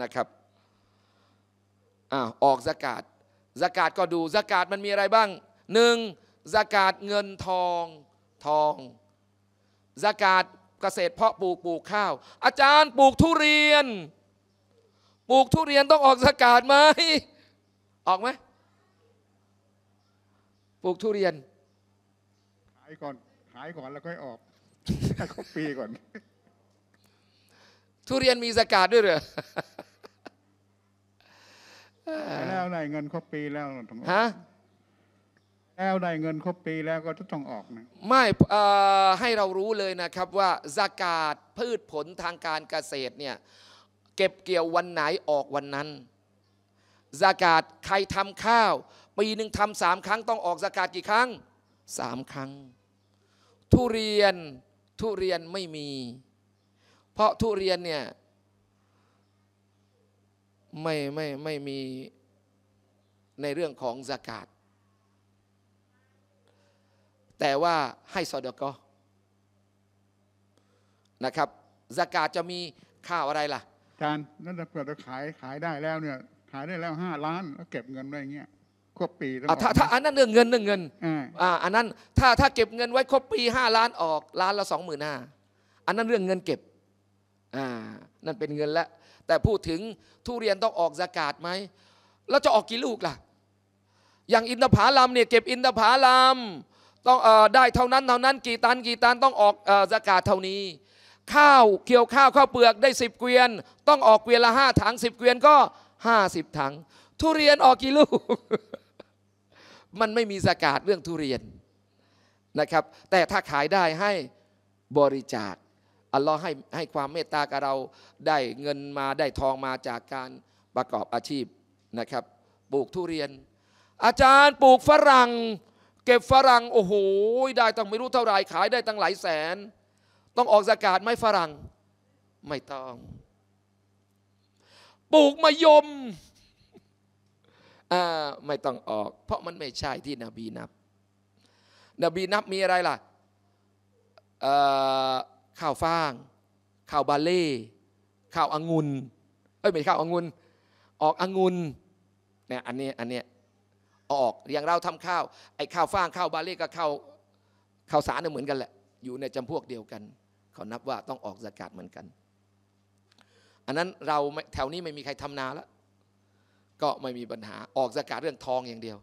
นะครับอ้าวออกสกาดสกาดก็ดูสกาดมันมีอะไรบ้าง หนึ่งสกาดเงินทอง ทองสกาดเกษตร เพาะปลูกปลูกข้าว อาจารย์ปลูกทุเรียนปลูกทุเรียนต้องออกสกาดไหมออกไหมปลูกทุเรียนขายก่อนขายก่อนแล้วค่อยออกเขาปีก่อนทุเรียนมีสกาดด้วยเหรอแล้วได้เงินครบปีแล้วต้องฮะ แล้วได้เงินครบปีแล้วก็ต้องออกนะไม่ให้เรารู้เลยนะครับว่าสกาดพืชผลทางการเกษตรเนี่ยเก็บเกี่ยววันไหนออกวันนั้น สกาดใครทำข้าวปีหนึ่งทำสามครั้งต้องออกสกาดกี่ครั้งสามครั้ง ทุเรียนทุเรียนไม่มีเพราะทุเรียนเนี่ยไม่ไม่ไม่มีในเรื่องของสากาศแต่ว่าให้สอดก็นะครับสากาศจะมีข้าวอะไรล่ะจานนั่นจะเปิดขายขายได้แล้วเนี่ยขายได้แล้วห้าล้านแล้วเก็บเงินไว้เงี้ยครบปีถ้าถ้าอันนั้นเรื่องเงินเรื่องเงินอ่าอันนั้นถ้าถ้าเก็บเงินไว้ครบปีห้าล้านออกล้านละสองหมื่นห้าอันนั้นเรื่องเงินเก็บอ่านั่นเป็นเงินละ แต่พูดถึงทุเรียนต้องออกสากาศไหมแล้วจะออกกี่ลูกล่ะอย่างอินทผลัมเนี่ยเก็บอินทผลัมต้องเออได้เท่านั้นเท่านั้น กี่ตันกี่ตันต้องออกเอสากาศเท่านี้ ข้าวเกี่ยวข้าวข้าวเปลือกได้ 10เกวียน ต้องออกเกวียนละห้าถัง 10เกวียนก็ 50 ถัง ทุเรียนออกกี่ลูก มันไม่มีสากาศเรื่องทุเรียนนะครับแต่ถ้าขายได้ให้บริจาคอัลลอฮ์ให้ให้ความเมตตากับเราได้เงินมาได้ทองมาจากการประกอบอาชีพนะครับปลูกทุเรียน อาจารย์ปลูกฝรั่ง เก็บฝรั่งโอ้โหได้ตั้งไม่รู้เท่าไรขายได้ตั้งหลายแสน ต้องออกอากาศไม่ฝรั่งไม่ต้องปลูกมะยมไม่ต้องออก เพราะมันไม่ใช่ที่นบีนับนบีนับมีอะไรล่ะข้าวฟ่าง ข้าวบาเล่ ข้าวองุนเอ้ยไม่ข้าวองุนออกองุนเนี่ยอันนี้อันเนี้ย ออก อย่างเราทำข้าว ไอ้ข้าวฟ่างข้าวบาเล่กับข้าวข้าวสารเนี่ยเหมือนกันแหละ อยู่ในจำพวกเดียวกัน เขานับว่าต้องออกอากาศเหมือนกัน อันนั้นเราแถวนี้ไม่มีใครทำนาแล้ว ก็ไม่มีปัญหา ออกอากาศเรื่องทองอย่างเดียว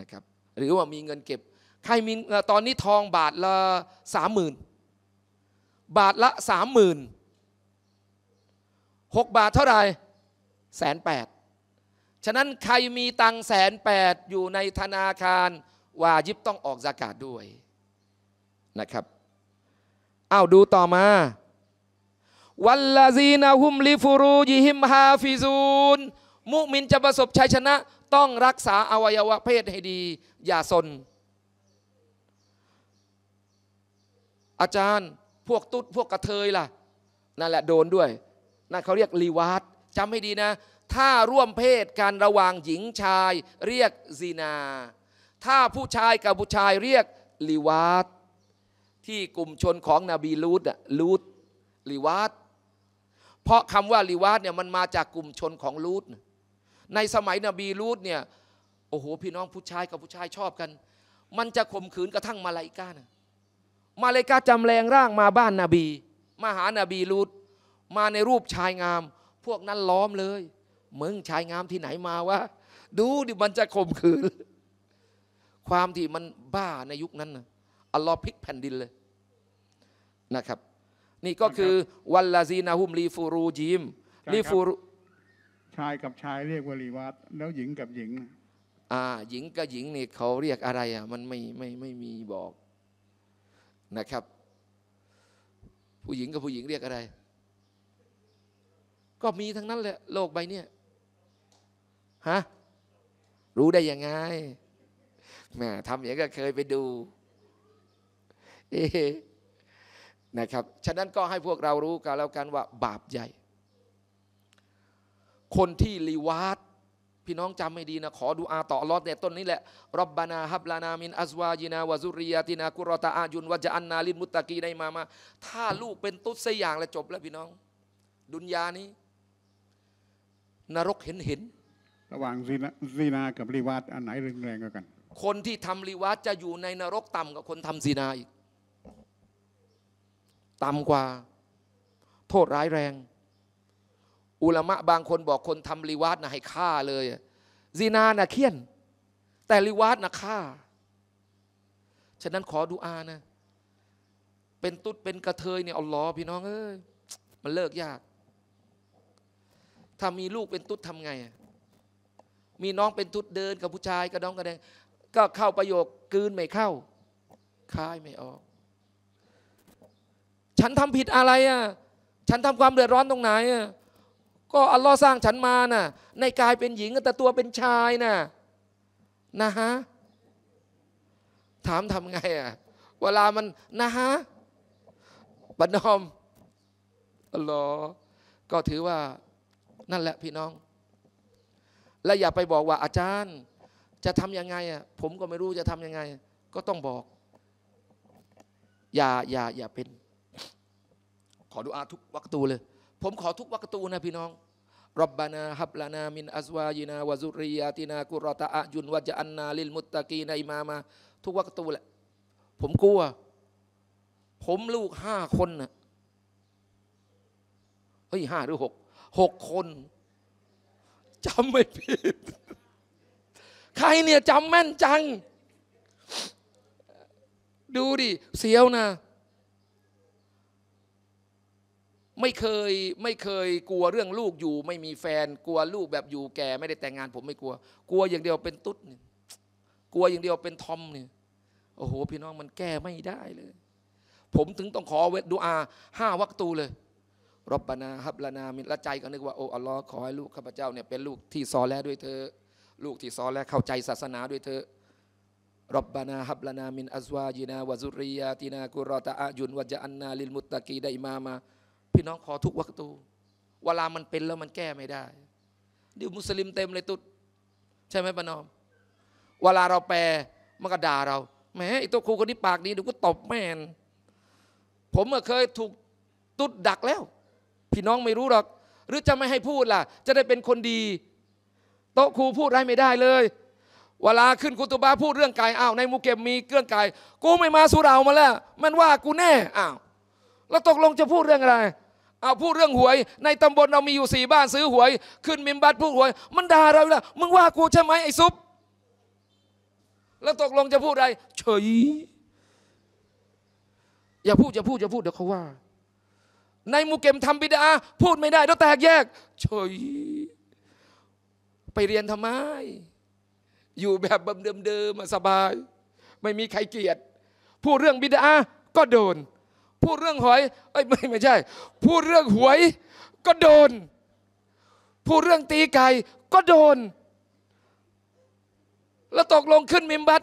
นะครับ หรือว่ามีเงินเก็บ ใครมี ตอนนี้ทองบาทละสามหมื่นบาทละสามหมื่นหกบาทเท่าไหร่แสนแปดฉะนั้นใครมีตังแสนแปดอยู่ในธนาคาร วายิบต้องออกอากาศด้วยนะครับอ้าวดูต่อมา วัลลาซีนาฮุมลิฟูรูยิฮิมฮาฟิซูน มุมินจะประสบชัยชนะ ต้องรักษาอวัยวะเพศให้ดีอย่าสน อาจารย์พวกตุ๊ดพวกกระเทยล่ะนั่นแหละโดนด้วยนั่นเขาเรียกลีวาดจำให้ดีนะ ถ้าร่วมเพศการระหว่างหญิงชายเรียกซีนา ถ้าผู้ชายกับผู้ชายเรียกลีวาดที่กลุ่มชนของนบีลูตอะลูตลีวาดเพราะคำว่าลีวาดเนี่ยมันมาจากกลุ่มชนของลูตในสมัยนบีลูตเนี่ยโอ้โหพี่น้องผู้ชายกับผู้ชายชอบกัน มันจะข่มขืนกระทั่งมาลาอิกานะมาเลกาจำแรงร่างมาบ้านนาบีมาหานาบีลูดมาในรูปชายงาม พวกนั้นล้อมเลยมึงชายงามที่ไหนมาวะดูดิมันจะข่มขืน ความที่มันบ้าในยุคนั้นอัลลอฮ์พลิกแผ่นดินเลยนะครับ นี่ก็คือ วัลลาซีนาฮุมลีฟูรูจิมลีฟูรูชายกับชายเรียกว่าลีวัตแล้วหญิงกับหญิงอ่าหญิงกับหญิงนี่เขาเรียกอะไรอ่ะมันไม่ไม่ไม่มีบอกนะครับผู้หญิงกับผู้หญิงเรียกอะไร ก็มีทั้งนั้นแหละโลกใบนี้ฮะรู้ได้ยังไงแม่ทำอย่างก็เคยไปดูนะครับฉะนั้นก็ให้พวกเรารู้กันแล้วกันว่า บาปใหญ่ คนที่ลีวารดพี่น้องจำไม่ดีนะขอดูอาต่อรอดเนี่ยต้นนี้แหละรับบานาฮับลานามินอัซวาจินาวาซุริยาตินากุรอตาอาจุนวะจะอันนาลินมุตตะกีในมามา ถ้าลูกเป็นตุ๊ดสอย่างแล้วจบแล้วพี่น้อง ดุนยานี้ นรกเห็นเห็น ระหว่างซีนาซีนากับรีวาดอันไหนรุนแรงกัน คนที่ทำรีวาดจะอยู่ในนรกต่ำกว่าคนทำซีนาอีกต่ำกว่า โทษร้ายแรงอุลามะบางคนบอกคนทำลิวาสนะให้ฆ่าเลยซีนานะเคียน แต่ลิวาสนะฆ่า ฉะนั้นขอดูอานะ เป็นตุ๊ดเป็นกระเทยเนี่ยเอาล้อพี่น้องเอ้ย มันเลิกยาก ถ้ามีลูกเป็นตุ๊ดทำไง มีน้องเป็นตุดเดินกับผู้ชายกับน้องกระแดง ก็เข้าประโยคกืนไม่เข้า คายไม่ออก ฉันทำผิดอะไรอ่ะ ฉันทำความเดือดร้อนตรงไหนอ่ะก็อัลลอฮ์สร้างฉันมานะ่ะในกายเป็นหญิงแต่ตัวเป็นชายนะ่ะนะฮะ ถามทำไงอะ่ะเวลามันนะฮะบันนอมอัลลอฮ์ก็ถือว่านั่นแหละพี่น้อง และอย่าไปบอกว่าอาจารย์ จะทำยังไงอ่ะผมก็ไม่รู้จะทำยังไง ก็ต้องบอก อย่าอย่าอย่าเป็น ขอดูอาทุกวักตูเลยผมขอทุกวักตูนะพี่น้องรับบานาฮับลานา มินอัซวายินาวะซุริยาตินากุรตาอะยุนวะจันนาลิลมุตตะกีนอิมามาทุกวักตูแหละ ผมกลัว ผมลูกห้าคนนะเฮ้ยห้าหรือหกหกคนจำไม่ผิด ใครเนี่ยจำแม่นจัง ดูดิ เสียวนะไม่เคยไม่เคยกลัวเรื่องลูกอยู่ ไม่มีแฟน กลัวลูกแบบอยู่แก่ไม่ได้แต่งงาน ผมไม่กลัว กลัวอย่างเดียวเป็นตุ๊ดเนี่ยกลัวอย่างเดียวเป็นทอมเนี่ย โอ้โหพี่น้องมันแก้ไม่ได้เลย ผมถึงต้องขอเวทดูอาห้าวักตูเลย รบบนาฮับลานามิละใจก็นึกว่าโอ้อัลลอฮ์ขอให้ลูกข้าพเจ้าเนี่ยเป็นลูกที่ซอแลด้วยเธอลูกที่ซอแลเข้าใจศาสนาด้วยเธอรบบานาฮับลานามินอัซวาจินาวะซุรียาตินากุรอตะอายุนวะจันนาลิลมุตตะกีได้มามาพี่น้องขอทุกวักตู เวลามันเป็นแล้วมันแก้ไม่ได้เดี๋ยวมุสลิมเต็มเลยตุ๊ด ใช่ไหมปนอมเวลาเราแปลมันก็ด่าเรา แหมไอ้ตัวครูคนนี้ปากดีเดี๋ยวก็ตบแม่นผมเคยถูกตุ๊ดดักแล้ว พี่น้องไม่รู้หรอก หรือจะไม่ให้พูดล่ะ จะได้เป็นคนดี โต๊ะครูพูดไดไรไม่ได้เลย เวลาขึ้นคุตุบาพูดเรื่องกาย อ้าวในมูเก็บมีเรื่องกาย กูไม่มาสุรามาแล้ว มันว่ากูแน่ อ้าว แล้วตกลงจะพูดเรื่องอะไรเอาพูดเรื่องหวยในตำบลเรามีอยู่สี่บ้านซื้อหวย ขึ้นมิมบัตพูดหวย มันด่าเราแล้วมึงว่ากูใช่ไหมไอ้ซุปแล้วตกลงจะพูดอะไรเฉย อย่าพูด อย่าพูด อย่าพูดเดี๋ยวเขาว่า ในมูเกมทำบิดาพูดไม่ได้แล้วแตกแยก เฉย ไปเรียนทำไม อยู่แบบเดิมๆมาสบาย ไม่มีใครเกลียดพูดเรื่องบิดาก็โดนพูดเรื่องหอยเอ้ยไม่ไม่ใช่ พูดเรื่องหวยก็โดน พูดเรื่องตีไก่ก็โดน แล้วตกลงขึ้นมิมบัต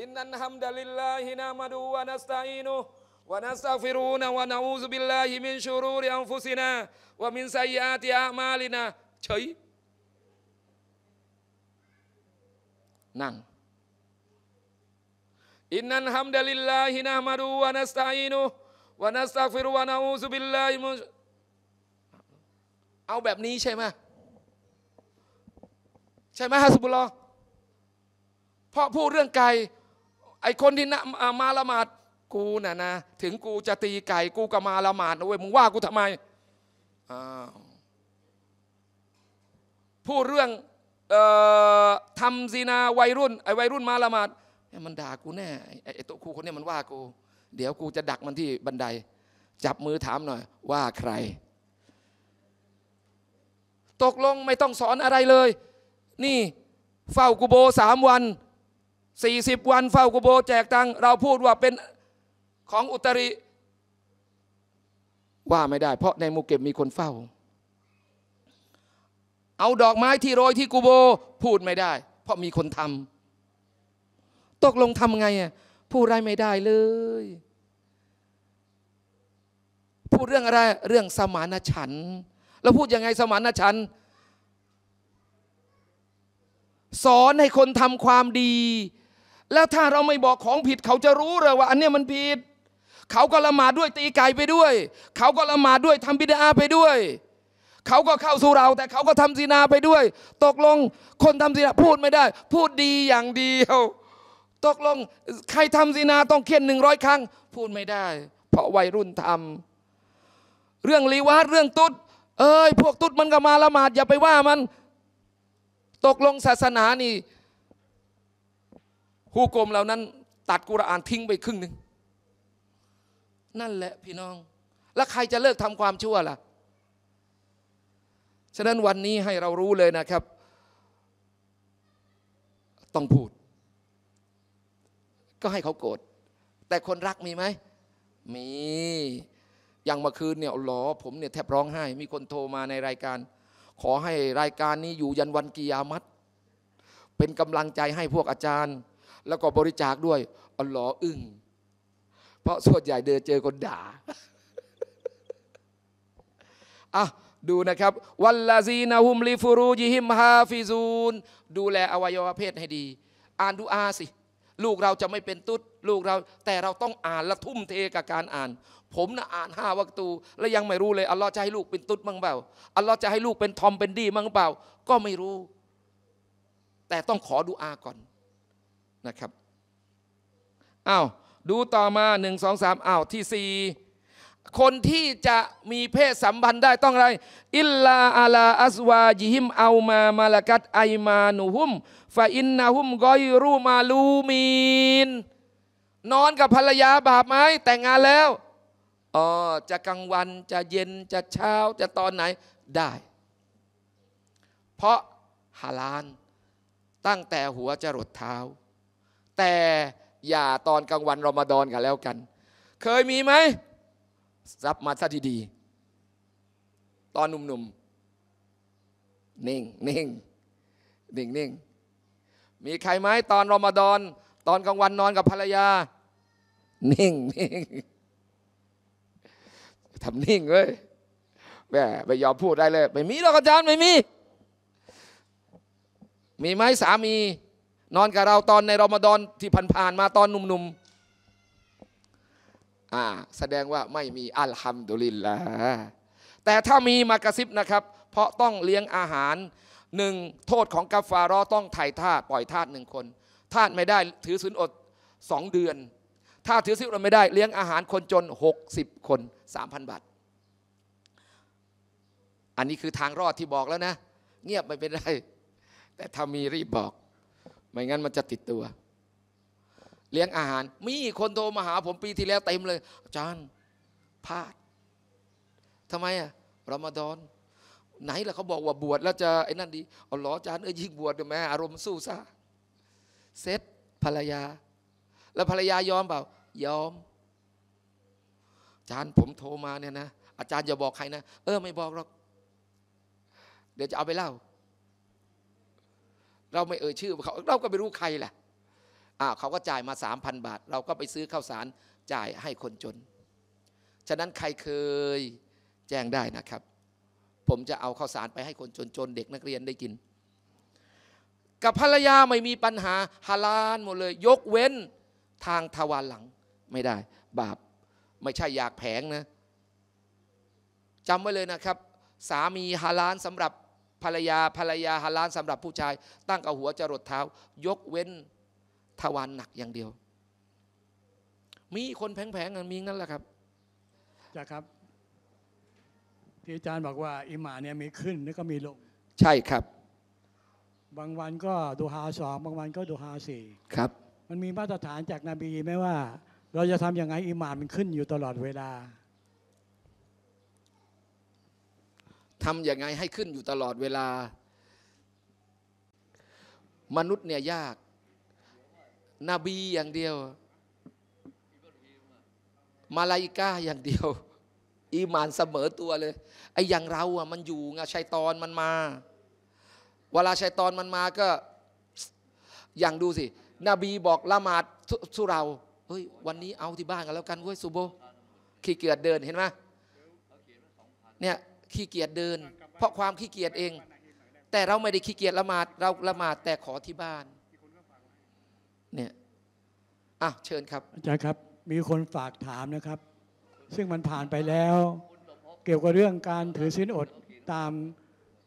อินนันฮัมดลิลลาฮินามาดูวานัสตาอินูวานัสตัฟิรูนวานาอูซุบิลลาฮิมินชูรูริอันฟุซินาวามินไซยาติอามาลินาเฉยนั่งอินนันฮัมดัลิลลาฮินะมารูวานัสตาอินุวานัสตักฟิรุวานาอูซุบิลลาฮิมุเอาแบบนี้ใช่ไหมใช่ไหมฮะสุบุลลอเพราะพูดเรื่องไก่ไอคนที่นะมาละหมาดกูน่ะนะถึงกูจะตีไก่ กูก็มาละหมาดนะเว้ยมึงว่ากูทำไมพูดเรื่องทำซีนาวัยรุ่นไอวัยรุ่นมาละหมาดมันด่ากูแน่ไอ้โต๊ะครูคนนี้มันว่ากู เดี๋ยวกูจะดักมันที่บันได จับมือถามหน่อย ว่าใคร ตกลงไม่ต้องสอนอะไรเลย นี่เฝ้ากูโบสามวันสี่สิบวัน เฝ้ากูโบแจกตังเราพูดว่าเป็นของอุตริว่าไม่ได้ เพราะในมูเก็บมีคนเฝ้า เอาดอกไม้ที่โรย ที่กูโบพูดไม่ได้ เพราะมีคนทำตกลงทำไงอ่ะพูดไรไม่ได้เลย พูดเรื่องอะไรเรื่องสมานฉันแล้วพูดยังไงสมานฉันสอนให้คนทำความดี แล้วถ้าเราไม่บอกของผิด เขาจะรู้เลยว่า อันเนี้ยมันผิด เขาก็ละหมาดด้วยตีไก่ไปด้วย เขาก็ละหมาดด้วยทำบิดาไปด้วย เขาก็เข้าสู่เรา แต่เขาก็ทำซีนาไปด้วย ตกลงคนทำซีนา พูดไม่ได้ พูดดีอย่างเดียวตกลงใครทำซีนาต้องเคียนหนึ่งร้อยครั้ง พูดไม่ได้ เพราะวัยรุ่นทำเรื่องลีวาด เรื่องตุด เอ้ย พวกตุดมันก็มาละหมาด อย่าไปว่ามัน ตกลงศาสนานี่ฮูกรมเหล่านั้น ตัดกุรอานทิ้งไปครึ่งหนึ่งนั่นแหละพี่น้อง แล้วใครจะเลิกทำความชั่วล่ะฉะนั้นวันนี้ให้เรารู้เลยนะครับ ต้องพูดก็ให้เขาโกรธ แต่คนรักมีไหม มี อย่างเมื่อคืนเนี่ยหลอผมเนี่ย แทบร้องไห้ มีคนโทรมาในรายการ ขอให้รายการนี้อยู่ยันวันกิยามัตเป็นกำลังใจให้พวกอาจารย์ แล้วก็บริจาคด้วยอ๋อหออึ้ง เพราะส่วนใหญ่เดินเจอคนด่า อ่ะ ดูนะครับ วัลลาซีนาฮุมลิฟูรูยิฮิมฮาฟิซูน ดูแลอวัยวะเพศให้ดี อ่านดูอาสิลูกเราจะไม่เป็นตุ๊ดลูกเรา แต่เราต้องอ่านและทุ่มเทกับการอ่าน ผมนะอ่านห้าวัตู และยังไม่รู้เลยอัลลอฮ์จะให้ลูกเป็นตุ๊ดมั้งเปล่าอัลลอฮ์จะให้ลูกเป็นทอมเป็นดีมั้งเปล่าก็ไม่รู้ แต่ต้องขอดูอาก่อนนะครับอ้าวดูต่อมาหนึ่งสองสามอ้าวที่สี่คนที่จะมีเพศสัมพันธ์ได้ต้องอะไร อิลลาอาลาอัสวาจิฮิมเอามามาลกัดไอมานุฮุมฟาอินนาฮุมกอยรูมาลูมีนนอนกับภรรยาบาปไหมแต่งงานแล้วอ๋อจะกลางวันจะเย็นจะเช้าจะตอนไหนได้ เพราะฮาลานตั้งแต่หัวจรดเท้า แต่อย่าตอนกลางวันรอมฎอนกันแล้วกัน เคยมีไหมรับมาซะดีๆ ตอนหนุ่มๆ นิ่งนิ่งนิ่งนิ่งมีใครไหมตอนรอมฎอน ตอนกลางวันนอนกับภรรยา นิ่งนิ่งทำนิ่งเว้ยแหมไปยอมพูดได้เลยไม่มีหรอกอาจารย์ไม่มี มีไหมสามีนอนกับเราตอนในรอมฎอน ที่ผ่านๆมาตอนหนุ่มๆอ่าแสดงว่าไม่มีอัลฮัมดุลิลละแต่ถ้ามีมากระซิบนะครับ เพราะต้องเลี้ยงอาหารหนึ่งโทษของกาฟารอต้องไถ่ทาสปล่อยทาสหนึ่งคน ทาสไม่ได้ถือศีลอดสองเดือน ถ้าถือศีลอดไม่ได้เลี้ยงอาหารคนจน60คน3,000บาทอันนี้คือทางรอดที่บอกแล้วนะ เงียบไม่เป็นไรแต่ถ้ามีรีบบอก ไม่งั้นมันจะติดตัวเลี้ยงอาหาร มีคนโทรมาหาผมปีที่แล้วเต็มเลย อาจารย์พลาดทำไมอะรอมฎอน ไหนล่ะเขาบอกว่าบวชแล้วจะไอ้นั่นดีอ๋อหรออาจารย์เอ้ยยิ่งบวชดแม่อารมณ์สู้ซะเซ็ตภรรยา แล้วภรรยายอมเปล่า ยอมอาจารย์ผมโทรมาเนี่ยนะอาจารย์อย่าบอกใครนะ เออไม่บอกหรอก เดี๋ยวจะเอาไปเล่า เราไม่เอ่ยชื่อเขาเราก็ไม่รู้ใครแหละอาเขาก็จ่ายมา 3,000 บาท เราก็ไปซื้อข้าวสาร จ่าย ให้คนจน ฉะนั้นใครเคยแจ้ง ได้ นะครับ ผมจะเอาข้าวสารไปให้คนจน จน เด็กนักเรียน ได้กิน กับ ภรรยา ไม่มีปัญหา ฮาลานหมดเลย ยกเว้น ทาง ทวารหลัง ไม่ได้ บาป ไม่ใช่อยากแผงนะจำไว้เลยนะครับ สามีฮาลานสำหรับภรรยาภรรยาฮาลานสำหรับผู้ชาย ตั้งกับหัวจรดเท้า ยกเว้นทวารหนักอย่างเดียว มีคนแผงๆกันมีงั้นแหละครับจ้ะครับ ที่อาจารย์บอกว่าอิหมาเนี่ยมีขึ้นแล้วก็มีลง ใช่ครับ บางวันก็ดูฮาสองบางวันก็ดูฮาสี่ครับ มันมีมาตรฐานจากนาบีไหมว่า เราจะทำยังไงอิหมานมันขึ้นอยู่ตลอดเวลาทำยังไงให้ขึ้นอยู่ตลอดเวลา มนุษย์เนี่ยยากนบีอย่างเดียวมาลายกาอย่างเดียว อีมานเสมอตัวเลยไอ้อย่างเราอ่ะมันอยู่ไงชัยตอนมันมา เวลาชัยตอนมันมาก็ อย่างดูสินบีบอกละหมาดสุเราเฮ้ยวันนี้เอาที่บ้านกันแล้วกันเว้ยสุโบ ขี้เกียจเดินเห็นไหมเนี่ยขี้เกียจเดิน เพราะความขี้เกียจเอง แต่เราไม่ได้ขี้เกียจละหมาดเราละหมาดแต่ขอที่บ้านเนี่ยอ้าวเชิญครับอาจารย์ครับมีคนฝากถามนะครับ ซึ่งมันผ่านไปแล้ว เกี่ยวกับเรื่องการถือสินอดตาม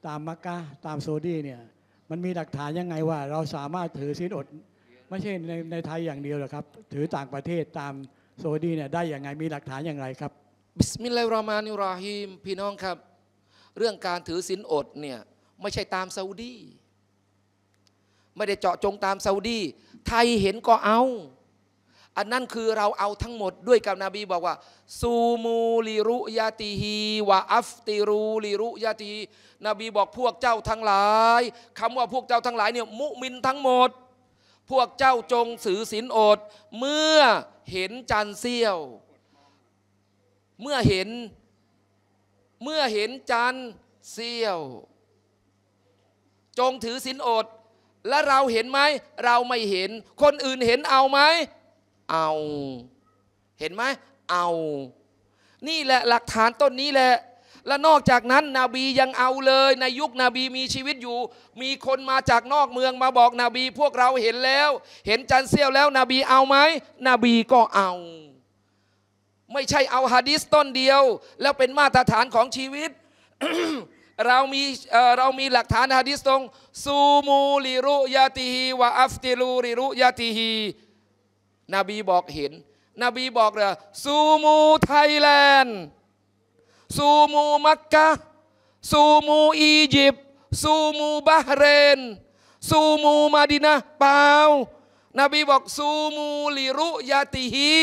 ตามมักกะตามโซดีเนี่ยมันมีหลักฐานยังไงว่า เราสามารถถือสินอดไม่ใช่ในในไทยอย่างเดียวหรอกครับ ถือต่างประเทศตามโซดีเนี่ยได้อย่างไงมีหลักฐานอย่างไรครับ บิสมิลลาฮิรราะห์มานิรราฮิมพี่น้องครับ เรื่องการถือศีลอดเนี่ยไม่ใช่ตามซาอุดีไม่ได้เจาะจงตามซาอุดีไทยเห็นก็เอา อันนั้นคือเราเอาทั้งหมดด้วยกับนบีบอกว่าซูมูลิรุยาติฮีวะอัฟติรูลิรุยาตีนบีบอกพวกเจ้าทั้งหลาย คำว่าพวกเจ้าทั้งหลายเนี่ย มุมินทั้งหมด พวกเจ้าจงสือศีลอด เมื่อเห็นจันเซียว เมื่อเห็นเมื่อเห็นจันเซียว จงถือศีลอดและเราเห็นไหม เราไม่เห็น คนอื่นเห็นเอาไหมเอา เห็นไหม เอา นี่แหละหลักฐานต้นนี้แหละ และนอกจากนั้นนบียังเอาเลย ในยุคนบีมีชีวิตอยู่ มีคนมาจากนอกเมืองมาบอกนบีพวกเราเห็นแล้ว เห็นจันเซียวแล้วนบีเอาไหมนบีก็เอา ไม่ใช่เอาฮะดิษต้นเดียว แล้วเป็นมาตรฐานของชีวิตเรามีเรามีหลักฐานฮะดิษตรงซูมูลิรุยาติฮีวะอัฟติลูริรุยาติฮีนบีบอกเห็นนบีบอกเลยซูมูไทยแลนด์ซูมูมักกะซูมูอียิปต์ซูมูบาเรนซูมูมาดินะเปล่านบีบอกซูมูลิรุยาติฮี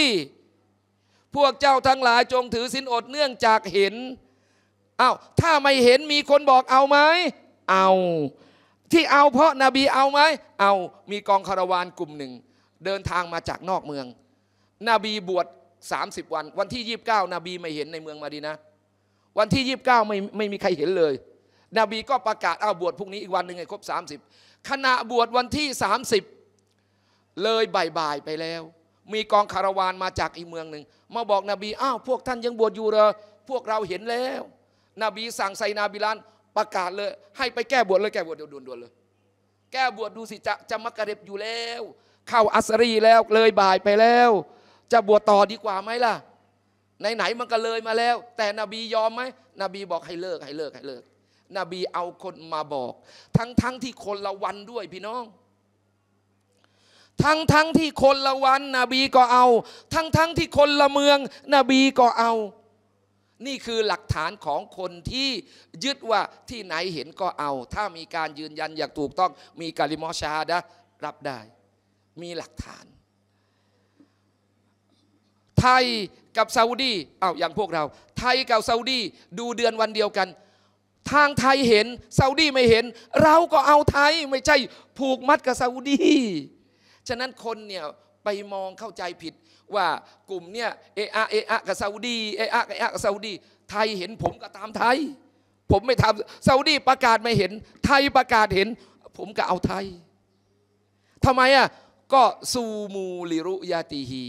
พวกเจ้าทั้งหลายจงถือสินอดเนื่องจากเห็นอา้าว ถ้าไม่เห็นมีคนบอกเอาไหม เอา ที่เอาเพราะนาบีเอาไหมเอา มีกองคาราวานกลุ่มหนึ่ง เดินทางมาจากนอกเมือง นบีบวช 30 วัน วันที่ 29นบีไม่เห็นในเมืองมาดีนะ วันที่ 29 ไม่ไม่มีใครเห็นเลย นบีก็ประกาศเอาบวชพรุ่งนี้อีกวันหนึ่งไงครบ 30ขณะบวชวันที่ 30 เลยบ่ายยไปแล้ว มีกองคาราวานมาจากอีกเมืองหนึ่งมาบอกนบีอ้าวพวกท่านยังบวชอยู่เหรอ พวกเราเห็นแล้วนบีสั่งไซนาบิลานประกาศเลย ให้ไปแก้บวชเลย แก้บวชเดี๋ยวด่วนๆเลยแก้บวชดูสิจะจะมักกะเร็บอยู่แล้ว เข้าอัสรีแล้วเลยบ่ายไปแล้ว จะบวชต่อดีกว่าไหมล่ะ ไหนๆมันก็เลยมาแล้ว แต่นบียอมไหมนบีบอกให้เลิก ให้เลิกให้เลิกนบีเอาคนมาบอก ทั้งๆทที่คนละวันด้วยพี่น้อง ทั้งๆทที่คนละวันนบีก็เอา ทั้งๆงที่คนละเมือง นบีก็เอานี่คือหลักฐานของคนที่ยึดว่าที่ไหนเห็นก็เอา ถ้ามีการยืนยันอย่างถูกต้อง มีกาลิมอชาดะรับได้ มีหลักฐาน ไทยกับซาอุดีเอาอย่างพวกเรา ไทย กับซาอุดีดูเดือนวันเดียวกัน ทางไทยเห็นซาอุดีไม่เห็น เราก็เอาไทยไม่ใช่ ผูกมัดกับซาอุดี ฉะนั้นคนเนี่ย ไปมองเข้าใจผิดว่ากลุ่มเนี่ยเออะเออะกับซาอุดีเออะเออะกับซาอุดีไทยเห็นผมก็ตามไทย ผมไม่ทำซาอุดีประกาศไม่เห็น ไทยประกาศเห็น ผมก็เอาไทยทำไมอ่ะก็ซูมูลิรุยาตีฮี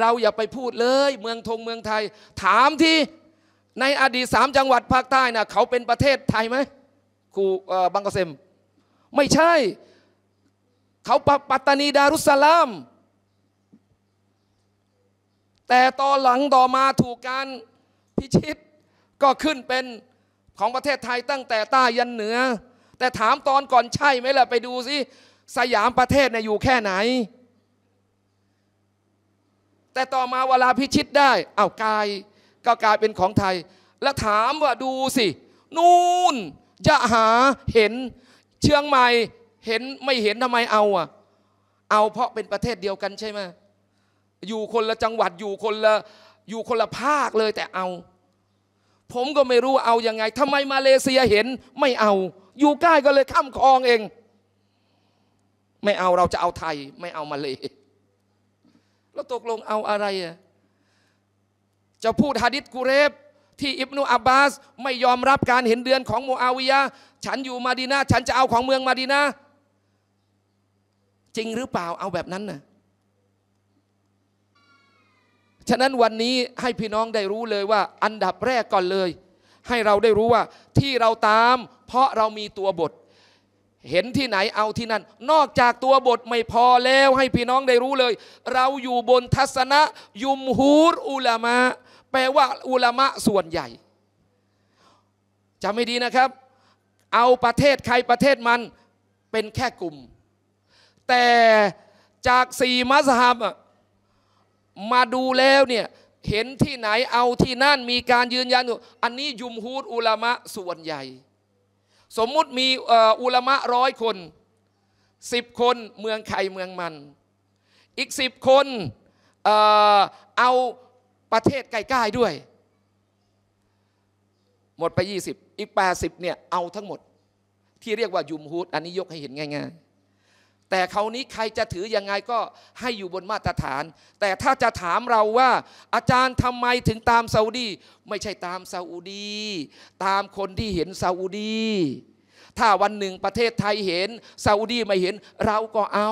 เราอย่าไปพูดเลย เมืองทงเมืองไทย ถามที่ในอดีตสามจังหวัดภาคใต้น่ะเขาเป็นประเทศไทยไหมครูบังกเซมไม่ใช่ เขาปัตตานีดารุสลามแต่ตอนหลังต่อมาถูกการพิชิต ก็ขึ้นเป็นของประเทศไทยตั้งแต่ใต้ยันเหนือ แต่ถามตอนก่อนใช่ไหมล่ะ ไปดูสิสยามประเทศเนี่ยอยู่แค่ไหน แต่ต่อมาเวลาพิชิตได้ เอากายก็กลายเป็นของไทย แล้วถามว่าดูสิ นู่นยะหาเห็นเชียงใหม่เห็นไม่เห็นทำไมเอาอ่ะเอาเพราะเป็นประเทศเดียวกันใช่ไหมอยู่คนละจังหวัดอยู่คนละอยู่คนละภาคเลยแต่เอา ผมก็ไม่รู้เอายังไงทำไมมาเลเซียเห็นไม่เอา อยู่ใกล้ก็เลยข้ามคลองเอง ไม่เอาเราจะเอาไทย ไม่เอามาเลแล้วตกลงเอาอะไรอ่ะจะพูดฮะดิษกุเรบที่อิบนุอับบาส ไม่ยอมรับการเห็นเดือนของโมอาวิยะ ฉันอยู่มาดีนาฉันจะเอาของเมืองมาดีนาจริงหรือเปล่าเอาแบบนั้นนะ่ะฉะนั้นวันนี้ให้พี่น้องได้รู้เลยว่า อันดับแรกก่อนเลย ให้เราได้รู้ว่า ที่เราตาม เพราะเรามีตัวบท เห็นที่ไหนเอาที่นั่นนอกจากตัวบทไม่พอแล้ว ให้พี่น้องได้รู้เลย เราอยู่บนทัศนะยุมฮูรอุลามะแปลว่าอุลามะส่วนใหญ่จำไม่ดีนะครับ เอาประเทศ ใครประเทศมัน เป็นแค่กลุ่ม แต่จากสี่มัสฮับมาดูแล้วเนี่ย เห็นที่ไหนเอาที่นั่นมีการยืนยันอยู่อันนี้ยุมฮูดอุลามะส่วนใหญ่ สมมุติมีอุลามะร้อยคนสิบคนเมืองใครเมืองมัน อีกสิบคนเอาประเทศใกล้ๆด้วย หมดไป 20 อีก 80 เนี่ยเอาทั้งหมด ที่เรียกว่ายุมฮูด อันนี้ยกให้เห็นง่ายๆแต่เขานี้ใครจะถือยังไงก็ให้อยู่บนมาตรฐาน แต่ถ้าจะถามเราว่าอาจารย์ทำไมถึงตามซาอุดีไม่ใช่ตามซาอุดีตามคนที่เห็นซาอุดีถ้าวันหนึ่งประเทศไทยเห็นซาอุดีไม่เห็นเราก็เอา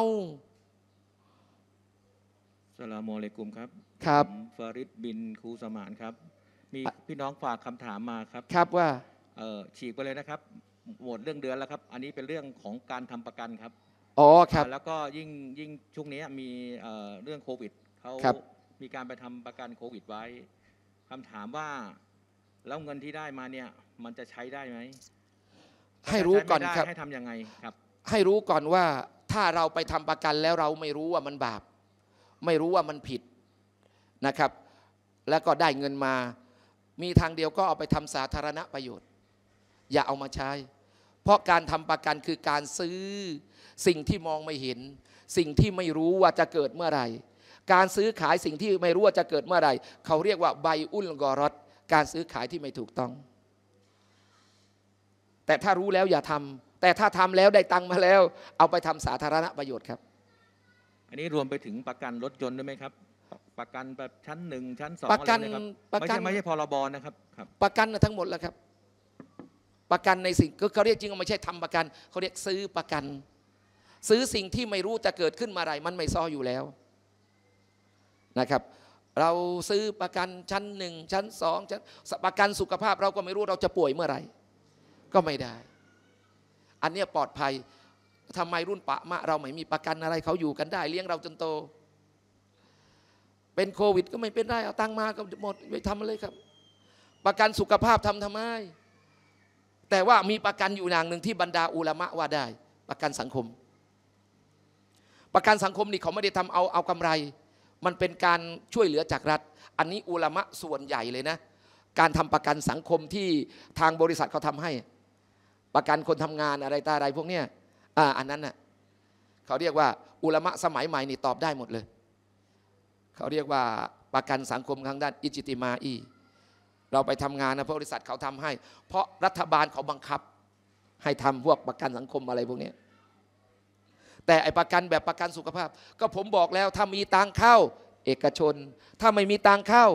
สลามอเลกุมครับ ครับฟาริดบินคูสมานครับ มีพี่น้องฝากคำถามมาครับ ครับว่าฉีกไปเลยนะครับหมดเรื่องเดือนแล้วครับ อันนี้เป็นเรื่องของการทำประกันครับอ๋อครับแล้วก็ยิ่งยิ่งช่วงนี้มีเรื่องโควิดเขามีการไปทำประกันโควิดไว้คำถามว่าแล้วเงินที่ได้มาเนี่ยมันจะใช้ได้ไหมให้รู้ก่อนครับให้ทำยังไงครับ ให้รู้ก่อนว่าถ้าเราไปทำประกันแล้วเราไม่รู้ว่ามันบาป ไม่รู้ว่ามันผิดนะครับ แล้วก็ได้เงินมา มีทางเดียวก็เอาไปทำสาธารณประโยชน์ อย่าเอามาใช้ เพราะการทำประกันคือการซื้อสิ่งที่มองไม่เห็น สิ่งที่ไม่รู้ว่าจะเกิดเมื่อไหร่ การซื้อขายสิ่งที่ไม่รู้ว่าจะเกิดเมื่อไหร่ เขาเรียกว่าใบอุ่นกอรดการซื้อขายที่ไม่ถูกต้อง แต่ถ้ารู้แล้วอย่าทำ แต่ถ้าทำแล้วได้ตังค์มาแล้ว เอาไปทำสาธารณประโยชน์ครับ อันนี้รวมไปถึงประกันรถยนต์ด้วยไหมครับ ประกันแบบชั้นหนึ่งชั้นสองประกันประกันไม่ใช่ไม่ใช่พรบนะครับประกันทั้งหมดแล้วครับ ประกันในสิ่งเขาเรียกจริงาไม่ใช่ทำประกันเขาเรียกซื้อประกันซื้อสิ่งที่ไม่รู้จะเกิดขึ้นมาไรมันไม่ซ้ออยู่แล้วนะครับ เราซื้อประกันชั้นหนึ่งชั้นสองชั้นประกันสุขภาพเราก็ไม่รู้เราจะป่วยเมื่อไหร่ ก็ไม่ได้ อันนี้ปลอดภัยทำไมรุ่นปะมะ เราไม่มีประกันอะไรเขาอยู่กันได้ เลี้ยงเราจนโต เป็นโควิด ก็ไม่เป็นได้เอาตังมาก็หมดไปทำเลยครับ ประกันสุขภาพทำทำไม แต่ว่ามีประกันอยู่นางหนึ่งที่บรรดาอุลามะว่าได้ ประกันสังคมประกันสังคมนี่เขาไม่ได้ทำเอาเอากำไร มันเป็นการช่วยเหลือจากรัฐ อันนี้อุลามะส่วนใหญ่เลยนะ การทำประกันสังคมที่ทางบริษัทเขาทำให้ ประกันคนทำงานอะไรตาอะไรพวกเนี้ยอ่าอันนั้นน่ะเขาเรียกว่าอุลามะสมัยใหม่นี่ตอบได้หมดเลยเขาเรียกว่าประกันสังคมทางด้านอิจิติมาอีเราไปทำงานนะบริษัทเขาทำให้ เพราะรัฐบาลเขาบังคับ ให้ทำพวกประกันสังคมอะไรพวกนี้แต่ไอประกันแบบประกันสุขภาพ ก็ผมบอกแล้ว ถ้ามีตังเข้า เอกชน ถ้าไม่มีตังเข้า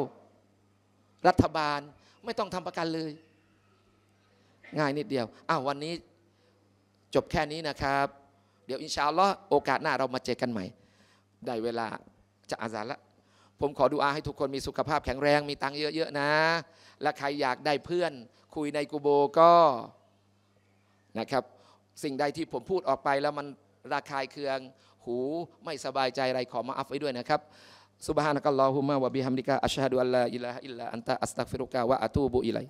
รัฐบาลไม่ต้องทำประกันเลย ง่ายนิดเดียวอ้าววันนี้ จบแค่นี้นะครับ เดี๋ยวอินชาอัลลอฮ์โอกาสหน้าเรามาเจอกันใหม่ ได้เวลาจะอาซาละ ผมขอดูอาให้ทุกคนมีสุขภาพแข็งแรงมีตังเยอะๆนะ และใครอยากได้เพื่อน คุยในกูโบก็นะครับ สิ่งใดที่ผมพูดออกไปแล้วมันระคายเคือง หู ไม่สบายใจอะไรขอมาอัฟไว้ด้วยนะครับซุบฮานะกัลลอฮุมะวะบิฮัมดิกะอัชฮะดูอัลลาอิลาฮะอิลลัลลอฮอัสตัฆฟิรุกะวะอะตูบุอิลัย